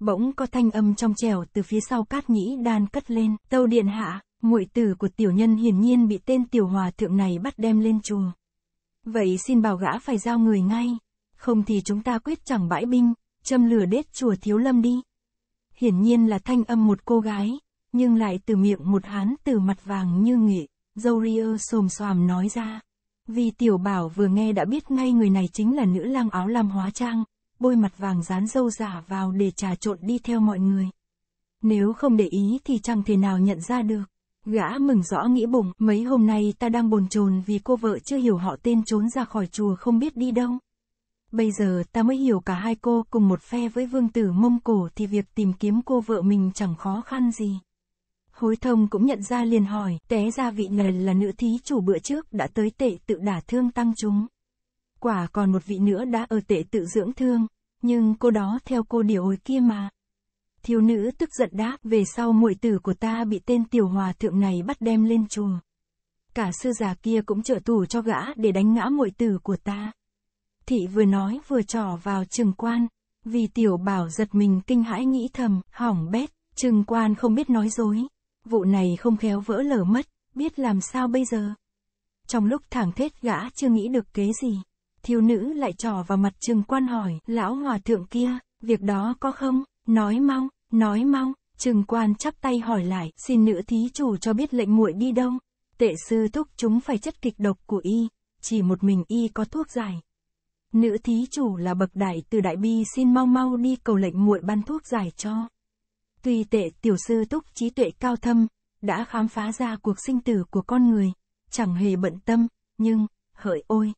[SPEAKER 1] bỗng có thanh âm trong trèo từ phía sau cát nhĩ đan cất lên tâu điện hạ muội tử của tiểu nhân hiển nhiên bị tên tiểu hòa thượng này bắt đem lên chùa vậy xin bảo gã phải giao người ngay không thì chúng ta quyết chẳng bãi binh châm lửa đết chùa thiếu lâm đi hiển nhiên là thanh âm một cô gái nhưng lại từ miệng một hán từ mặt vàng như nghệ dâu ria xồm xoàm nói ra vì tiểu bảo vừa nghe đã biết ngay người này chính là nữ lang áo lam hóa trang bôi mặt vàng dán dâu giả vào để trà trộn đi theo mọi người. Nếu không để ý thì chẳng thể nào nhận ra được. Gã mừng rõ nghĩ bụng, mấy hôm nay ta đang bồn chồn vì cô vợ chưa hiểu họ tên trốn ra khỏi chùa không biết đi đâu. Bây giờ ta mới hiểu cả hai cô cùng một phe với vương tử Mông Cổ thì việc tìm kiếm cô vợ mình chẳng khó khăn gì. Hối thông cũng nhận ra liền hỏi, té ra vị này là nữ thí chủ bữa trước đã tới tệ tự đả thương tăng chúng quả còn một vị nữa đã ở tệ tự dưỡng thương, nhưng cô đó theo cô điều ôi kia mà. Thiếu nữ tức giận đáp về sau muội tử của ta bị tên tiểu hòa thượng này bắt đem lên chùa. Cả sư già kia cũng trợ tù cho gã để đánh ngã muội tử của ta. Thị vừa nói vừa trỏ vào trường quan, vì tiểu bảo giật mình kinh hãi nghĩ thầm, hỏng bét, trường quan không biết nói dối. Vụ này không khéo vỡ lở mất, biết làm sao bây giờ. Trong lúc thẳng thết gã chưa nghĩ được kế gì thiếu nữ lại trỏ vào mặt trường quan hỏi, lão hòa thượng kia, việc đó có không, nói mau, nói mau, trường quan chắp tay hỏi lại, xin nữ thí chủ cho biết lệnh muội đi đâu, tệ sư thúc chúng phải chất kịch độc của y, chỉ một mình y có thuốc giải. Nữ thí chủ là bậc đại từ đại bi xin mau mau đi cầu lệnh muội ban thuốc giải cho. Tuy tệ tiểu sư túc trí tuệ cao thâm, đã khám phá ra cuộc sinh tử của con người, chẳng hề bận tâm, nhưng, hỡi ôi!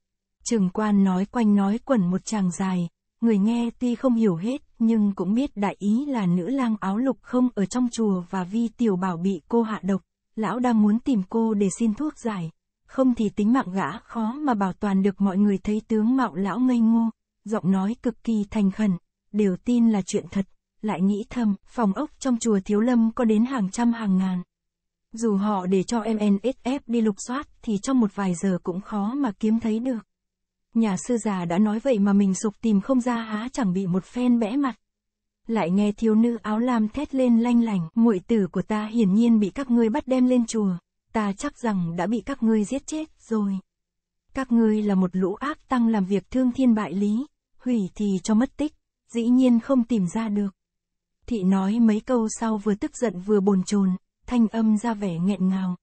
[SPEAKER 1] Trường quan nói quanh nói quẩn một chàng dài, người nghe tuy không hiểu hết, nhưng cũng biết đại ý là nữ lang áo lục không ở trong chùa và vi tiểu bảo bị cô hạ độc, lão đang muốn tìm cô để xin thuốc giải, không thì tính mạng gã khó mà bảo toàn được mọi người thấy tướng mạo lão ngây ngô, giọng nói cực kỳ thành khẩn, đều tin là chuyện thật, lại nghĩ thầm, phòng ốc trong chùa thiếu lâm có đến hàng trăm hàng ngàn. Dù họ để cho MNSF đi lục soát thì trong một vài giờ cũng khó mà kiếm thấy được. Nhà sư già đã nói vậy mà mình sục tìm không ra há chẳng bị một phen bẽ mặt. Lại nghe thiếu nữ áo lam thét lên lanh lành, muội tử của ta hiển nhiên bị các ngươi bắt đem lên chùa, ta chắc rằng đã bị các ngươi giết chết rồi. Các ngươi là một lũ ác tăng làm việc thương thiên bại lý, hủy thì cho mất tích, dĩ nhiên không tìm ra được. Thị nói mấy câu sau vừa tức giận vừa bồn chồn, thanh âm ra vẻ nghẹn ngào.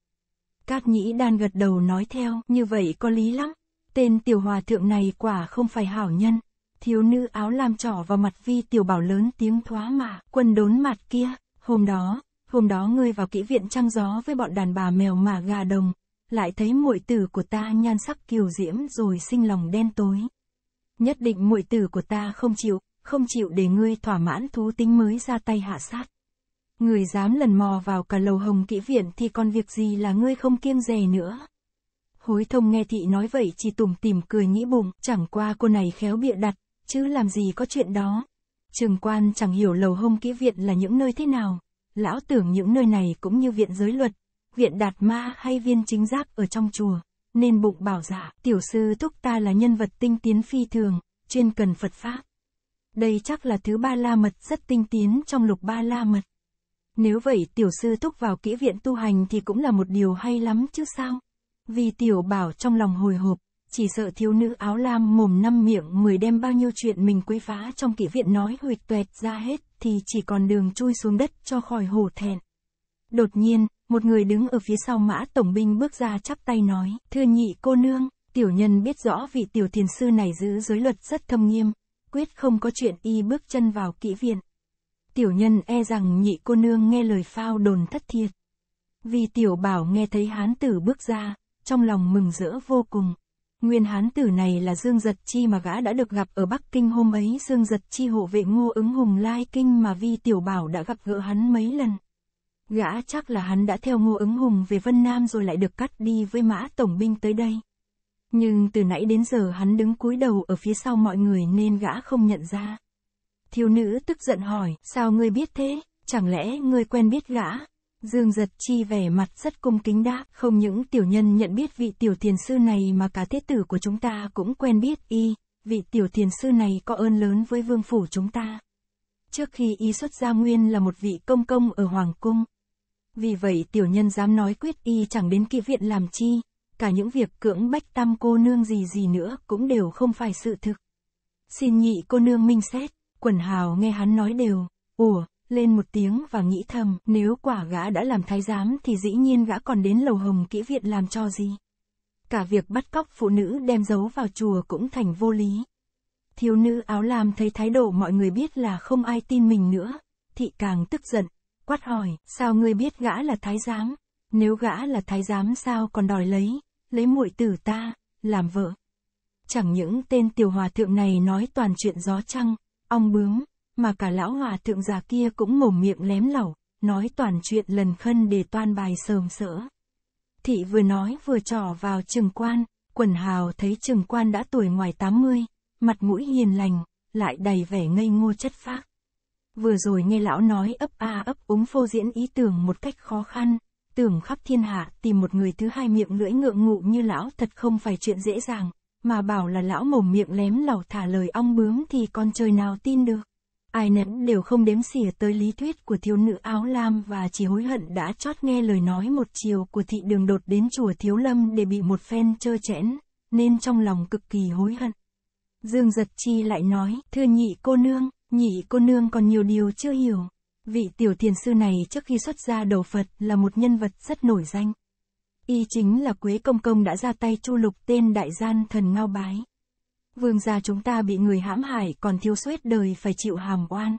[SPEAKER 1] Cát nhĩ đan gật đầu nói theo, như vậy có lý lắm. Tên tiểu hòa thượng này quả không phải hảo nhân. Thiếu nữ áo lam trỏ vào mặt vi tiểu bảo lớn tiếng thoá mạ, quân đốn mặt kia. Hôm đó, hôm đó ngươi vào kỹ viện trăng gió với bọn đàn bà mèo mà gà đồng. Lại thấy muội tử của ta nhan sắc kiều diễm rồi sinh lòng đen tối. Nhất định muội tử của ta không chịu, không chịu để ngươi thỏa mãn thú tính mới ra tay hạ sát. Người dám lần mò vào cả lầu hồng kỹ viện thì còn việc gì là ngươi không kiêng dè nữa. Hối thông nghe thị nói vậy chỉ tủm tìm cười nghĩ bụng, chẳng qua cô này khéo bịa đặt, chứ làm gì có chuyện đó. Trường quan chẳng hiểu lầu hông kỹ viện là những nơi thế nào, lão tưởng những nơi này cũng như viện giới luật, viện đạt ma hay viên chính giác ở trong chùa, nên bụng bảo giả, dạ, tiểu sư thúc ta là nhân vật tinh tiến phi thường, chuyên cần Phật Pháp. Đây chắc là thứ ba la mật rất tinh tiến trong lục ba la mật. Nếu vậy tiểu sư thúc vào kỹ viện tu hành thì cũng là một điều hay lắm chứ sao? Vì tiểu bảo trong lòng hồi hộp, chỉ sợ thiếu nữ áo lam mồm năm miệng mười đem bao nhiêu chuyện mình quấy phá trong kỷ viện nói huyệt tuẹt ra hết thì chỉ còn đường chui xuống đất cho khỏi hổ thẹn. Đột nhiên, một người đứng ở phía sau mã tổng binh bước ra chắp tay nói, thưa nhị cô nương, tiểu nhân biết rõ vị tiểu thiền sư này giữ giới luật rất thâm nghiêm, quyết không có chuyện y bước chân vào kỹ viện. Tiểu nhân e rằng nhị cô nương nghe lời phao đồn thất thiệt. Vì tiểu bảo nghe thấy hán tử bước ra, trong lòng mừng rỡ vô cùng. Nguyên hán tử này là Dương Giật Chi mà gã đã được gặp ở Bắc Kinh hôm ấy Dương Giật Chi hộ vệ ngô ứng hùng lai kinh mà Vi Tiểu Bảo đã gặp gỡ hắn mấy lần. Gã chắc là hắn đã theo ngô ứng hùng về Vân Nam rồi lại được cắt đi với mã tổng binh tới đây. Nhưng từ nãy đến giờ hắn đứng cúi đầu ở phía sau mọi người nên gã không nhận ra. Thiếu nữ tức giận hỏi, sao ngươi biết thế, chẳng lẽ ngươi quen biết gã, Dương giật chi vẻ mặt rất cung kính đáp, không những tiểu nhân nhận biết vị tiểu thiền sư này mà cả thế tử của chúng ta cũng quen biết y, vị tiểu thiền sư này có ơn lớn với vương phủ chúng ta. Trước khi y xuất gia nguyên là một vị công công ở Hoàng Cung. Vì vậy tiểu nhân dám nói quyết y chẳng đến kỵ viện làm chi, cả những việc cưỡng bách tam cô nương gì gì nữa cũng đều không phải sự thực. Xin nhị cô nương minh xét, quần hào nghe hắn nói đều, ủa, lên một tiếng và nghĩ thầm, nếu quả gã đã làm thái giám thì dĩ nhiên gã còn đến lầu hồng kỹ viện làm cho gì. Cả việc bắt cóc phụ nữ đem giấu vào chùa cũng thành vô lý. Thiếu nữ áo lam thấy thái độ mọi người biết là không ai tin mình nữa, thị càng tức giận, quát hỏi, sao ngươi biết gã là thái giám? Nếu gã là thái giám sao còn đòi lấy, lấy muội tử ta, làm vợ. Chẳng những tên tiểu hòa thượng này nói toàn chuyện gió trăng, ong bướm, mà cả lão hòa thượng già kia cũng mồm miệng lém lẩu, nói toàn chuyện lần khân để toan bài sờm sỡ. Thị vừa nói vừa trò vào trường quan, quần hào thấy trường quan đã tuổi ngoài 80, mặt mũi hiền lành, lại đầy vẻ ngây ngô chất phác. Vừa rồi nghe lão nói ấp a ấp úng phô diễn ý tưởng một cách khó khăn, tưởng khắp thiên hạ tìm một người thứ hai miệng lưỡi ngượng ngụ như lão thật không phải chuyện dễ dàng, mà bảo là lão mồm miệng lém lẩu thả lời ong bướm thì con trời nào tin được ai nẫn đều không đếm xỉa tới lý thuyết của thiếu nữ áo lam và chỉ hối hận đã chót nghe lời nói một chiều của thị đường đột đến chùa thiếu lâm để bị một phen trơ chẽn, nên trong lòng cực kỳ hối hận. Dương giật chi lại nói, thưa nhị cô nương, nhị cô nương còn nhiều điều chưa hiểu. Vị tiểu thiền sư này trước khi xuất gia đầu Phật là một nhân vật rất nổi danh. Y chính là Quế Công Công đã ra tay chu lục tên đại gian thần Ngao Bái vương gia chúng ta bị người hãm hại còn thiếu suýt đời phải chịu hàm oan.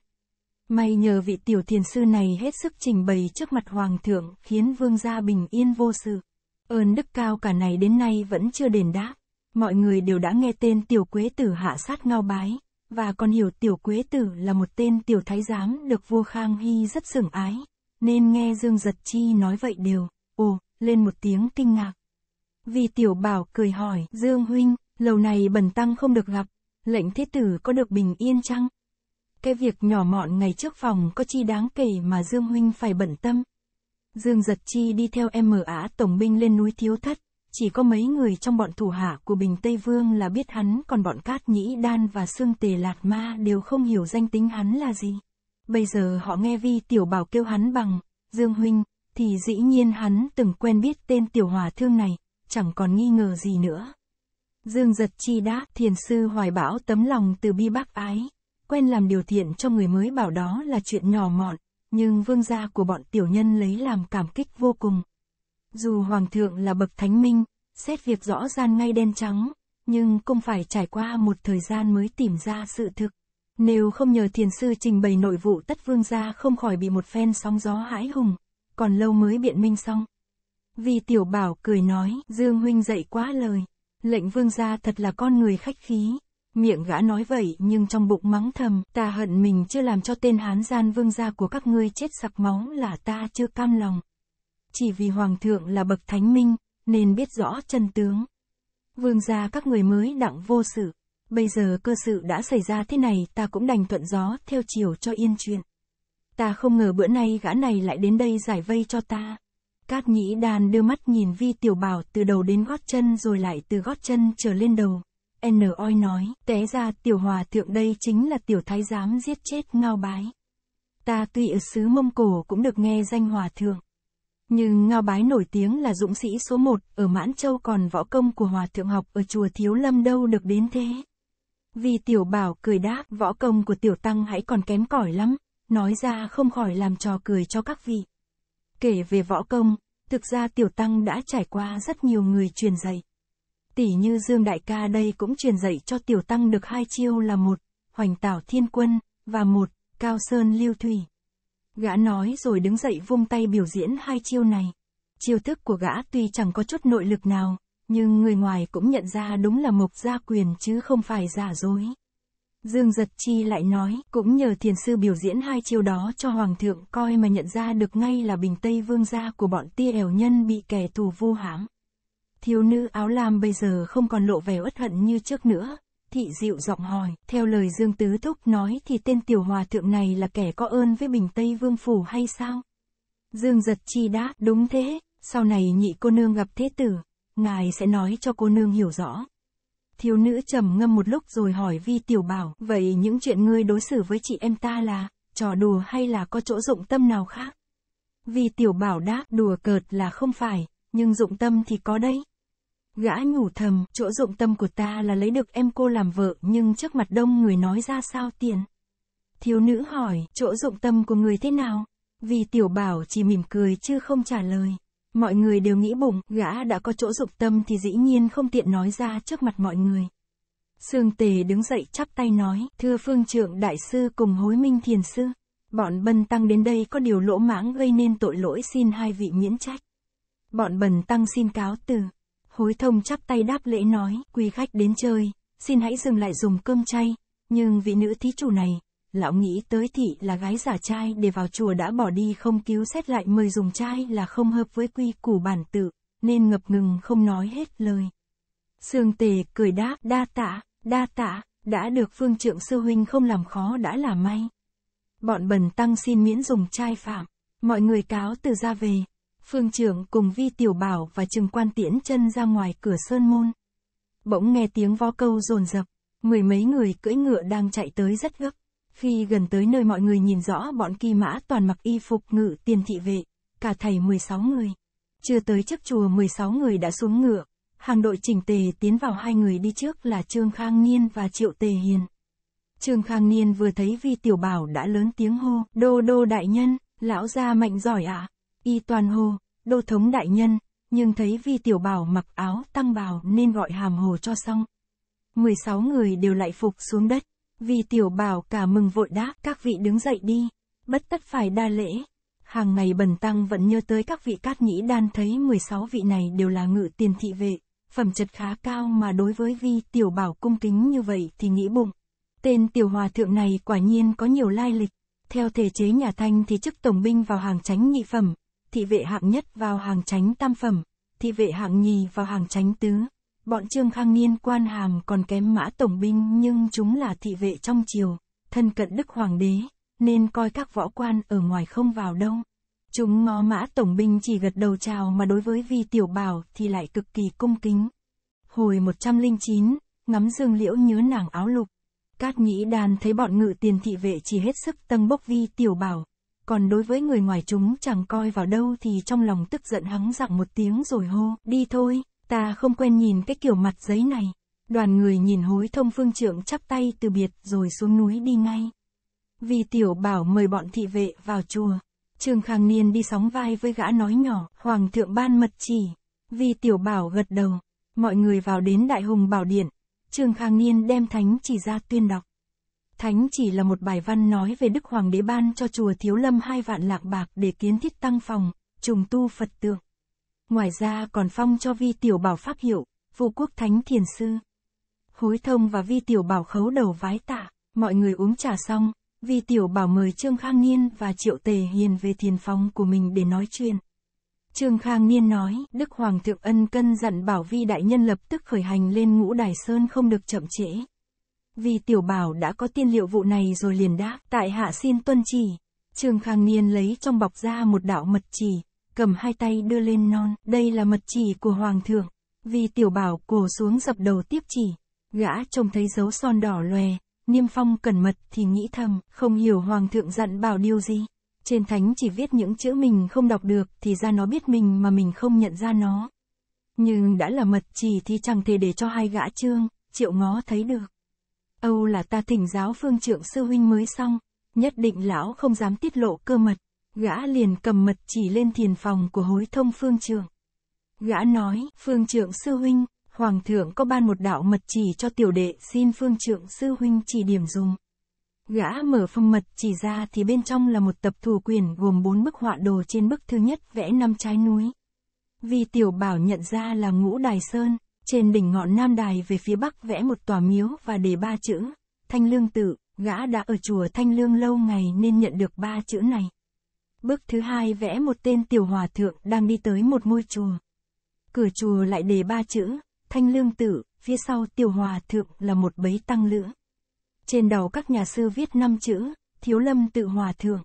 [SPEAKER 1] May nhờ vị tiểu thiền sư này hết sức trình bày trước mặt hoàng thượng, khiến vương gia bình yên vô sự. Ơn đức cao cả này đến nay vẫn chưa đền đáp. Mọi người đều đã nghe tên tiểu quế tử hạ sát ngao bái, và còn hiểu tiểu quế tử là một tên tiểu thái giám được vua Khang Hy rất sủng ái, nên nghe Dương Giật Chi nói vậy đều, ồ, lên một tiếng kinh ngạc. Vì tiểu bảo cười hỏi, Dương Huynh, Lâu nay bần tăng không được gặp, lệnh thế tử có được bình yên chăng? Cái việc nhỏ mọn ngày trước phòng có chi đáng kể mà Dương Huynh phải bận tâm. Dương Giật Chi đi theo em mở Á tổng binh lên núi Thiếu Thất, chỉ có mấy người trong bọn thủ hạ của Bình Tây Vương là biết hắn còn bọn Cát Nhĩ Đan và Sương Tề Lạt Ma đều không hiểu danh tính hắn là gì. Bây giờ họ nghe Vi Tiểu Bảo kêu hắn bằng, Dương Huynh, thì dĩ nhiên hắn từng quen biết tên Tiểu Hòa Thương này, chẳng còn nghi ngờ gì nữa. Dương giật chi đã, thiền sư hoài bão tấm lòng từ bi bác ái. Quen làm điều thiện cho người mới bảo đó là chuyện nhỏ mọn, nhưng vương gia của bọn tiểu nhân lấy làm cảm kích vô cùng. Dù hoàng thượng là bậc thánh minh, xét việc rõ gian ngay đen trắng, nhưng cũng phải trải qua một thời gian mới tìm ra sự thực. Nếu không nhờ thiền sư trình bày nội vụ tất vương gia không khỏi bị một phen sóng gió hãi hùng, còn lâu mới biện minh xong. Vì tiểu bảo cười nói, Dương huynh dậy quá lời. Lệnh vương gia thật là con người khách khí. Miệng gã nói vậy nhưng trong bụng mắng thầm, ta hận mình chưa làm cho tên hán gian vương gia của các ngươi chết sặc máu là ta chưa cam lòng. Chỉ vì hoàng thượng là bậc thánh minh, nên biết rõ chân tướng. Vương gia các người mới đặng vô sự. Bây giờ cơ sự đã xảy ra thế này ta cũng đành thuận gió theo chiều cho yên chuyện. Ta không ngờ bữa nay gã này lại đến đây giải vây cho ta. Cát nhĩ đàn đưa mắt nhìn vi tiểu bảo từ đầu đến gót chân rồi lại từ gót chân trở lên đầu. N oi nói, té ra tiểu hòa thượng đây chính là tiểu thái giám giết chết ngao bái. Ta tuy ở xứ Mông Cổ cũng được nghe danh hòa thượng. Nhưng Ngao Bái nổi tiếng là dũng sĩ số một ở Mãn Châu còn võ công của Hòa Thượng học ở chùa Thiếu Lâm đâu được đến thế. Vì Tiểu Bảo cười đáp võ công của Tiểu Tăng hãy còn kém cỏi lắm, nói ra không khỏi làm trò cười cho các vị. Kể về võ công, thực ra tiểu tăng đã trải qua rất nhiều người truyền dạy. Tỷ như Dương Đại ca đây cũng truyền dạy cho tiểu tăng được hai chiêu là một, hoành tảo thiên quân, và một, cao sơn lưu thủy. Gã nói rồi đứng dậy vung tay biểu diễn hai chiêu này. Chiêu thức của gã tuy chẳng có chút nội lực nào, nhưng người ngoài cũng nhận ra đúng là mộc gia quyền chứ không phải giả dối. Dương Giật Chi lại nói, cũng nhờ thiền sư biểu diễn hai chiêu đó cho Hoàng thượng coi mà nhận ra được ngay là bình Tây Vương gia của bọn tia ẻo nhân bị kẻ thù vu hãm. Thiếu nữ áo lam bây giờ không còn lộ vẻ uất hận như trước nữa. Thị dịu giọng hỏi, theo lời Dương Tứ Thúc nói thì tên tiểu hòa thượng này là kẻ có ơn với bình Tây Vương Phủ hay sao? Dương Giật Chi đáp, đúng thế, sau này nhị cô nương gặp thế tử, ngài sẽ nói cho cô nương hiểu rõ thiếu nữ trầm ngâm một lúc rồi hỏi vi tiểu bảo, vậy những chuyện ngươi đối xử với chị em ta là, trò đùa hay là có chỗ dụng tâm nào khác? Vi tiểu bảo đáp, đùa cợt là không phải, nhưng dụng tâm thì có đấy. Gã nhủ thầm, chỗ dụng tâm của ta là lấy được em cô làm vợ, nhưng trước mặt đông người nói ra sao tiền. Thiếu nữ hỏi, chỗ dụng tâm của người thế nào? Vi tiểu bảo chỉ mỉm cười chứ không trả lời. Mọi người đều nghĩ bụng, gã đã có chỗ dục tâm thì dĩ nhiên không tiện nói ra trước mặt mọi người. Sương Tề đứng dậy chắp tay nói, thưa phương Trượng, đại sư cùng hối minh thiền sư, bọn bần tăng đến đây có điều lỗ mãng gây nên tội lỗi xin hai vị miễn trách. Bọn bần tăng xin cáo từ. Hối thông chắp tay đáp lễ nói, quý khách đến chơi, xin hãy dừng lại dùng cơm chay, nhưng vị nữ thí chủ này, lão nghĩ tới thị là gái giả trai để vào chùa đã bỏ đi không cứu xét lại mời dùng trai là không hợp với quy củ bản tự, nên ngập ngừng không nói hết lời. Sương tề cười đáp đa tạ, đa tạ, đã được phương trượng sư huynh không làm khó đã là may. Bọn bần tăng xin miễn dùng trai phạm, mọi người cáo từ ra về. Phương trưởng cùng Vi Tiểu Bảo và Trừng Quan Tiễn chân ra ngoài cửa sơn môn. Bỗng nghe tiếng vo câu rồn rập, mười mấy người cưỡi ngựa đang chạy tới rất gấp. Khi gần tới nơi mọi người nhìn rõ bọn kỳ mã toàn mặc y phục ngự tiền thị vệ, cả thầy 16 người. Chưa tới chấp chùa 16 người đã xuống ngựa, hàng đội chỉnh tề tiến vào hai người đi trước là Trương Khang Niên và Triệu Tề Hiền. Trương Khang Niên vừa thấy Vi Tiểu Bảo đã lớn tiếng hô, đô đô đại nhân, lão gia mạnh giỏi ạ. À? Y toàn hô, đô thống đại nhân, nhưng thấy Vi Tiểu Bảo mặc áo tăng bào nên gọi hàm hồ cho xong. 16 người đều lại phục xuống đất. Vì tiểu bảo cả mừng vội đáp các vị đứng dậy đi, bất tất phải đa lễ. Hàng ngày bần tăng vẫn nhớ tới các vị cát nhĩ đan thấy 16 vị này đều là ngự tiền thị vệ, phẩm chất khá cao mà đối với vi tiểu bảo cung kính như vậy thì nghĩ bụng. Tên tiểu hòa thượng này quả nhiên có nhiều lai lịch. Theo thể chế nhà Thanh thì chức tổng binh vào hàng tránh nhị phẩm, thị vệ hạng nhất vào hàng tránh tam phẩm, thị vệ hạng nhì vào hàng tránh tứ, Bọn Trương Khang Niên quan hàm còn kém mã tổng binh nhưng chúng là thị vệ trong triều, thân cận đức hoàng đế, nên coi các võ quan ở ngoài không vào đâu. Chúng ngó mã tổng binh chỉ gật đầu chào mà đối với vi tiểu bảo thì lại cực kỳ cung kính. Hồi 109, ngắm dương liễu nhớ nàng áo lục. Cát nhĩ đàn thấy bọn ngự tiền thị vệ chỉ hết sức tâng bốc vi tiểu bảo. Còn đối với người ngoài chúng chẳng coi vào đâu thì trong lòng tức giận hắng giọng một tiếng rồi hô, đi thôi. Ta không quen nhìn cái kiểu mặt giấy này. Đoàn người nhìn hối thông phương trưởng chắp tay từ biệt rồi xuống núi đi ngay. Vì tiểu bảo mời bọn thị vệ vào chùa. Trương Khang Niên đi sóng vai với gã nói nhỏ, Hoàng thượng ban mật chỉ. Vì tiểu bảo gật đầu. Mọi người vào đến Đại Hùng Bảo Điện. Trương Khang Niên đem thánh chỉ ra tuyên đọc. Thánh chỉ là một bài văn nói về Đức Hoàng đế ban cho chùa Thiếu Lâm hai vạn lạc bạc để kiến thiết tăng phòng, trùng tu Phật tượng. Ngoài ra còn phong cho Vi Tiểu Bảo pháp hiệu, Vu Quốc Thánh Thiền Sư. Hối Thông và Vi Tiểu Bảo khấu đầu vái tạ, mọi người uống trà xong, Vi Tiểu Bảo mời Trương Khang Niên và Triệu Tề Hiền về thiền phòng của mình để nói chuyện. Trương Khang Niên nói, Đức Hoàng Thượng Ân Cân dặn bảo Vi Đại Nhân lập tức khởi hành lên ngũ Đài Sơn không được chậm trễ. Vi Tiểu Bảo đã có tiên liệu vụ này rồi liền đáp, tại hạ xin tuân chỉ. Trương Khang Niên lấy trong bọc ra một đạo mật chỉ, cầm hai tay đưa lên non, đây là mật chỉ của hoàng thượng. Vì tiểu bảo cổ xuống dập đầu tiếp chỉ, gã trông thấy dấu son đỏ lòe, niêm phong cẩn mật thì nghĩ thầm, không hiểu hoàng thượng dặn bảo điều gì. Trên thánh chỉ viết những chữ mình không đọc được thì ra nó biết mình mà mình không nhận ra nó. Nhưng đã là mật chỉ thì chẳng thể để cho hai gã trương, triệu ngó thấy được. Âu là ta thỉnh giáo phương trưởng sư huynh mới xong, nhất định lão không dám tiết lộ cơ mật. Gã liền cầm mật chỉ lên thiền phòng của hối thông phương trưởng. Gã nói, phương trưởng sư huynh, hoàng thượng có ban một đạo mật chỉ cho tiểu đệ xin phương trưởng sư huynh chỉ điểm dùng. Gã mở phong mật chỉ ra thì bên trong là một tập thủ quyền gồm bốn bức họa đồ trên bức thứ nhất vẽ năm trái núi. Vì tiểu bảo nhận ra là ngũ đài sơn, trên đỉnh ngọn nam đài về phía bắc vẽ một tòa miếu và đề ba chữ, thanh lương tự, gã đã ở chùa thanh lương lâu ngày nên nhận được ba chữ này. Bước thứ hai vẽ một tên tiểu hòa thượng đang đi tới một ngôi chùa. Cửa chùa lại đề ba chữ, thanh lương tử, phía sau tiểu hòa thượng là một bấy tăng lữ. Trên đầu các nhà sư viết năm chữ, thiếu lâm tự hòa thượng.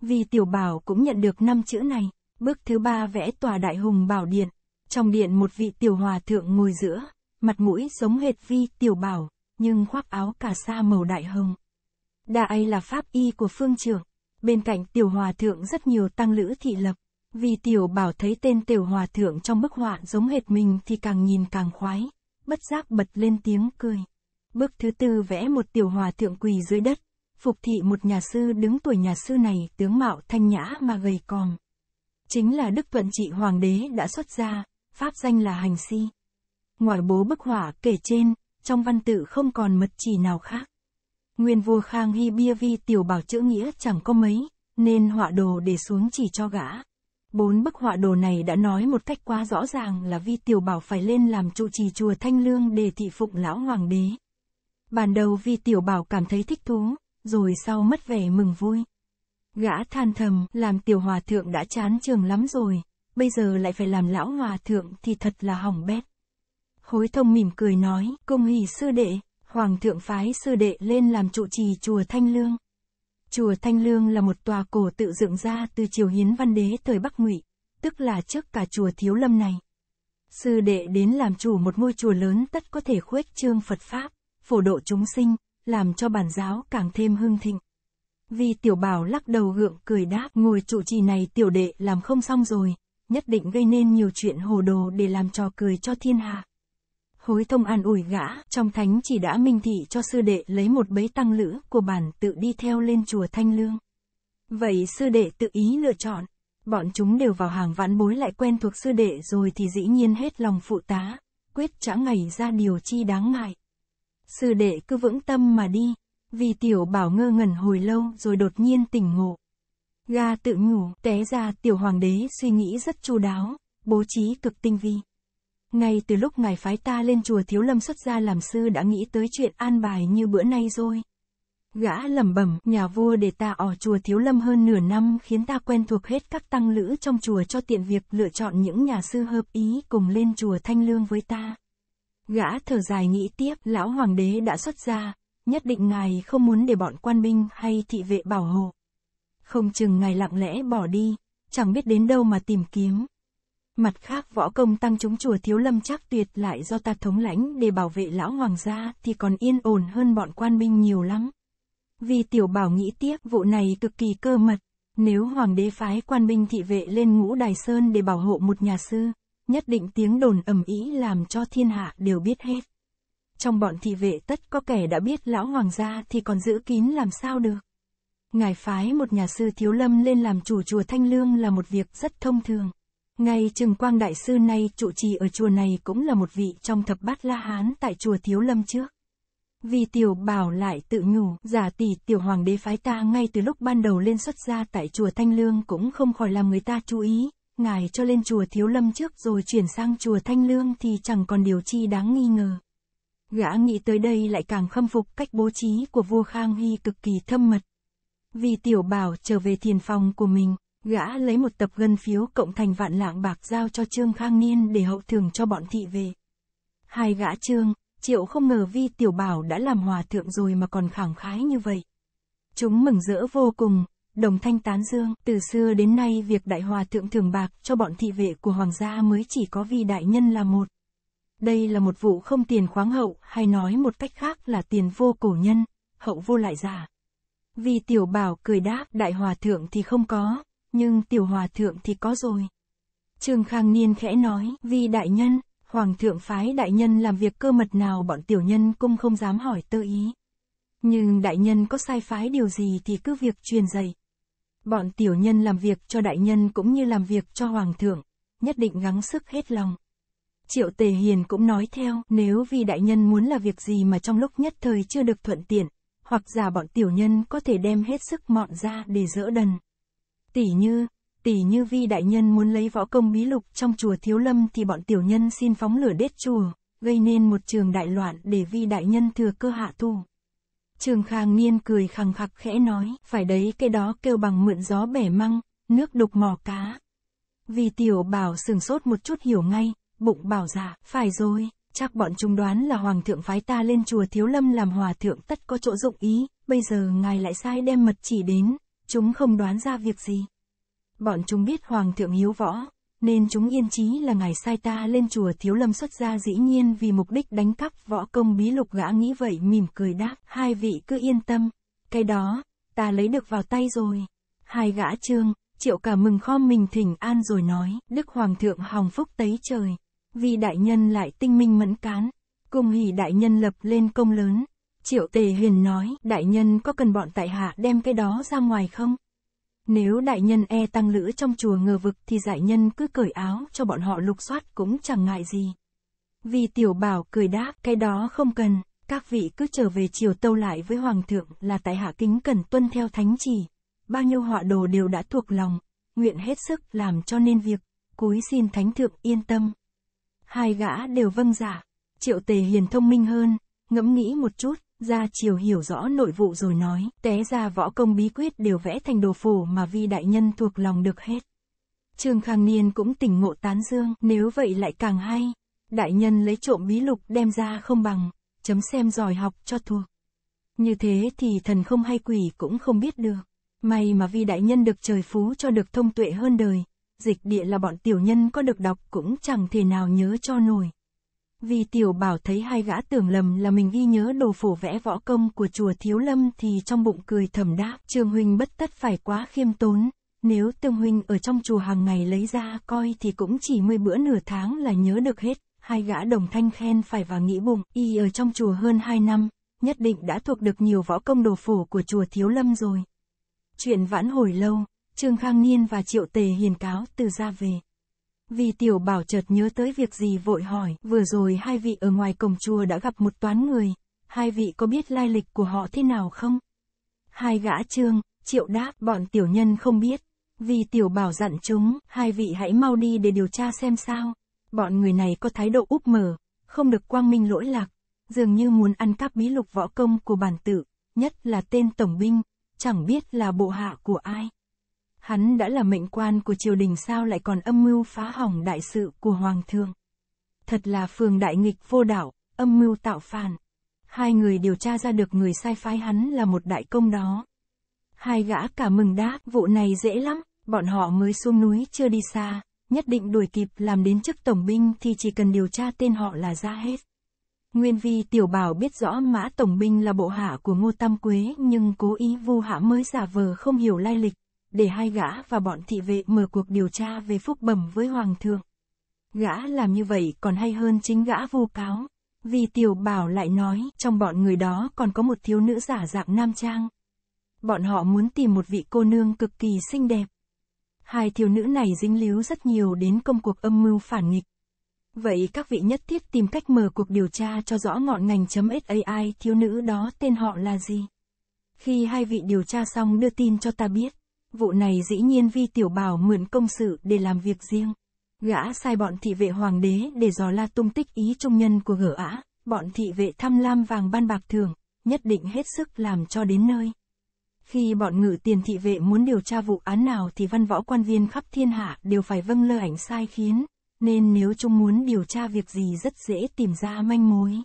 [SPEAKER 1] Vì tiểu bảo cũng nhận được năm chữ này, bước thứ ba vẽ tòa đại hùng bảo điện. Trong điện một vị tiểu hòa thượng ngồi giữa, mặt mũi giống hệt vi tiểu bảo, nhưng khoác áo cà sa màu đại hồng. Đại là pháp y của phương trưởng, Bên cạnh tiểu hòa thượng rất nhiều tăng lữ thị lập. Vì tiểu bảo thấy tên tiểu hòa thượng trong bức họa giống hệt mình thì càng nhìn càng khoái. Bất giác bật lên tiếng cười. Bước thứ tư vẽ một tiểu hòa thượng quỳ dưới đất. Phục thị một nhà sư đứng tuổi nhà sư này tướng mạo thanh nhã mà gầy còm. Chính là Đức Thuận Trị Hoàng đế đã xuất ra, pháp danh là Hành Si. Ngoài bố bức họa kể trên, trong văn tự không còn mật chỉ nào khác. Nguyên vua Khang Hy bia vi tiểu bảo chữ nghĩa chẳng có mấy, nên họa đồ để xuống chỉ cho gã. Bốn bức họa đồ này đã nói một cách quá rõ ràng là vi tiểu bảo phải lên làm trụ trì chùa Thanh Lương để thị phụng lão hoàng đế. Ban đầu vi tiểu bảo cảm thấy thích thú, rồi sau mất vẻ mừng vui. Gã than thầm, làm tiểu hòa thượng đã chán trường lắm rồi, bây giờ lại phải làm lão hòa thượng thì thật là hỏng bét. Hối thông mỉm cười nói, công hỷ sư đệ, Hoàng thượng phái sư đệ lên làm trụ trì chùa Thanh Lương. Chùa Thanh Lương là một tòa cổ tự dựng ra từ triều Hiến Văn Đế thời Bắc Ngụy, tức là trước cả chùa Thiếu Lâm này. Sư đệ đến làm chủ một ngôi chùa lớn tất có thể khuếch trương Phật Pháp, phổ độ chúng sinh, làm cho bản giáo càng thêm hưng thịnh. Vì tiểu bảo lắc đầu gượng cười đáp ngồi trụ trì này tiểu đệ làm không xong rồi, nhất định gây nên nhiều chuyện hồ đồ để làm trò cười cho thiên hạ hối thông an ủi gã, trong thánh chỉ đã minh thị cho sư đệ lấy một bấy tăng lữ của bản tự đi theo lên chùa Thanh Lương. Vậy sư đệ tự ý lựa chọn, bọn chúng đều vào hàng vãn bối lại quen thuộc sư đệ rồi thì dĩ nhiên hết lòng phụ tá, quyết chả ngày ra điều chi đáng ngại. Sư đệ cứ vững tâm mà đi, vì tiểu bảo ngơ ngẩn hồi lâu rồi đột nhiên tỉnh ngộ. Ga tự nhủ, té ra tiểu hoàng đế suy nghĩ rất chu đáo, bố trí cực tinh vi. Ngay từ lúc ngài phái ta lên chùa Thiếu Lâm xuất gia làm sư đã nghĩ tới chuyện an bài như bữa nay rồi. Gã lẩm bẩm, nhà vua để ta ở chùa Thiếu Lâm hơn nửa năm khiến ta quen thuộc hết các tăng lữ trong chùa cho tiện việc lựa chọn những nhà sư hợp ý cùng lên chùa Thanh Lương với ta. Gã thở dài nghĩ tiếp, lão hoàng đế đã xuất gia, nhất định ngài không muốn để bọn quan binh hay thị vệ bảo hộ. Không chừng ngài lặng lẽ bỏ đi, chẳng biết đến đâu mà tìm kiếm, Mặt khác võ công tăng chúng chùa Thiếu Lâm chắc tuyệt lại do ta thống lãnh để bảo vệ lão hoàng gia thì còn yên ổn hơn bọn quan binh nhiều lắm. Vì tiểu bảo nghĩ tiếp vụ này cực kỳ cơ mật, nếu hoàng đế phái quan binh thị vệ lên ngũ đài sơn để bảo hộ một nhà sư, nhất định tiếng đồn ầm ĩ làm cho thiên hạ đều biết hết. Trong bọn thị vệ tất có kẻ đã biết lão hoàng gia thì còn giữ kín làm sao được. Ngài phái một nhà sư thiếu lâm lên làm chủ chùa Thanh Lương là một việc rất thông thường. Ngay Trừng Quang Đại Sư nay trụ trì ở chùa này cũng là một vị trong thập bát La Hán tại chùa Thiếu Lâm trước. Vì tiểu bảo lại tự nhủ, giả tỷ tiểu hoàng đế phái ta ngay từ lúc ban đầu lên xuất gia tại chùa Thanh Lương cũng không khỏi làm người ta chú ý, ngài cho lên chùa Thiếu Lâm trước rồi chuyển sang chùa Thanh Lương thì chẳng còn điều chi đáng nghi ngờ. Gã nghĩ tới đây lại càng khâm phục cách bố trí của vua Khang Hy cực kỳ thâm mật. Vì tiểu bảo trở về thiền phòng của mình, Gã lấy một tập gân phiếu cộng thành vạn lạng bạc giao cho Trương Khang Niên để hậu thưởng cho bọn thị về. Hai gã Trương, Triệu không ngờ Vi Tiểu Bảo đã làm hòa thượng rồi mà còn khẳng khái như vậy. Chúng mừng rỡ vô cùng, đồng thanh tán dương. Từ xưa đến nay việc đại hòa thượng thưởng bạc cho bọn thị vệ của hoàng gia mới chỉ có Vi Đại Nhân là một. Đây là một vụ không tiền khoáng hậu, hay nói một cách khác là tiền vô cổ nhân, hậu vô lại giả. Vi Tiểu Bảo cười đáp, đại hòa thượng thì không có, nhưng tiểu hòa thượng thì có rồi. Trương Khang Niên khẽ nói, vì đại nhân, hoàng thượng phái đại nhân làm việc cơ mật nào bọn tiểu nhân cũng không dám hỏi tơ ý. Nhưng đại nhân có sai phái điều gì thì cứ việc truyền dạy. Bọn tiểu nhân làm việc cho đại nhân cũng như làm việc cho hoàng thượng, nhất định gắng sức hết lòng. Triệu Tề Hiền cũng nói theo, nếu vì đại nhân muốn là việc gì mà trong lúc nhất thời chưa được thuận tiện, hoặc giả bọn tiểu nhân có thể đem hết sức mọn ra để dỡ đần. Tỷ như, tỷ như vi đại nhân muốn lấy võ công bí lục trong chùa Thiếu Lâm thì bọn tiểu nhân xin phóng lửa đết chùa, gây nên một trường đại loạn để vi đại nhân thừa cơ hạ thủ Trường Khang Niên cười khẳng khặc khẽ nói, phải đấy cái đó kêu bằng mượn gió bẻ măng, nước đục mò cá. Vì tiểu bảo sừng sốt một chút hiểu ngay, bụng bảo giả, dạ, phải rồi, chắc bọn chúng đoán là hoàng thượng phái ta lên chùa Thiếu Lâm làm hòa thượng tất có chỗ dụng ý, bây giờ ngài lại sai đem mật chỉ đến, chúng không đoán ra việc gì. Bọn chúng biết Hoàng thượng hiếu võ, nên chúng yên chí là ngài sai ta lên chùa thiếu lâm xuất gia dĩ nhiên vì mục đích đánh cắp võ công bí lục gã nghĩ vậy mỉm cười đáp, hai vị cứ yên tâm, cái đó, ta lấy được vào tay rồi. Hai gã trương, triệu cả mừng kho mình thỉnh an rồi nói, Đức Hoàng thượng hòng phúc tấy trời, vì đại nhân lại tinh minh mẫn cán, cùng hỉ đại nhân lập lên công lớn, Triệu Tề Huyền nói, đại nhân có cần bọn tại hạ đem cái đó ra ngoài không? Nếu đại nhân e tăng lữ trong chùa ngờ vực thì giải nhân cứ cởi áo cho bọn họ lục soát cũng chẳng ngại gì. Vì tiểu bảo cười đáp, cái đó không cần, các vị cứ trở về chiều tâu lại với hoàng thượng là tại hạ kính cần tuân theo thánh chỉ. Bao nhiêu họa đồ đều đã thuộc lòng, nguyện hết sức làm cho nên việc, cúi xin thánh thượng yên tâm. Hai gã đều vâng giả, dạ. triệu tề hiền thông minh hơn, ngẫm nghĩ một chút, Gia Triều hiểu rõ nội vụ rồi nói, té ra võ công bí quyết đều vẽ thành đồ phù mà vi đại nhân thuộc lòng được hết. Trương Khang Niên cũng tỉnh ngộ tán dương, nếu vậy lại càng hay. Đại nhân lấy trộm bí lục đem ra không bằng, chấm xem giỏi học cho thuộc. Như thế thì thần không hay quỷ cũng không biết được. May mà vi đại nhân được trời phú cho được thông tuệ hơn đời, dịch địa là bọn tiểu nhân có được đọc cũng chẳng thể nào nhớ cho nổi. Vì tiểu bảo thấy hai gã tưởng lầm là mình ghi nhớ đồ phổ vẽ võ công của chùa Thiếu Lâm thì trong bụng cười thầm đáp. trương huynh bất tất phải quá khiêm tốn, nếu tương huynh ở trong chùa hàng ngày lấy ra coi thì cũng chỉ mười bữa nửa tháng là nhớ được hết. Hai gã đồng thanh khen phải và nghĩ bụng, y ở trong chùa hơn hai năm, nhất định đã thuộc được nhiều võ công đồ phổ của chùa Thiếu Lâm rồi. Chuyện vãn hồi lâu, Trương Khang Niên và Triệu Tề hiền cáo từ ra về. Vì tiểu bảo chợt nhớ tới việc gì vội hỏi, vừa rồi hai vị ở ngoài cổng chùa đã gặp một toán người, hai vị có biết lai lịch của họ thế nào không? Hai gã trương, triệu đáp, bọn tiểu nhân không biết. Vì tiểu bảo dặn chúng, hai vị hãy mau đi để điều tra xem sao. Bọn người này có thái độ úp mở, không được quang minh lỗi lạc, dường như muốn ăn cắp bí lục võ công của bản tự, nhất là tên tổng binh, chẳng biết là bộ hạ của ai hắn đã là mệnh quan của triều đình sao lại còn âm mưu phá hỏng đại sự của hoàng thượng. Thật là phường đại nghịch vô đảo, âm mưu tạo phản. Hai người điều tra ra được người sai phái hắn là một đại công đó. Hai gã cả mừng đáp, vụ này dễ lắm, bọn họ mới xuống núi chưa đi xa, nhất định đuổi kịp làm đến chức tổng binh thì chỉ cần điều tra tên họ là ra hết. Nguyên vi tiểu bảo biết rõ mã tổng binh là bộ hạ của ngô tam quế nhưng cố ý vu hạ mới giả vờ không hiểu lai lịch để hai gã và bọn thị vệ mở cuộc điều tra về phúc bẩm với hoàng thượng. Gã làm như vậy còn hay hơn chính gã vu cáo. Vì tiểu bảo lại nói, trong bọn người đó còn có một thiếu nữ giả dạng nam trang. Bọn họ muốn tìm một vị cô nương cực kỳ xinh đẹp. Hai thiếu nữ này dính líu rất nhiều đến công cuộc âm mưu phản nghịch. Vậy các vị nhất thiết tìm cách mở cuộc điều tra cho rõ ngọn ngành chấm .ai thiếu nữ đó tên họ là gì? Khi hai vị điều tra xong đưa tin cho ta biết. Vụ này dĩ nhiên vi tiểu bảo mượn công sự để làm việc riêng. Gã sai bọn thị vệ hoàng đế để dò la tung tích ý trung nhân của gở ả, bọn thị vệ tham lam vàng ban bạc thường, nhất định hết sức làm cho đến nơi. Khi bọn ngự tiền thị vệ muốn điều tra vụ án nào thì văn võ quan viên khắp thiên hạ đều phải vâng lời ảnh sai khiến, nên nếu chúng muốn điều tra việc gì rất dễ tìm ra manh mối.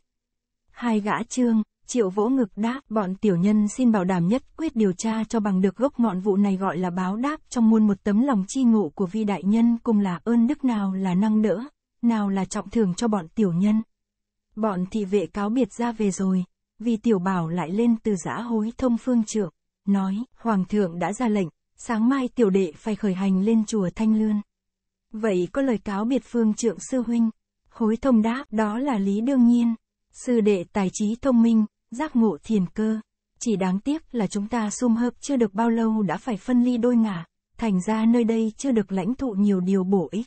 [SPEAKER 1] Hai gã trương, Triệu vỗ ngực đáp, bọn tiểu nhân xin bảo đảm nhất quyết điều tra cho bằng được gốc ngọn vụ này gọi là báo đáp trong muôn một tấm lòng chi ngộ của vi đại nhân cùng là ơn đức nào là năng đỡ, nào là trọng thường cho bọn tiểu nhân. Bọn thị vệ cáo biệt ra về rồi, vì tiểu bảo lại lên từ giã hối thông phương trưởng nói, hoàng thượng đã ra lệnh, sáng mai tiểu đệ phải khởi hành lên chùa Thanh Lươn. Vậy có lời cáo biệt phương trưởng sư huynh, hối thông đáp, đó là lý đương nhiên, sư đệ tài trí thông minh, giác ngộ thiền cơ. Chỉ đáng tiếc là chúng ta sum hợp chưa được bao lâu đã phải phân ly đôi ngả, thành ra nơi đây chưa được lãnh thụ nhiều điều bổ ích.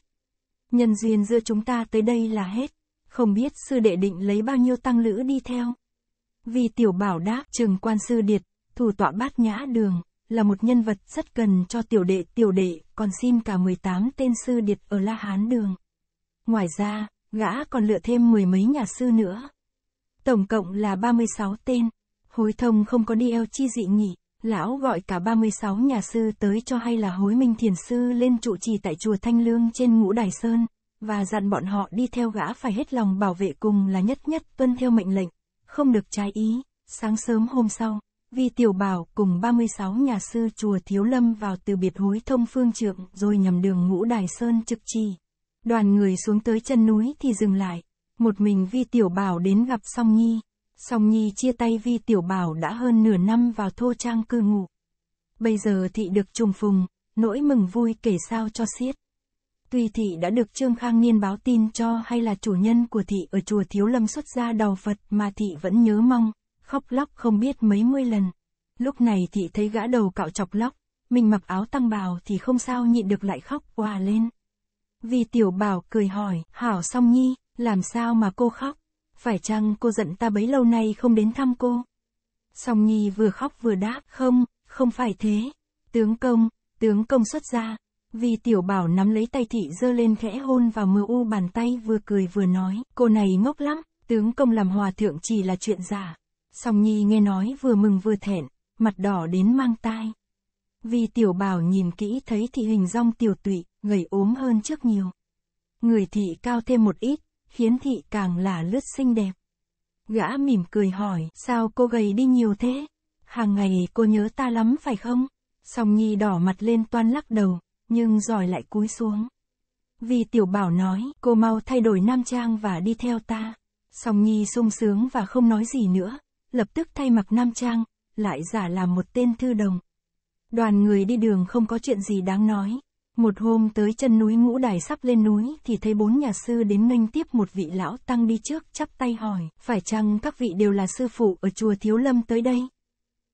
[SPEAKER 1] Nhân duyên giữa chúng ta tới đây là hết, không biết sư đệ định lấy bao nhiêu tăng lữ đi theo. Vì tiểu bảo đáp trường quan sư điệt, thủ tọa bát nhã đường, là một nhân vật rất cần cho tiểu đệ tiểu đệ, còn xin cả 18 tên sư điệt ở La Hán đường. Ngoài ra, gã còn lựa thêm mười mấy nhà sư nữa tổng cộng là 36 tên. Hối thông không có đi eo chi dị nhỉ, lão gọi cả 36 nhà sư tới cho hay là hối minh thiền sư lên trụ trì tại chùa Thanh Lương trên ngũ Đài Sơn, và dặn bọn họ đi theo gã phải hết lòng bảo vệ cùng là nhất nhất tuân theo mệnh lệnh, không được trái ý. Sáng sớm hôm sau, Vi Tiểu Bảo cùng 36 nhà sư chùa Thiếu Lâm vào từ biệt hối thông phương trượng rồi nhầm đường ngũ Đài Sơn trực trì. Đoàn người xuống tới chân núi thì dừng lại, một mình Vi Tiểu Bảo đến gặp Song Nhi. Song Nhi chia tay Vi Tiểu Bảo đã hơn nửa năm vào thô trang cư ngụ. Bây giờ thị được trùng phùng, nỗi mừng vui kể sao cho xiết. Tuy thị đã được Trương Khang Niên báo tin cho hay là chủ nhân của thị ở chùa Thiếu Lâm xuất gia đầu Phật mà thị vẫn nhớ mong, khóc lóc không biết mấy mươi lần. Lúc này thị thấy gã đầu cạo chọc lóc, mình mặc áo tăng bào thì không sao nhịn được lại khóc òa lên. Vì tiểu bảo cười hỏi, hảo song nhi, làm sao mà cô khóc? Phải chăng cô giận ta bấy lâu nay không đến thăm cô? Song Nhi vừa khóc vừa đáp, không, không phải thế. Tướng công, tướng công xuất ra. Vì tiểu bảo nắm lấy tay thị dơ lên khẽ hôn vào mưa u bàn tay vừa cười vừa nói, cô này ngốc lắm, tướng công làm hòa thượng chỉ là chuyện giả. Song Nhi nghe nói vừa mừng vừa thẹn, mặt đỏ đến mang tai. Vì tiểu bảo nhìn kỹ thấy thị hình rong tiểu tụy, gầy ốm hơn trước nhiều. Người thị cao thêm một ít, khiến thị càng là lướt xinh đẹp. Gã mỉm cười hỏi, sao cô gầy đi nhiều thế? Hàng ngày cô nhớ ta lắm phải không? Song Nhi đỏ mặt lên toan lắc đầu, nhưng rồi lại cúi xuống. Vì tiểu bảo nói, cô mau thay đổi nam trang và đi theo ta. Song Nhi sung sướng và không nói gì nữa, lập tức thay mặc nam trang, lại giả làm một tên thư đồng. Đoàn người đi đường không có chuyện gì đáng nói, một hôm tới chân núi ngũ đài sắp lên núi thì thấy bốn nhà sư đến nghênh tiếp một vị lão tăng đi trước chắp tay hỏi, phải chăng các vị đều là sư phụ ở chùa Thiếu Lâm tới đây?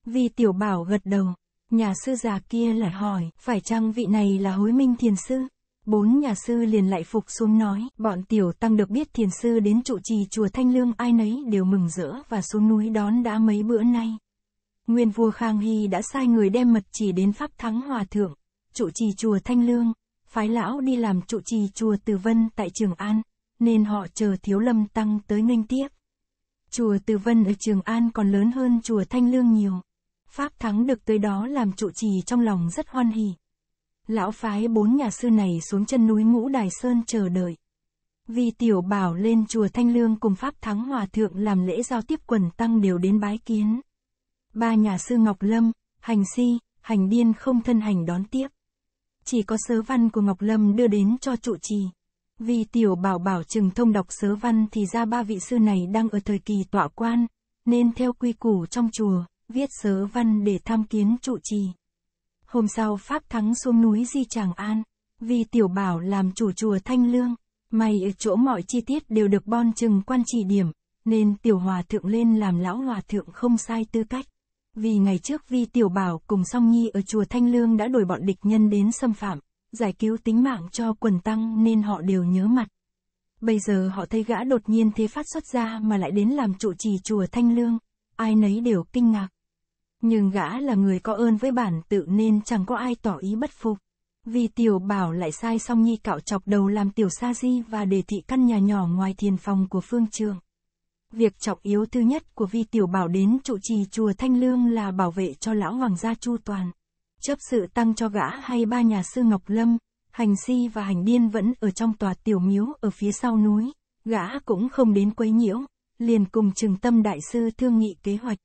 [SPEAKER 1] Vì tiểu bảo gật đầu, nhà sư già kia lại hỏi, phải chăng vị này là hối minh thiền sư? Bốn nhà sư liền lại phục xuống nói, bọn tiểu tăng được biết thiền sư đến trụ trì chùa Thanh Lương ai nấy đều mừng rỡ và xuống núi đón đã mấy bữa nay. Nguyên vua Khang Hy đã sai người đem mật chỉ đến Pháp Thắng Hòa Thượng trụ trì chùa Thanh Lương, phái lão đi làm trụ trì chùa Từ Vân tại Trường An, nên họ chờ Thiếu Lâm Tăng tới nghênh tiếp. Chùa Từ Vân ở Trường An còn lớn hơn chùa Thanh Lương nhiều. Pháp Thắng được tới đó làm trụ trì trong lòng rất hoan hỉ. Lão phái bốn nhà sư này xuống chân núi Ngũ Đài Sơn chờ đợi. Vì tiểu bảo lên chùa Thanh Lương cùng Pháp Thắng Hòa Thượng làm lễ giao tiếp quần tăng đều đến bái kiến. Ba nhà sư Ngọc Lâm, Hành Si, Hành Điên không thân hành đón tiếp chỉ có sớ văn của Ngọc Lâm đưa đến cho trụ trì. Vì tiểu bảo bảo chừng thông đọc sớ văn thì ra ba vị sư này đang ở thời kỳ tọa quan, nên theo quy củ trong chùa, viết sớ văn để tham kiến trụ trì. Hôm sau Pháp Thắng xuống núi Di Tràng An, vì tiểu bảo làm chủ chùa Thanh Lương, may ở chỗ mọi chi tiết đều được bon chừng quan chỉ điểm, nên tiểu hòa thượng lên làm lão hòa thượng không sai tư cách. Vì ngày trước Vi Tiểu Bảo cùng Song Nhi ở chùa Thanh Lương đã đuổi bọn địch nhân đến xâm phạm, giải cứu tính mạng cho quần tăng nên họ đều nhớ mặt. Bây giờ họ thấy gã đột nhiên thế phát xuất ra mà lại đến làm trụ trì chùa Thanh Lương, ai nấy đều kinh ngạc. Nhưng gã là người có ơn với bản tự nên chẳng có ai tỏ ý bất phục. Vì tiểu bảo lại sai song nhi cạo chọc đầu làm tiểu sa di và đề thị căn nhà nhỏ ngoài thiền phòng của phương trường. Việc trọng yếu thứ nhất của Vi Tiểu Bảo đến trụ trì chùa Thanh Lương là bảo vệ cho lão hoàng gia Chu Toàn. Chấp sự tăng cho gã hay ba nhà sư Ngọc Lâm, hành si và hành điên vẫn ở trong tòa tiểu miếu ở phía sau núi, gã cũng không đến quấy nhiễu, liền cùng trường tâm đại sư thương nghị kế hoạch.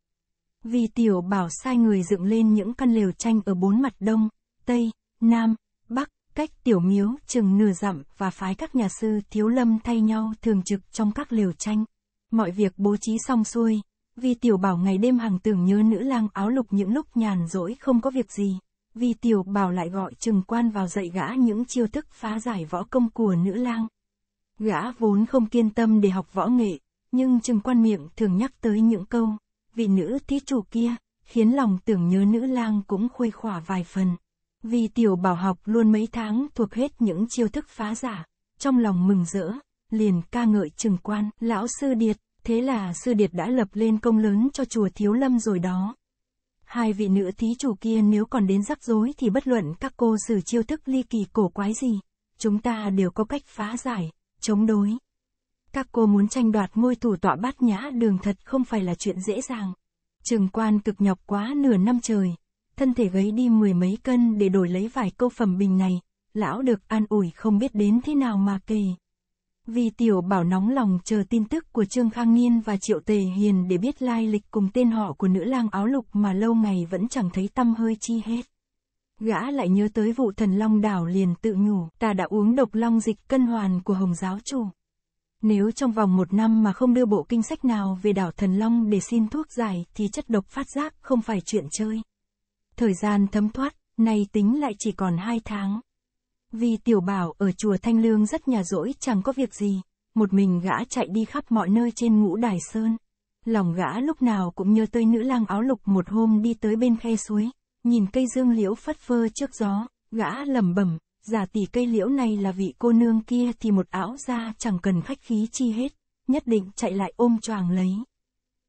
[SPEAKER 1] vi tiểu bảo sai người dựng lên những căn lều tranh ở bốn mặt đông, tây, nam, bắc, cách tiểu miếu chừng nửa dặm và phái các nhà sư thiếu lâm thay nhau thường trực trong các lều tranh. Mọi việc bố trí xong xuôi, vì tiểu bảo ngày đêm hàng tưởng nhớ nữ lang áo lục những lúc nhàn rỗi không có việc gì. Vì tiểu bảo lại gọi trừng quan vào dạy gã những chiêu thức phá giải võ công của nữ lang. Gã vốn không kiên tâm để học võ nghệ, nhưng trừng quan miệng thường nhắc tới những câu, vị nữ thí chủ kia, khiến lòng tưởng nhớ nữ lang cũng khuây khỏa vài phần. Vì tiểu bảo học luôn mấy tháng thuộc hết những chiêu thức phá giả, trong lòng mừng rỡ, liền ca ngợi trừng quan, lão sư điệt, thế là sư điệt đã lập lên công lớn cho chùa thiếu lâm rồi đó. Hai vị nữ thí chủ kia nếu còn đến rắc rối thì bất luận các cô sử chiêu thức ly kỳ cổ quái gì, chúng ta đều có cách phá giải, chống đối. Các cô muốn tranh đoạt ngôi thủ tọa bát nhã đường thật không phải là chuyện dễ dàng. trường quan cực nhọc quá nửa năm trời, thân thể gấy đi mười mấy cân để đổi lấy vài câu phẩm bình này, lão được an ủi không biết đến thế nào mà kỳ vì tiểu bảo nóng lòng chờ tin tức của Trương Khang Niên và Triệu Tề Hiền để biết lai lịch cùng tên họ của nữ lang áo lục mà lâu ngày vẫn chẳng thấy tâm hơi chi hết. Gã lại nhớ tới vụ thần long đảo liền tự nhủ, ta đã uống độc long dịch cân hoàn của Hồng giáo chủ. Nếu trong vòng một năm mà không đưa bộ kinh sách nào về đảo thần long để xin thuốc giải thì chất độc phát giác không phải chuyện chơi. Thời gian thấm thoát, nay tính lại chỉ còn hai tháng. Vì tiểu bảo ở chùa Thanh Lương rất nhà rỗi chẳng có việc gì, một mình gã chạy đi khắp mọi nơi trên ngũ đài sơn. Lòng gã lúc nào cũng nhớ tới nữ lang áo lục một hôm đi tới bên khe suối, nhìn cây dương liễu phất phơ trước gió, gã lẩm bẩm, giả tỷ cây liễu này là vị cô nương kia thì một áo ra chẳng cần khách khí chi hết, nhất định chạy lại ôm choàng lấy.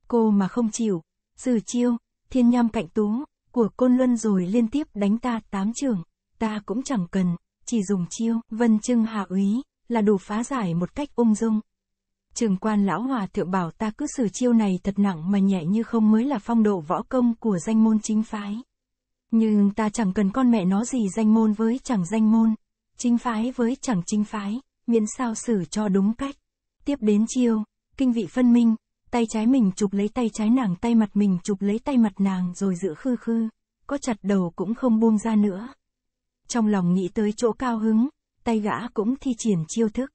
[SPEAKER 1] Cô mà không chịu, sử chiêu, thiên nham cạnh tú, của côn luân rồi liên tiếp đánh ta tám trường, ta cũng chẳng cần, chỉ dùng chiêu, vân trưng hạ úy, là đủ phá giải một cách ung dung. Trường quan lão hòa thượng bảo ta cứ xử chiêu này thật nặng mà nhẹ như không mới là phong độ võ công của danh môn chính phái. Nhưng ta chẳng cần con mẹ nó gì danh môn với chẳng danh môn, chính phái với chẳng chính phái, miễn sao xử cho đúng cách. Tiếp đến chiêu, kinh vị phân minh, tay trái mình chụp lấy tay trái nàng tay mặt mình chụp lấy tay mặt nàng rồi giữ khư khư, có chặt đầu cũng không buông ra nữa. Trong lòng nghĩ tới chỗ cao hứng, tay gã cũng thi triển chiêu thức.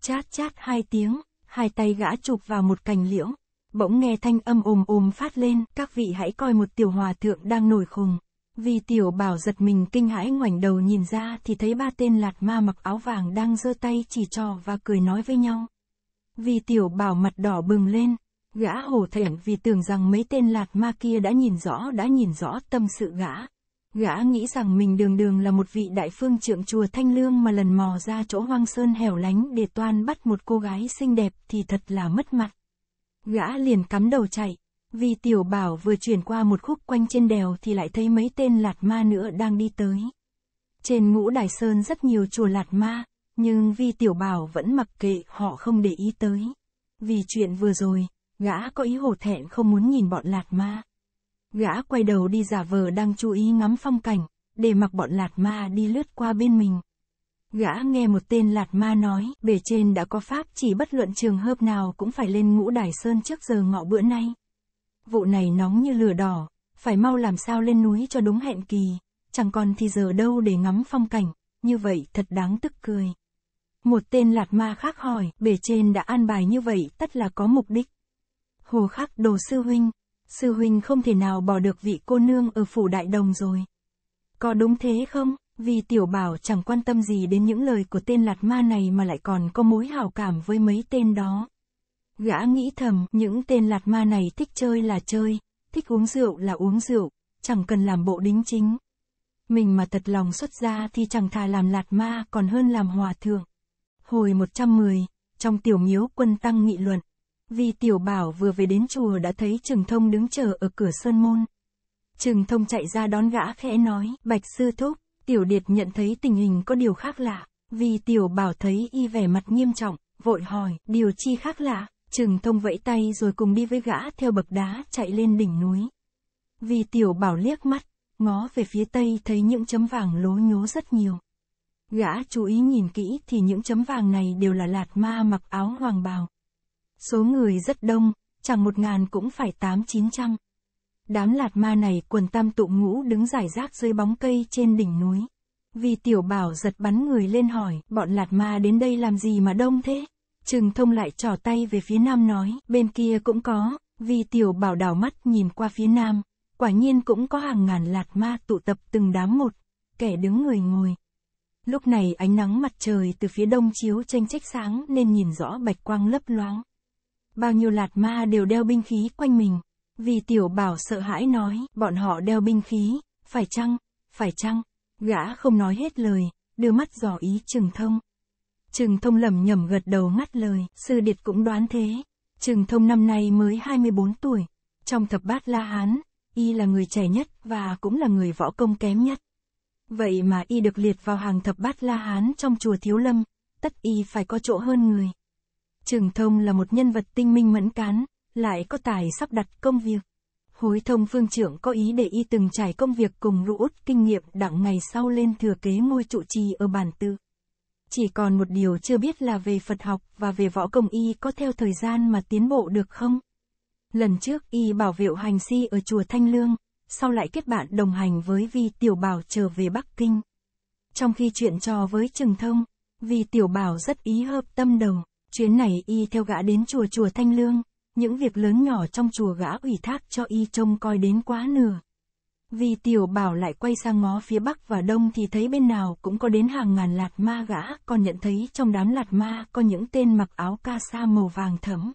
[SPEAKER 1] Chát chát hai tiếng, hai tay gã chụp vào một cành liễu. Bỗng nghe thanh âm ồm ồm phát lên, các vị hãy coi một tiểu hòa thượng đang nổi khùng. Vì tiểu bảo giật mình kinh hãi ngoảnh đầu nhìn ra thì thấy ba tên lạt ma mặc áo vàng đang giơ tay chỉ trò và cười nói với nhau. Vì tiểu bảo mặt đỏ bừng lên, gã hổ thẹn vì tưởng rằng mấy tên lạt ma kia đã nhìn rõ đã nhìn rõ tâm sự gã, Gã nghĩ rằng mình đường đường là một vị đại phương trượng chùa Thanh Lương mà lần mò ra chỗ hoang sơn hẻo lánh để toan bắt một cô gái xinh đẹp thì thật là mất mặt. Gã liền cắm đầu chạy, vì tiểu bảo vừa chuyển qua một khúc quanh trên đèo thì lại thấy mấy tên lạt ma nữa đang đi tới. Trên ngũ đài sơn rất nhiều chùa lạt ma, nhưng vi tiểu bảo vẫn mặc kệ họ không để ý tới. Vì chuyện vừa rồi, gã có ý hổ thẹn không muốn nhìn bọn lạt ma. Gã quay đầu đi giả vờ đang chú ý ngắm phong cảnh, để mặc bọn lạt ma đi lướt qua bên mình. Gã nghe một tên lạt ma nói, bề trên đã có pháp chỉ bất luận trường hợp nào cũng phải lên ngũ đài sơn trước giờ ngọ bữa nay. Vụ này nóng như lửa đỏ, phải mau làm sao lên núi cho đúng hẹn kỳ, chẳng còn thì giờ đâu để ngắm phong cảnh, như vậy thật đáng tức cười. Một tên lạt ma khác hỏi, bề trên đã an bài như vậy tất là có mục đích. Hồ khắc đồ sư huynh, sư huynh không thể nào bỏ được vị cô nương ở phủ đại đồng rồi. Có đúng thế không? Vì tiểu bảo chẳng quan tâm gì đến những lời của tên lạt ma này mà lại còn có mối hảo cảm với mấy tên đó. Gã nghĩ thầm, những tên lạt ma này thích chơi là chơi, thích uống rượu là uống rượu, chẳng cần làm bộ đính chính. Mình mà thật lòng xuất ra thì chẳng thà làm lạt ma còn hơn làm hòa thượng. Hồi 110, trong tiểu miếu quân tăng nghị luận, vì tiểu bảo vừa về đến chùa đã thấy Trừng Thông đứng chờ ở cửa sơn môn. Trừng Thông chạy ra đón gã khẽ nói, Bạch Sư Thúc, tiểu điệt nhận thấy tình hình có điều khác lạ. Vì tiểu bảo thấy y vẻ mặt nghiêm trọng, vội hỏi, điều chi khác lạ, Trừng Thông vẫy tay rồi cùng đi với gã theo bậc đá chạy lên đỉnh núi. Vì tiểu bảo liếc mắt, ngó về phía tây thấy những chấm vàng lố nhố rất nhiều. Gã chú ý nhìn kỹ thì những chấm vàng này đều là lạt ma mặc áo hoàng bào. Số người rất đông, chẳng một ngàn cũng phải tám chín trăm. Đám lạt ma này quần tam tụ ngũ đứng giải rác dưới bóng cây trên đỉnh núi. Vì tiểu bảo giật bắn người lên hỏi, bọn lạt ma đến đây làm gì mà đông thế? Trừng thông lại trò tay về phía nam nói, bên kia cũng có, vì tiểu bảo đảo mắt nhìn qua phía nam, quả nhiên cũng có hàng ngàn lạt ma tụ tập từng đám một, kẻ đứng người ngồi. Lúc này ánh nắng mặt trời từ phía đông chiếu tranh trách sáng nên nhìn rõ bạch quang lấp loáng bao nhiêu lạt ma đều đeo binh khí quanh mình. Vì tiểu bảo sợ hãi nói, bọn họ đeo binh khí, phải chăng, phải chăng, gã không nói hết lời, đưa mắt dò ý trừng thông. Trừng thông lầm nhầm gật đầu ngắt lời, sư điệt cũng đoán thế. Trừng thông năm nay mới 24 tuổi, trong thập bát La Hán, y là người trẻ nhất và cũng là người võ công kém nhất. Vậy mà y được liệt vào hàng thập bát La Hán trong chùa Thiếu Lâm, tất y phải có chỗ hơn người. Trường Thông là một nhân vật tinh minh mẫn cán, lại có tài sắp đặt công việc. Hối thông phương trưởng có ý để y từng trải công việc cùng rũ út kinh nghiệm đặng ngày sau lên thừa kế ngôi trụ trì ở bản tự. Chỉ còn một điều chưa biết là về Phật học và về võ công y có theo thời gian mà tiến bộ được không? Lần trước y bảo vệ hành si ở chùa Thanh Lương, sau lại kết bạn đồng hành với Vi Tiểu Bảo trở về Bắc Kinh. Trong khi chuyện trò với Trừng Thông, Vi Tiểu Bảo rất ý hợp tâm đầu. Chuyến này y theo gã đến chùa chùa Thanh Lương, những việc lớn nhỏ trong chùa gã ủy thác cho y trông coi đến quá nửa. Vì tiểu bảo lại quay sang ngó phía bắc và đông thì thấy bên nào cũng có đến hàng ngàn lạt ma gã, còn nhận thấy trong đám lạt ma có những tên mặc áo ca sa màu vàng thẫm.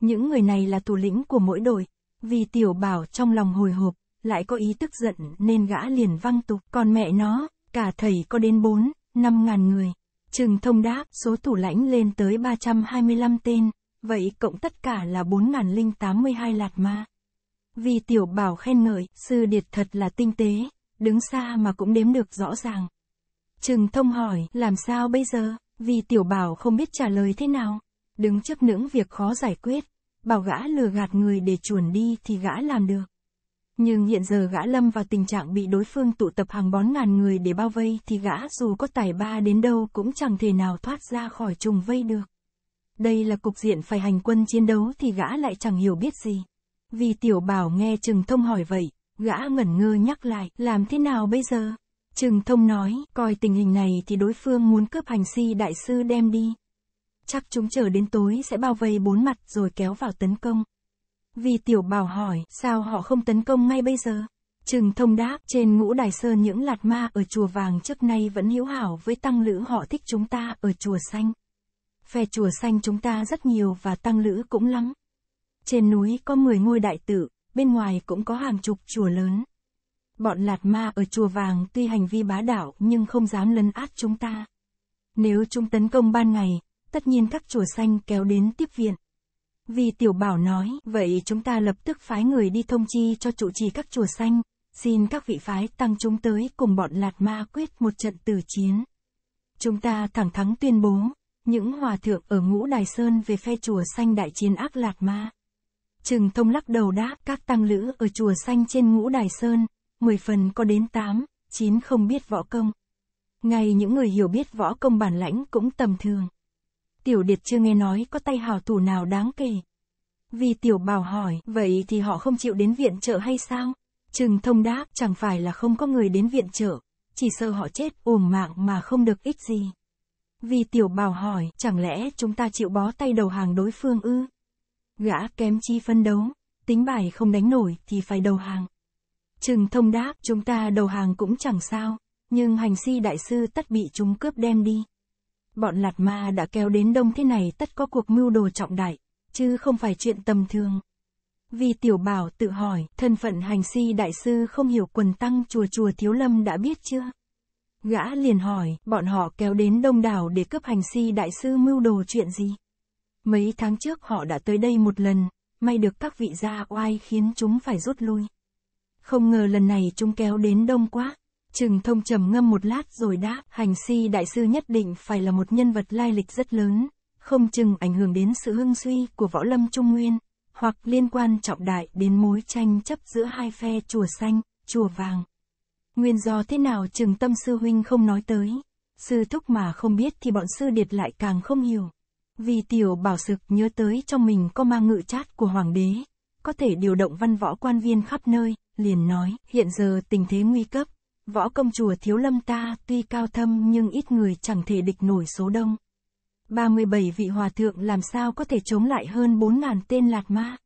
[SPEAKER 1] Những người này là thủ lĩnh của mỗi đội, vì tiểu bảo trong lòng hồi hộp, lại có ý tức giận nên gã liền văng tục, còn mẹ nó, cả thầy có đến bốn, năm ngàn người. Trừng thông đáp, số thủ lãnh lên tới 325 tên, vậy cộng tất cả là 4082 lạt ma. Vì tiểu bảo khen ngợi, sư điệt thật là tinh tế, đứng xa mà cũng đếm được rõ ràng. Trừng thông hỏi, làm sao bây giờ, vì tiểu bảo không biết trả lời thế nào. Đứng trước những việc khó giải quyết, bảo gã lừa gạt người để chuồn đi thì gã làm được. Nhưng hiện giờ gã lâm vào tình trạng bị đối phương tụ tập hàng bón ngàn người để bao vây thì gã dù có tài ba đến đâu cũng chẳng thể nào thoát ra khỏi trùng vây được. Đây là cục diện phải hành quân chiến đấu thì gã lại chẳng hiểu biết gì. Vì tiểu bảo nghe Trừng Thông hỏi vậy, gã ngẩn ngơ nhắc lại, làm thế nào bây giờ? Trừng Thông nói, coi tình hình này thì đối phương muốn cướp hành si đại sư đem đi. Chắc chúng chờ đến tối sẽ bao vây bốn mặt rồi kéo vào tấn công. Vì tiểu bảo hỏi, sao họ không tấn công ngay bây giờ? Trừng thông đáp, trên ngũ đài sơn những lạt ma ở chùa vàng trước nay vẫn hiếu hảo với tăng lữ họ thích chúng ta ở chùa xanh. Phe chùa xanh chúng ta rất nhiều và tăng lữ cũng lắm. Trên núi có 10 ngôi đại tự, bên ngoài cũng có hàng chục chùa lớn. Bọn lạt ma ở chùa vàng tuy hành vi bá đạo nhưng không dám lấn át chúng ta. Nếu chúng tấn công ban ngày, tất nhiên các chùa xanh kéo đến tiếp viện. Vì tiểu bảo nói, vậy chúng ta lập tức phái người đi thông chi cho trụ trì các chùa xanh, xin các vị phái tăng chúng tới cùng bọn lạt ma quyết một trận tử chiến. Chúng ta thẳng thắng tuyên bố, những hòa thượng ở ngũ Đài Sơn về phe chùa xanh đại chiến ác lạt ma. Trừng thông lắc đầu đáp các tăng lữ ở chùa xanh trên ngũ Đài Sơn, 10 phần có đến 8, 9 không biết võ công. Ngay những người hiểu biết võ công bản lãnh cũng tầm thường. Tiểu Điệt chưa nghe nói có tay hào thủ nào đáng kể. Vì Tiểu Bảo hỏi, vậy thì họ không chịu đến viện trợ hay sao? Trừng thông đáp, chẳng phải là không có người đến viện trợ, chỉ sợ họ chết uổng mạng mà không được ích gì. Vì Tiểu Bảo hỏi, chẳng lẽ chúng ta chịu bó tay đầu hàng đối phương ư? Gã kém chi phân đấu, tính bài không đánh nổi thì phải đầu hàng. Trừng thông đáp, chúng ta đầu hàng cũng chẳng sao, nhưng hành si đại sư tất bị chúng cướp đem đi. Bọn lạt ma đã kéo đến đông thế này tất có cuộc mưu đồ trọng đại, chứ không phải chuyện tầm thường. Vì tiểu bảo tự hỏi, thân phận hành si đại sư không hiểu quần tăng chùa chùa thiếu lâm đã biết chưa? Gã liền hỏi, bọn họ kéo đến đông đảo để cướp hành si đại sư mưu đồ chuyện gì? Mấy tháng trước họ đã tới đây một lần, may được các vị gia oai khiến chúng phải rút lui. Không ngờ lần này chúng kéo đến đông quá, Trừng thông trầm ngâm một lát rồi đáp, hành si đại sư nhất định phải là một nhân vật lai lịch rất lớn, không chừng ảnh hưởng đến sự hưng suy của võ lâm trung nguyên, hoặc liên quan trọng đại đến mối tranh chấp giữa hai phe chùa xanh, chùa vàng. Nguyên do thế nào trừng tâm sư huynh không nói tới, sư thúc mà không biết thì bọn sư điệt lại càng không hiểu. Vì tiểu bảo sực nhớ tới trong mình có mang ngự chát của hoàng đế, có thể điều động văn võ quan viên khắp nơi, liền nói, hiện giờ tình thế nguy cấp, Võ công chùa Thiếu Lâm ta tuy cao thâm nhưng ít người chẳng thể địch nổi số đông. 37 vị hòa thượng làm sao có thể chống lại hơn 4.000 tên lạt ma.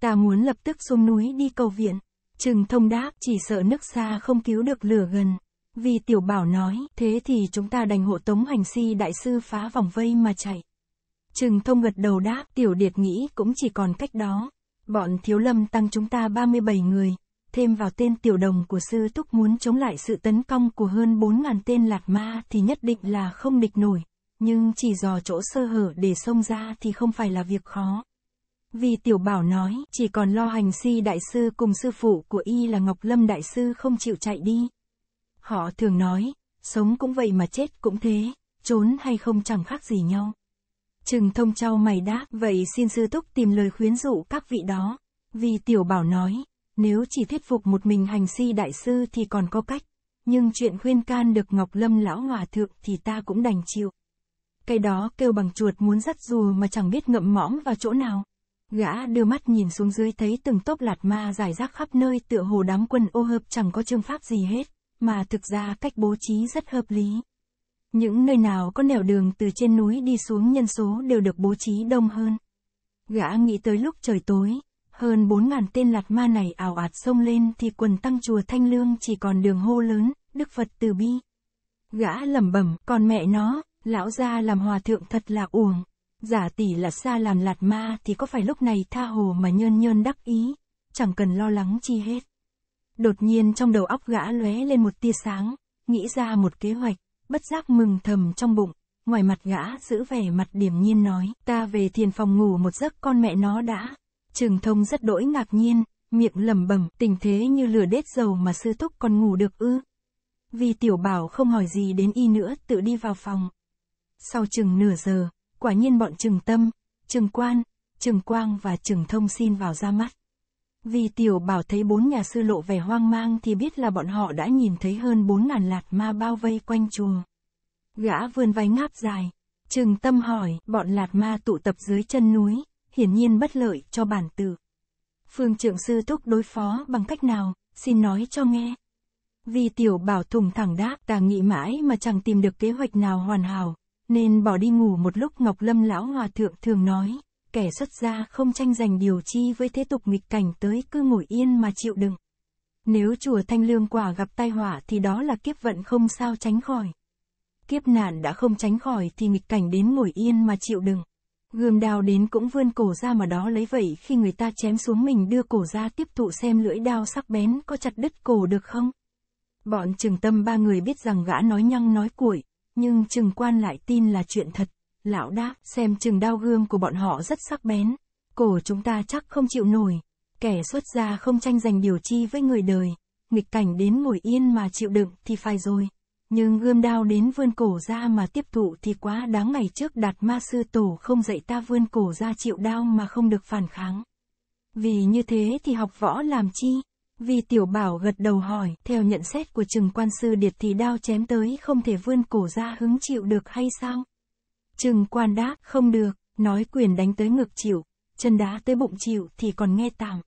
[SPEAKER 1] Ta muốn lập tức xuống núi đi cầu viện. Trừng thông đáp chỉ sợ nước xa không cứu được lửa gần. Vì tiểu bảo nói, thế thì chúng ta đành hộ tống hành si đại sư phá vòng vây mà chạy. Trừng thông gật đầu đáp, tiểu điệt nghĩ cũng chỉ còn cách đó. Bọn thiếu lâm tăng chúng ta 37 người, thêm vào tên tiểu đồng của sư túc muốn chống lại sự tấn công của hơn 4.000 tên lạc ma thì nhất định là không địch nổi, nhưng chỉ dò chỗ sơ hở để xông ra thì không phải là việc khó. Vì tiểu bảo nói chỉ còn lo hành si đại sư cùng sư phụ của y là Ngọc Lâm đại sư không chịu chạy đi. Họ thường nói, sống cũng vậy mà chết cũng thế, trốn hay không chẳng khác gì nhau. Trừng thông trao mày đáp, vậy xin sư túc tìm lời khuyến dụ các vị đó. Vì tiểu bảo nói, nếu chỉ thuyết phục một mình hành si đại sư thì còn có cách, nhưng chuyện khuyên can được Ngọc Lâm lão hòa thượng thì ta cũng đành chịu. Cái đó kêu bằng chuột muốn dắt dù mà chẳng biết ngậm mõm vào chỗ nào. Gã đưa mắt nhìn xuống dưới thấy từng tốp lạt ma dài rác khắp nơi tựa hồ đám quân ô hợp chẳng có chương pháp gì hết, mà thực ra cách bố trí rất hợp lý. Những nơi nào có nẻo đường từ trên núi đi xuống nhân số đều được bố trí đông hơn. Gã nghĩ tới lúc trời tối, hơn bốn ngàn tên lạt ma này ảo ạt xông lên thì quần tăng chùa Thanh Lương chỉ còn đường hô lớn, Đức Phật từ bi. Gã lẩm bẩm, còn mẹ nó, lão gia làm hòa thượng thật là uổng. Giả tỷ là xa làm lạt ma thì có phải lúc này tha hồ mà nhơn nhơn đắc ý, chẳng cần lo lắng chi hết. Đột nhiên trong đầu óc gã lóe lên một tia sáng, nghĩ ra một kế hoạch, bất giác mừng thầm trong bụng, ngoài mặt gã giữ vẻ mặt điềm nhiên nói, ta về thiền phòng ngủ một giấc con mẹ nó đã. Trường thông rất đỗi ngạc nhiên, miệng lẩm bẩm, tình thế như lửa đết dầu mà sư thúc còn ngủ được ư. Vì tiểu bảo không hỏi gì đến y nữa, tự đi vào phòng. Sau chừng nửa giờ, quả nhiên bọn trường tâm, trường quan, trường quang và trường thông xin vào ra mắt. Vì tiểu bảo thấy bốn nhà sư lộ vẻ hoang mang thì biết là bọn họ đã nhìn thấy hơn bốn ngàn lạt ma bao vây quanh chùa. Gã vươn vai ngáp dài, trường tâm hỏi, bọn lạt ma tụ tập dưới chân núi, hiển nhiên bất lợi cho bản tử. Phương trưởng sư thúc đối phó bằng cách nào, xin nói cho nghe. Vì tiểu bảo thùng thẳng đáp ta nghĩ mãi mà chẳng tìm được kế hoạch nào hoàn hảo, nên bỏ đi ngủ một lúc Ngọc Lâm Lão Hòa Thượng thường nói, kẻ xuất gia không tranh giành điều chi với thế tục nghịch cảnh tới cứ ngồi yên mà chịu đựng. Nếu chùa Thanh Lương quả gặp tai họa thì đó là kiếp vận không sao tránh khỏi. Kiếp nạn đã không tránh khỏi thì nghịch cảnh đến ngồi yên mà chịu đựng. Gươm đao đến cũng vươn cổ ra mà đó lấy vậy khi người ta chém xuống mình đưa cổ ra tiếp thụ xem lưỡi đao sắc bén có chặt đứt cổ được không. Bọn trừng tâm ba người biết rằng gã nói nhăng nói cuội, nhưng trừng quan lại tin là chuyện thật. Lão đáp xem trừng đao gươm của bọn họ rất sắc bén, cổ chúng ta chắc không chịu nổi. Kẻ xuất gia không tranh giành điều chi với người đời, nghịch cảnh đến ngồi yên mà chịu đựng thì phải rồi nhưng gươm đao đến vươn cổ ra mà tiếp thụ thì quá đáng ngày trước đạt ma sư tổ không dạy ta vươn cổ ra chịu đao mà không được phản kháng. Vì như thế thì học võ làm chi? Vì tiểu bảo gật đầu hỏi, theo nhận xét của trừng quan sư điệt thì đao chém tới không thể vươn cổ ra hứng chịu được hay sao? Trừng quan đáp, không được, nói quyền đánh tới ngực chịu, chân đá tới bụng chịu thì còn nghe tạm.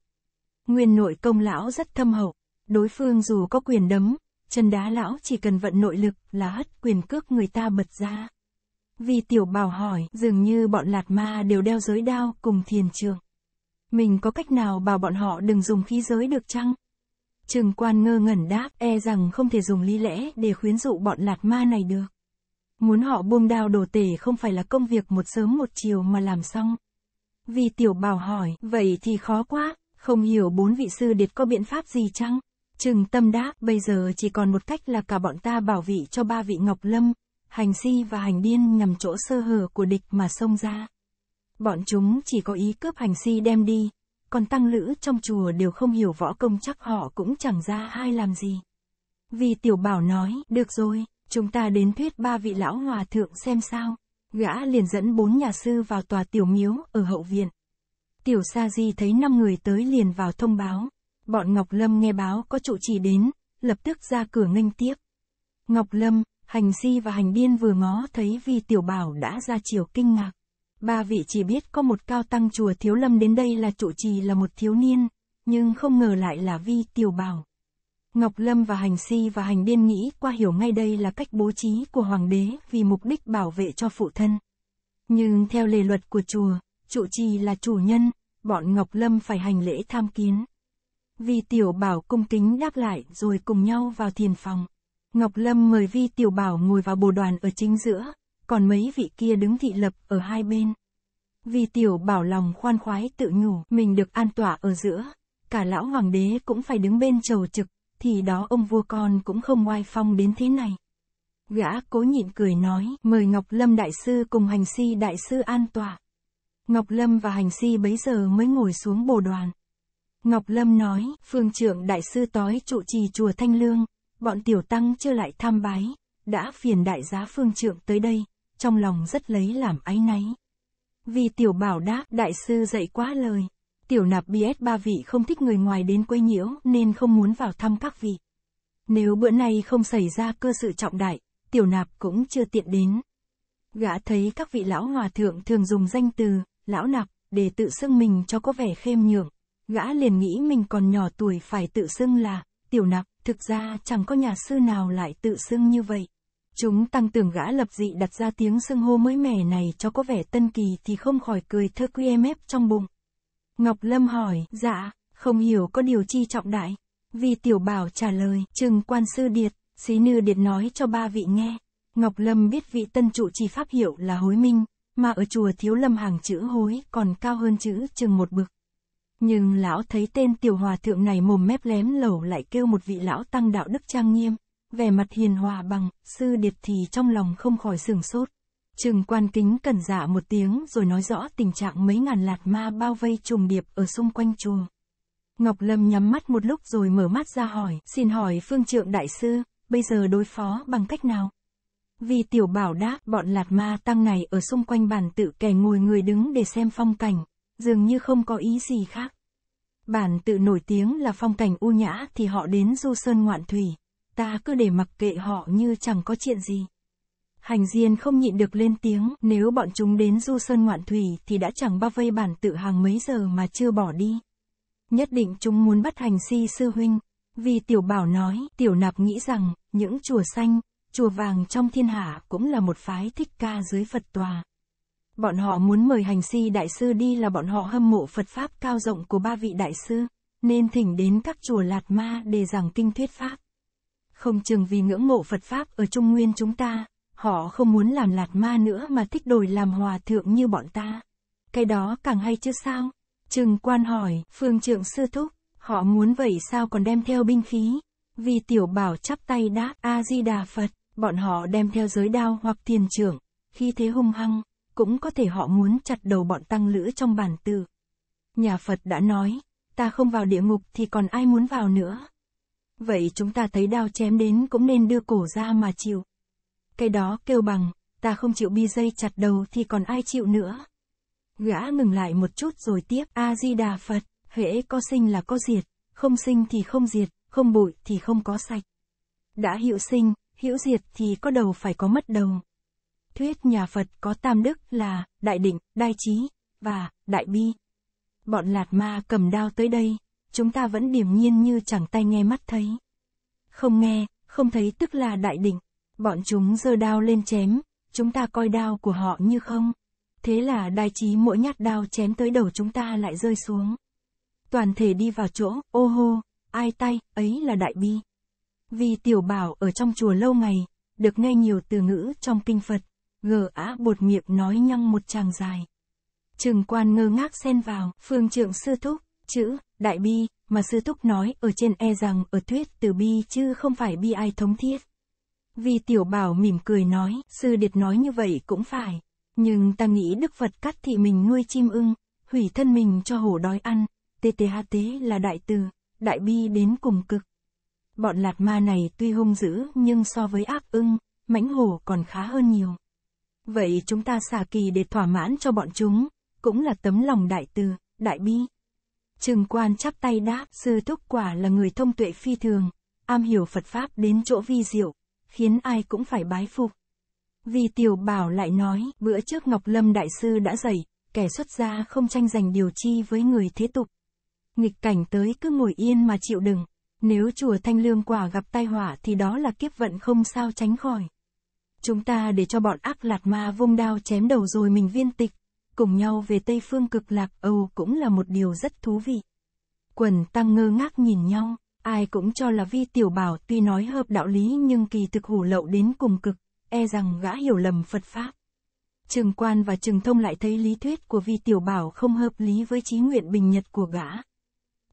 [SPEAKER 1] Nguyên nội công lão rất thâm hậu, đối phương dù có quyền đấm, chân đá lão chỉ cần vận nội lực là hất quyền cước người ta bật ra. Vì tiểu bảo hỏi, dường như bọn lạt ma đều đeo giới đao cùng thiền trường. Mình có cách nào bảo bọn họ đừng dùng khí giới được chăng? Trừng quan ngơ ngẩn đáp, e rằng không thể dùng lý lẽ để khuyến dụ bọn lạt ma này được. Muốn họ buông đao đổ tể không phải là công việc một sớm một chiều mà làm xong. Vì tiểu bảo hỏi, vậy thì khó quá, không hiểu bốn vị sư điệt có biện pháp gì chăng? Trừng tâm đáp, bây giờ chỉ còn một cách là cả bọn ta bảo vị cho ba vị Ngọc Lâm, hành si và hành điên nhằm chỗ sơ hở của địch mà xông ra. Bọn chúng chỉ có ý cướp hành si đem đi, còn tăng lữ trong chùa đều không hiểu võ công chắc họ cũng chẳng ra hai làm gì. Vì tiểu bảo nói, được rồi, chúng ta đến thuyết ba vị lão hòa thượng xem sao. Gã liền dẫn bốn nhà sư vào tòa tiểu miếu ở hậu viện. Tiểu Sa Di thấy năm người tới liền vào thông báo bọn Ngọc Lâm nghe báo có trụ trì đến, lập tức ra cửa nghênh tiếp. Ngọc Lâm, hành si và hành biên vừa ngó thấy vì tiểu bảo đã ra chiều kinh ngạc. Ba vị chỉ biết có một cao tăng chùa thiếu lâm đến đây là trụ trì là một thiếu niên, nhưng không ngờ lại là vi tiểu bảo. Ngọc Lâm và hành si và hành biên nghĩ qua hiểu ngay đây là cách bố trí của hoàng đế vì mục đích bảo vệ cho phụ thân. Nhưng theo lề luật của chùa, trụ trì là chủ nhân, bọn Ngọc Lâm phải hành lễ tham kiến. Vi Tiểu Bảo cung kính đáp lại rồi cùng nhau vào thiền phòng. Ngọc Lâm mời Vi Tiểu Bảo ngồi vào bồ đoàn ở chính giữa, còn mấy vị kia đứng thị lập ở hai bên. Vi Tiểu Bảo lòng khoan khoái tự nhủ mình được an tỏa ở giữa, cả lão hoàng đế cũng phải đứng bên chầu trực, thì đó ông vua con cũng không oai phong đến thế này. Gã cố nhịn cười nói, mời Ngọc Lâm Đại Sư cùng hành si Đại Sư an tỏa. Ngọc Lâm và hành si bấy giờ mới ngồi xuống bồ đoàn. Ngọc Lâm nói, phương trưởng đại sư tói trụ trì chùa Thanh Lương, bọn tiểu tăng chưa lại tham bái, đã phiền đại giá phương trưởng tới đây, trong lòng rất lấy làm áy náy. Vì tiểu bảo đáp, đại sư dạy quá lời, tiểu nạp BS ba vị không thích người ngoài đến quấy nhiễu nên không muốn vào thăm các vị. Nếu bữa nay không xảy ra cơ sự trọng đại, tiểu nạp cũng chưa tiện đến. Gã thấy các vị lão hòa thượng thường dùng danh từ, lão nạp, để tự xưng mình cho có vẻ khêm nhường, Gã liền nghĩ mình còn nhỏ tuổi phải tự xưng là tiểu nặc, thực ra chẳng có nhà sư nào lại tự xưng như vậy. Chúng tăng tưởng gã lập dị đặt ra tiếng xưng hô mới mẻ này cho có vẻ tân kỳ thì không khỏi cười thơ quy em ép trong bụng. Ngọc Lâm hỏi, dạ, không hiểu có điều chi trọng đại. Vì tiểu bảo trả lời, trừng quan sư điệt, xí nư điệt nói cho ba vị nghe. Ngọc Lâm biết vị tân trụ trì pháp hiệu là hối minh, mà ở chùa thiếu lâm hàng chữ hối còn cao hơn chữ chừng một bực. Nhưng lão thấy tên tiểu hòa thượng này mồm mép lém lẩu lại kêu một vị lão tăng đạo đức trang nghiêm, vẻ mặt hiền hòa bằng, sư điệt thì trong lòng không khỏi sừng sốt. Trừng quan kính cẩn dạ một tiếng rồi nói rõ tình trạng mấy ngàn lạt ma bao vây trùng điệp ở xung quanh chùa. Ngọc Lâm nhắm mắt một lúc rồi mở mắt ra hỏi, xin hỏi phương trượng đại sư, bây giờ đối phó bằng cách nào? Vì tiểu bảo đáp, bọn lạt ma tăng này ở xung quanh bàn tự kẻ ngồi người đứng để xem phong cảnh, dường như không có ý gì khác. Bản tự nổi tiếng là phong cảnh u nhã thì họ đến du sơn ngoạn thủy, ta cứ để mặc kệ họ như chẳng có chuyện gì. Hành Diên không nhịn được lên tiếng, nếu bọn chúng đến du sơn ngoạn thủy thì đã chẳng bao vây bản tự hàng mấy giờ mà chưa bỏ đi. Nhất định chúng muốn bắt hành si sư huynh, vì tiểu bảo nói, tiểu nạp nghĩ rằng, những chùa xanh, chùa vàng trong thiên hạ cũng là một phái thích ca dưới Phật tòa. Bọn họ muốn mời hành si đại sư đi là bọn họ hâm mộ Phật Pháp cao rộng của ba vị đại sư, nên thỉnh đến các chùa Lạt Ma để giảng kinh thuyết Pháp. Không chừng vì ngưỡng mộ Phật Pháp ở Trung Nguyên chúng ta, họ không muốn làm Lạt Ma nữa mà thích đổi làm hòa thượng như bọn ta. Cái đó càng hay chứ sao? Trừng quan hỏi, phương trượng sư thúc, họ muốn vậy sao còn đem theo binh khí? Vì tiểu bảo chắp tay đáp A-di-đà Phật, bọn họ đem theo giới đao hoặc tiền trưởng, khi thế hung hăng, cũng có thể họ muốn chặt đầu bọn tăng lữ trong bản tự Nhà Phật đã nói, ta không vào địa ngục thì còn ai muốn vào nữa. Vậy chúng ta thấy đao chém đến cũng nên đưa cổ ra mà chịu. Cái đó kêu bằng, ta không chịu bi dây chặt đầu thì còn ai chịu nữa. Gã ngừng lại một chút rồi tiếp A-di-đà Phật, hễ có sinh là có diệt, không sinh thì không diệt, không bụi thì không có sạch. Đã hữu sinh, hiểu diệt thì có đầu phải có mất đầu thuyết nhà Phật có tam đức là đại định, đại trí và đại bi. Bọn lạt ma cầm đao tới đây, chúng ta vẫn điềm nhiên như chẳng tay nghe mắt thấy. Không nghe, không thấy tức là đại định. Bọn chúng giơ đao lên chém, chúng ta coi đao của họ như không. Thế là đại trí mỗi nhát đao chém tới đầu chúng ta lại rơi xuống. Toàn thể đi vào chỗ, ô hô, ai tay, ấy là đại bi. Vì tiểu bảo ở trong chùa lâu ngày, được nghe nhiều từ ngữ trong kinh Phật, Gờ á bột miệng nói nhăng một chàng dài. Trường quan ngơ ngác xen vào, phương trưởng sư thúc, chữ, đại bi, mà sư thúc nói ở trên e rằng ở thuyết từ bi chứ không phải bi ai thống thiết. Vì tiểu bảo mỉm cười nói, sư điệt nói như vậy cũng phải. Nhưng ta nghĩ Đức Phật cắt thị mình nuôi chim ưng, hủy thân mình cho hổ đói ăn, ha tế là đại từ, đại bi đến cùng cực. Bọn lạt ma này tuy hung dữ nhưng so với ác ưng, mãnh hổ còn khá hơn nhiều. Vậy chúng ta xả kỳ để thỏa mãn cho bọn chúng, cũng là tấm lòng đại từ, đại bi. Trừng quan chắp tay đáp, sư thúc quả là người thông tuệ phi thường, am hiểu Phật Pháp đến chỗ vi diệu, khiến ai cũng phải bái phục. Vì tiểu bảo lại nói, bữa trước Ngọc Lâm Đại Sư đã dạy, kẻ xuất gia không tranh giành điều chi với người thế tục. Nghịch cảnh tới cứ ngồi yên mà chịu đựng nếu chùa Thanh Lương quả gặp tai họa thì đó là kiếp vận không sao tránh khỏi. Chúng ta để cho bọn ác lạt ma vung đao chém đầu rồi mình viên tịch, cùng nhau về Tây Phương cực lạc Âu cũng là một điều rất thú vị. Quần tăng ngơ ngác nhìn nhau, ai cũng cho là vi tiểu bảo tuy nói hợp đạo lý nhưng kỳ thực hủ lậu đến cùng cực, e rằng gã hiểu lầm Phật Pháp. trường quan và trường thông lại thấy lý thuyết của vi tiểu bảo không hợp lý với trí nguyện bình nhật của gã.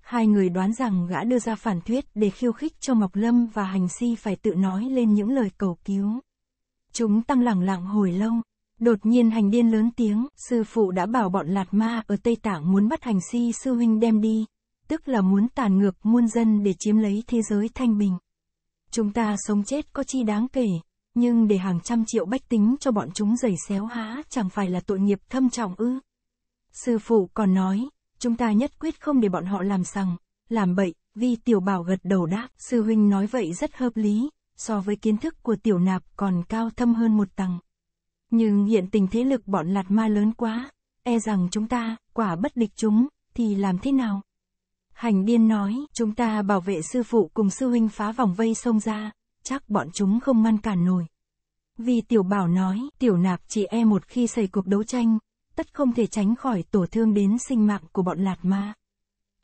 [SPEAKER 1] Hai người đoán rằng gã đưa ra phản thuyết để khiêu khích cho Ngọc Lâm và hành si phải tự nói lên những lời cầu cứu. Chúng tăng lẳng lặng hồi lâu, đột nhiên hành điên lớn tiếng, sư phụ đã bảo bọn lạt ma ở Tây Tạng muốn bắt hành si sư huynh đem đi, tức là muốn tàn ngược muôn dân để chiếm lấy thế giới thanh bình. Chúng ta sống chết có chi đáng kể, nhưng để hàng trăm triệu bách tính cho bọn chúng giày xéo há chẳng phải là tội nghiệp thâm trọng ư. Sư phụ còn nói, chúng ta nhất quyết không để bọn họ làm sằng, làm bậy, vì tiểu bảo gật đầu đáp, sư huynh nói vậy rất hợp lý, so với kiến thức của tiểu nạp còn cao thâm hơn một tầng. Nhưng hiện tình thế lực bọn lạt ma lớn quá, e rằng chúng ta, quả bất địch chúng, thì làm thế nào? Hành điên nói, chúng ta bảo vệ sư phụ cùng sư huynh phá vòng vây sông ra, chắc bọn chúng không ngăn cản nổi. Vì tiểu bảo nói, tiểu nạp chỉ e một khi xảy cuộc đấu tranh, tất không thể tránh khỏi tổ thương đến sinh mạng của bọn lạt ma.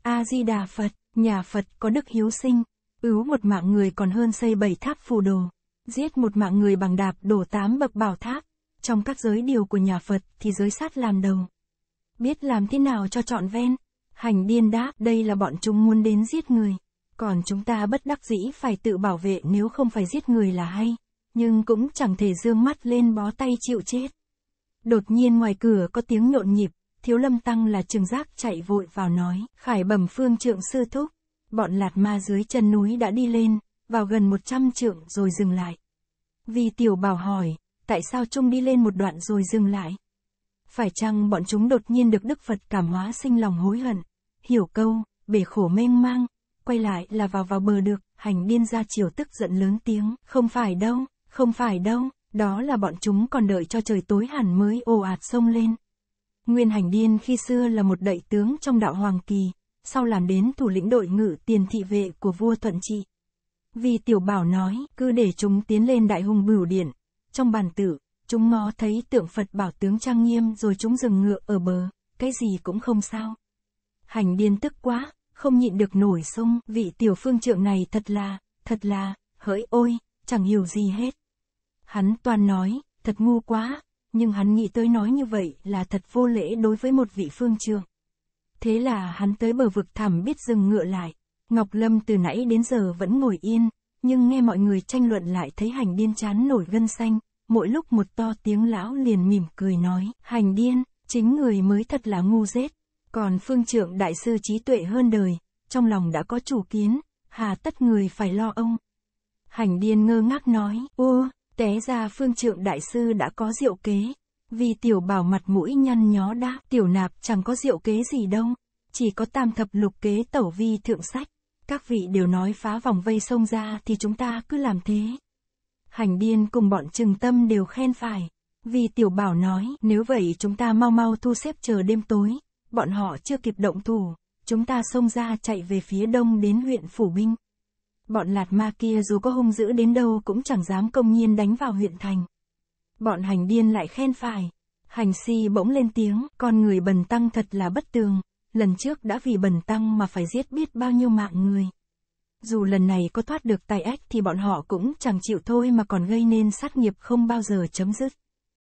[SPEAKER 1] A-di-đà Phật, nhà Phật có đức hiếu sinh. Cứu một mạng người còn hơn xây bảy tháp phù đồ. Giết một mạng người bằng đạp đổ tám bậc bảo tháp. Trong các giới điều của nhà Phật thì giới sát làm đầu. Biết làm thế nào cho trọn ven? Hành điên đáp đây là bọn chúng muốn đến giết người. Còn chúng ta bất đắc dĩ phải tự bảo vệ nếu không phải giết người là hay. Nhưng cũng chẳng thể dương mắt lên bó tay chịu chết. Đột nhiên ngoài cửa có tiếng nhộn nhịp, thiếu lâm tăng là trường giác chạy vội vào nói, khải bẩm phương trượng sư thúc, Bọn lạt ma dưới chân núi đã đi lên, vào gần 100 trượng rồi dừng lại. Vì tiểu bảo hỏi, tại sao Chung đi lên một đoạn rồi dừng lại? Phải chăng bọn chúng đột nhiên được Đức Phật cảm hóa sinh lòng hối hận, hiểu câu, bể khổ mê mang, quay lại là vào vào bờ được, hành điên ra chiều tức giận lớn tiếng, không phải đâu, không phải đâu, đó là bọn chúng còn đợi cho trời tối hẳn mới ồ ạt sông lên. Nguyên hành điên khi xưa là một đại tướng trong đạo Hoàng Kỳ, sau làm đến thủ lĩnh đội ngự tiền thị vệ của vua Thuận Trị. Vì tiểu bảo nói, cứ để chúng tiến lên đại hùng bửu điện. Trong bàn tử, chúng ngó thấy tượng Phật bảo tướng trang nghiêm rồi chúng dừng ngựa ở bờ, cái gì cũng không sao. Hành điên tức quá, không nhịn được nổi sung, vị tiểu phương trượng này thật là, thật là, hỡi ôi, chẳng hiểu gì hết. Hắn toàn nói, thật ngu quá, nhưng hắn nghĩ tới nói như vậy là thật vô lễ đối với một vị phương trượng. Thế là hắn tới bờ vực thẳm biết dừng ngựa lại. Ngọc Lâm từ nãy đến giờ vẫn ngồi yên, nhưng nghe mọi người tranh luận lại thấy hành điên chán nổi gân xanh, mỗi lúc một to tiếng lão liền mỉm cười nói, hành điên, chính người mới thật là ngu dết. Còn phương trượng đại sư trí tuệ hơn đời, trong lòng đã có chủ kiến, hà tất người phải lo ông. Hành điên ngơ ngác nói, ô, té ra phương trượng đại sư đã có diệu kế, vì tiểu bảo mặt mũi nhăn nhó đã, tiểu nạp chẳng có diệu kế gì đâu, chỉ có tam thập lục kế tẩu vi thượng sách. Các vị đều nói phá vòng vây sông ra thì chúng ta cứ làm thế. Hành điên cùng bọn trừng tâm đều khen phải. Vì tiểu bảo nói, nếu vậy chúng ta mau mau thu xếp chờ đêm tối, bọn họ chưa kịp động thủ, chúng ta xông ra chạy về phía đông đến huyện Phủ Binh. Bọn lạt ma kia dù có hung dữ đến đâu cũng chẳng dám công nhiên đánh vào huyện thành. Bọn hành điên lại khen phải. Hành si bỗng lên tiếng, con người bần tăng thật là bất tường, lần trước đã vì bần tăng mà phải giết biết bao nhiêu mạng người. Dù lần này có thoát được tai ách thì bọn họ cũng chẳng chịu thôi mà còn gây nên sát nghiệp không bao giờ chấm dứt.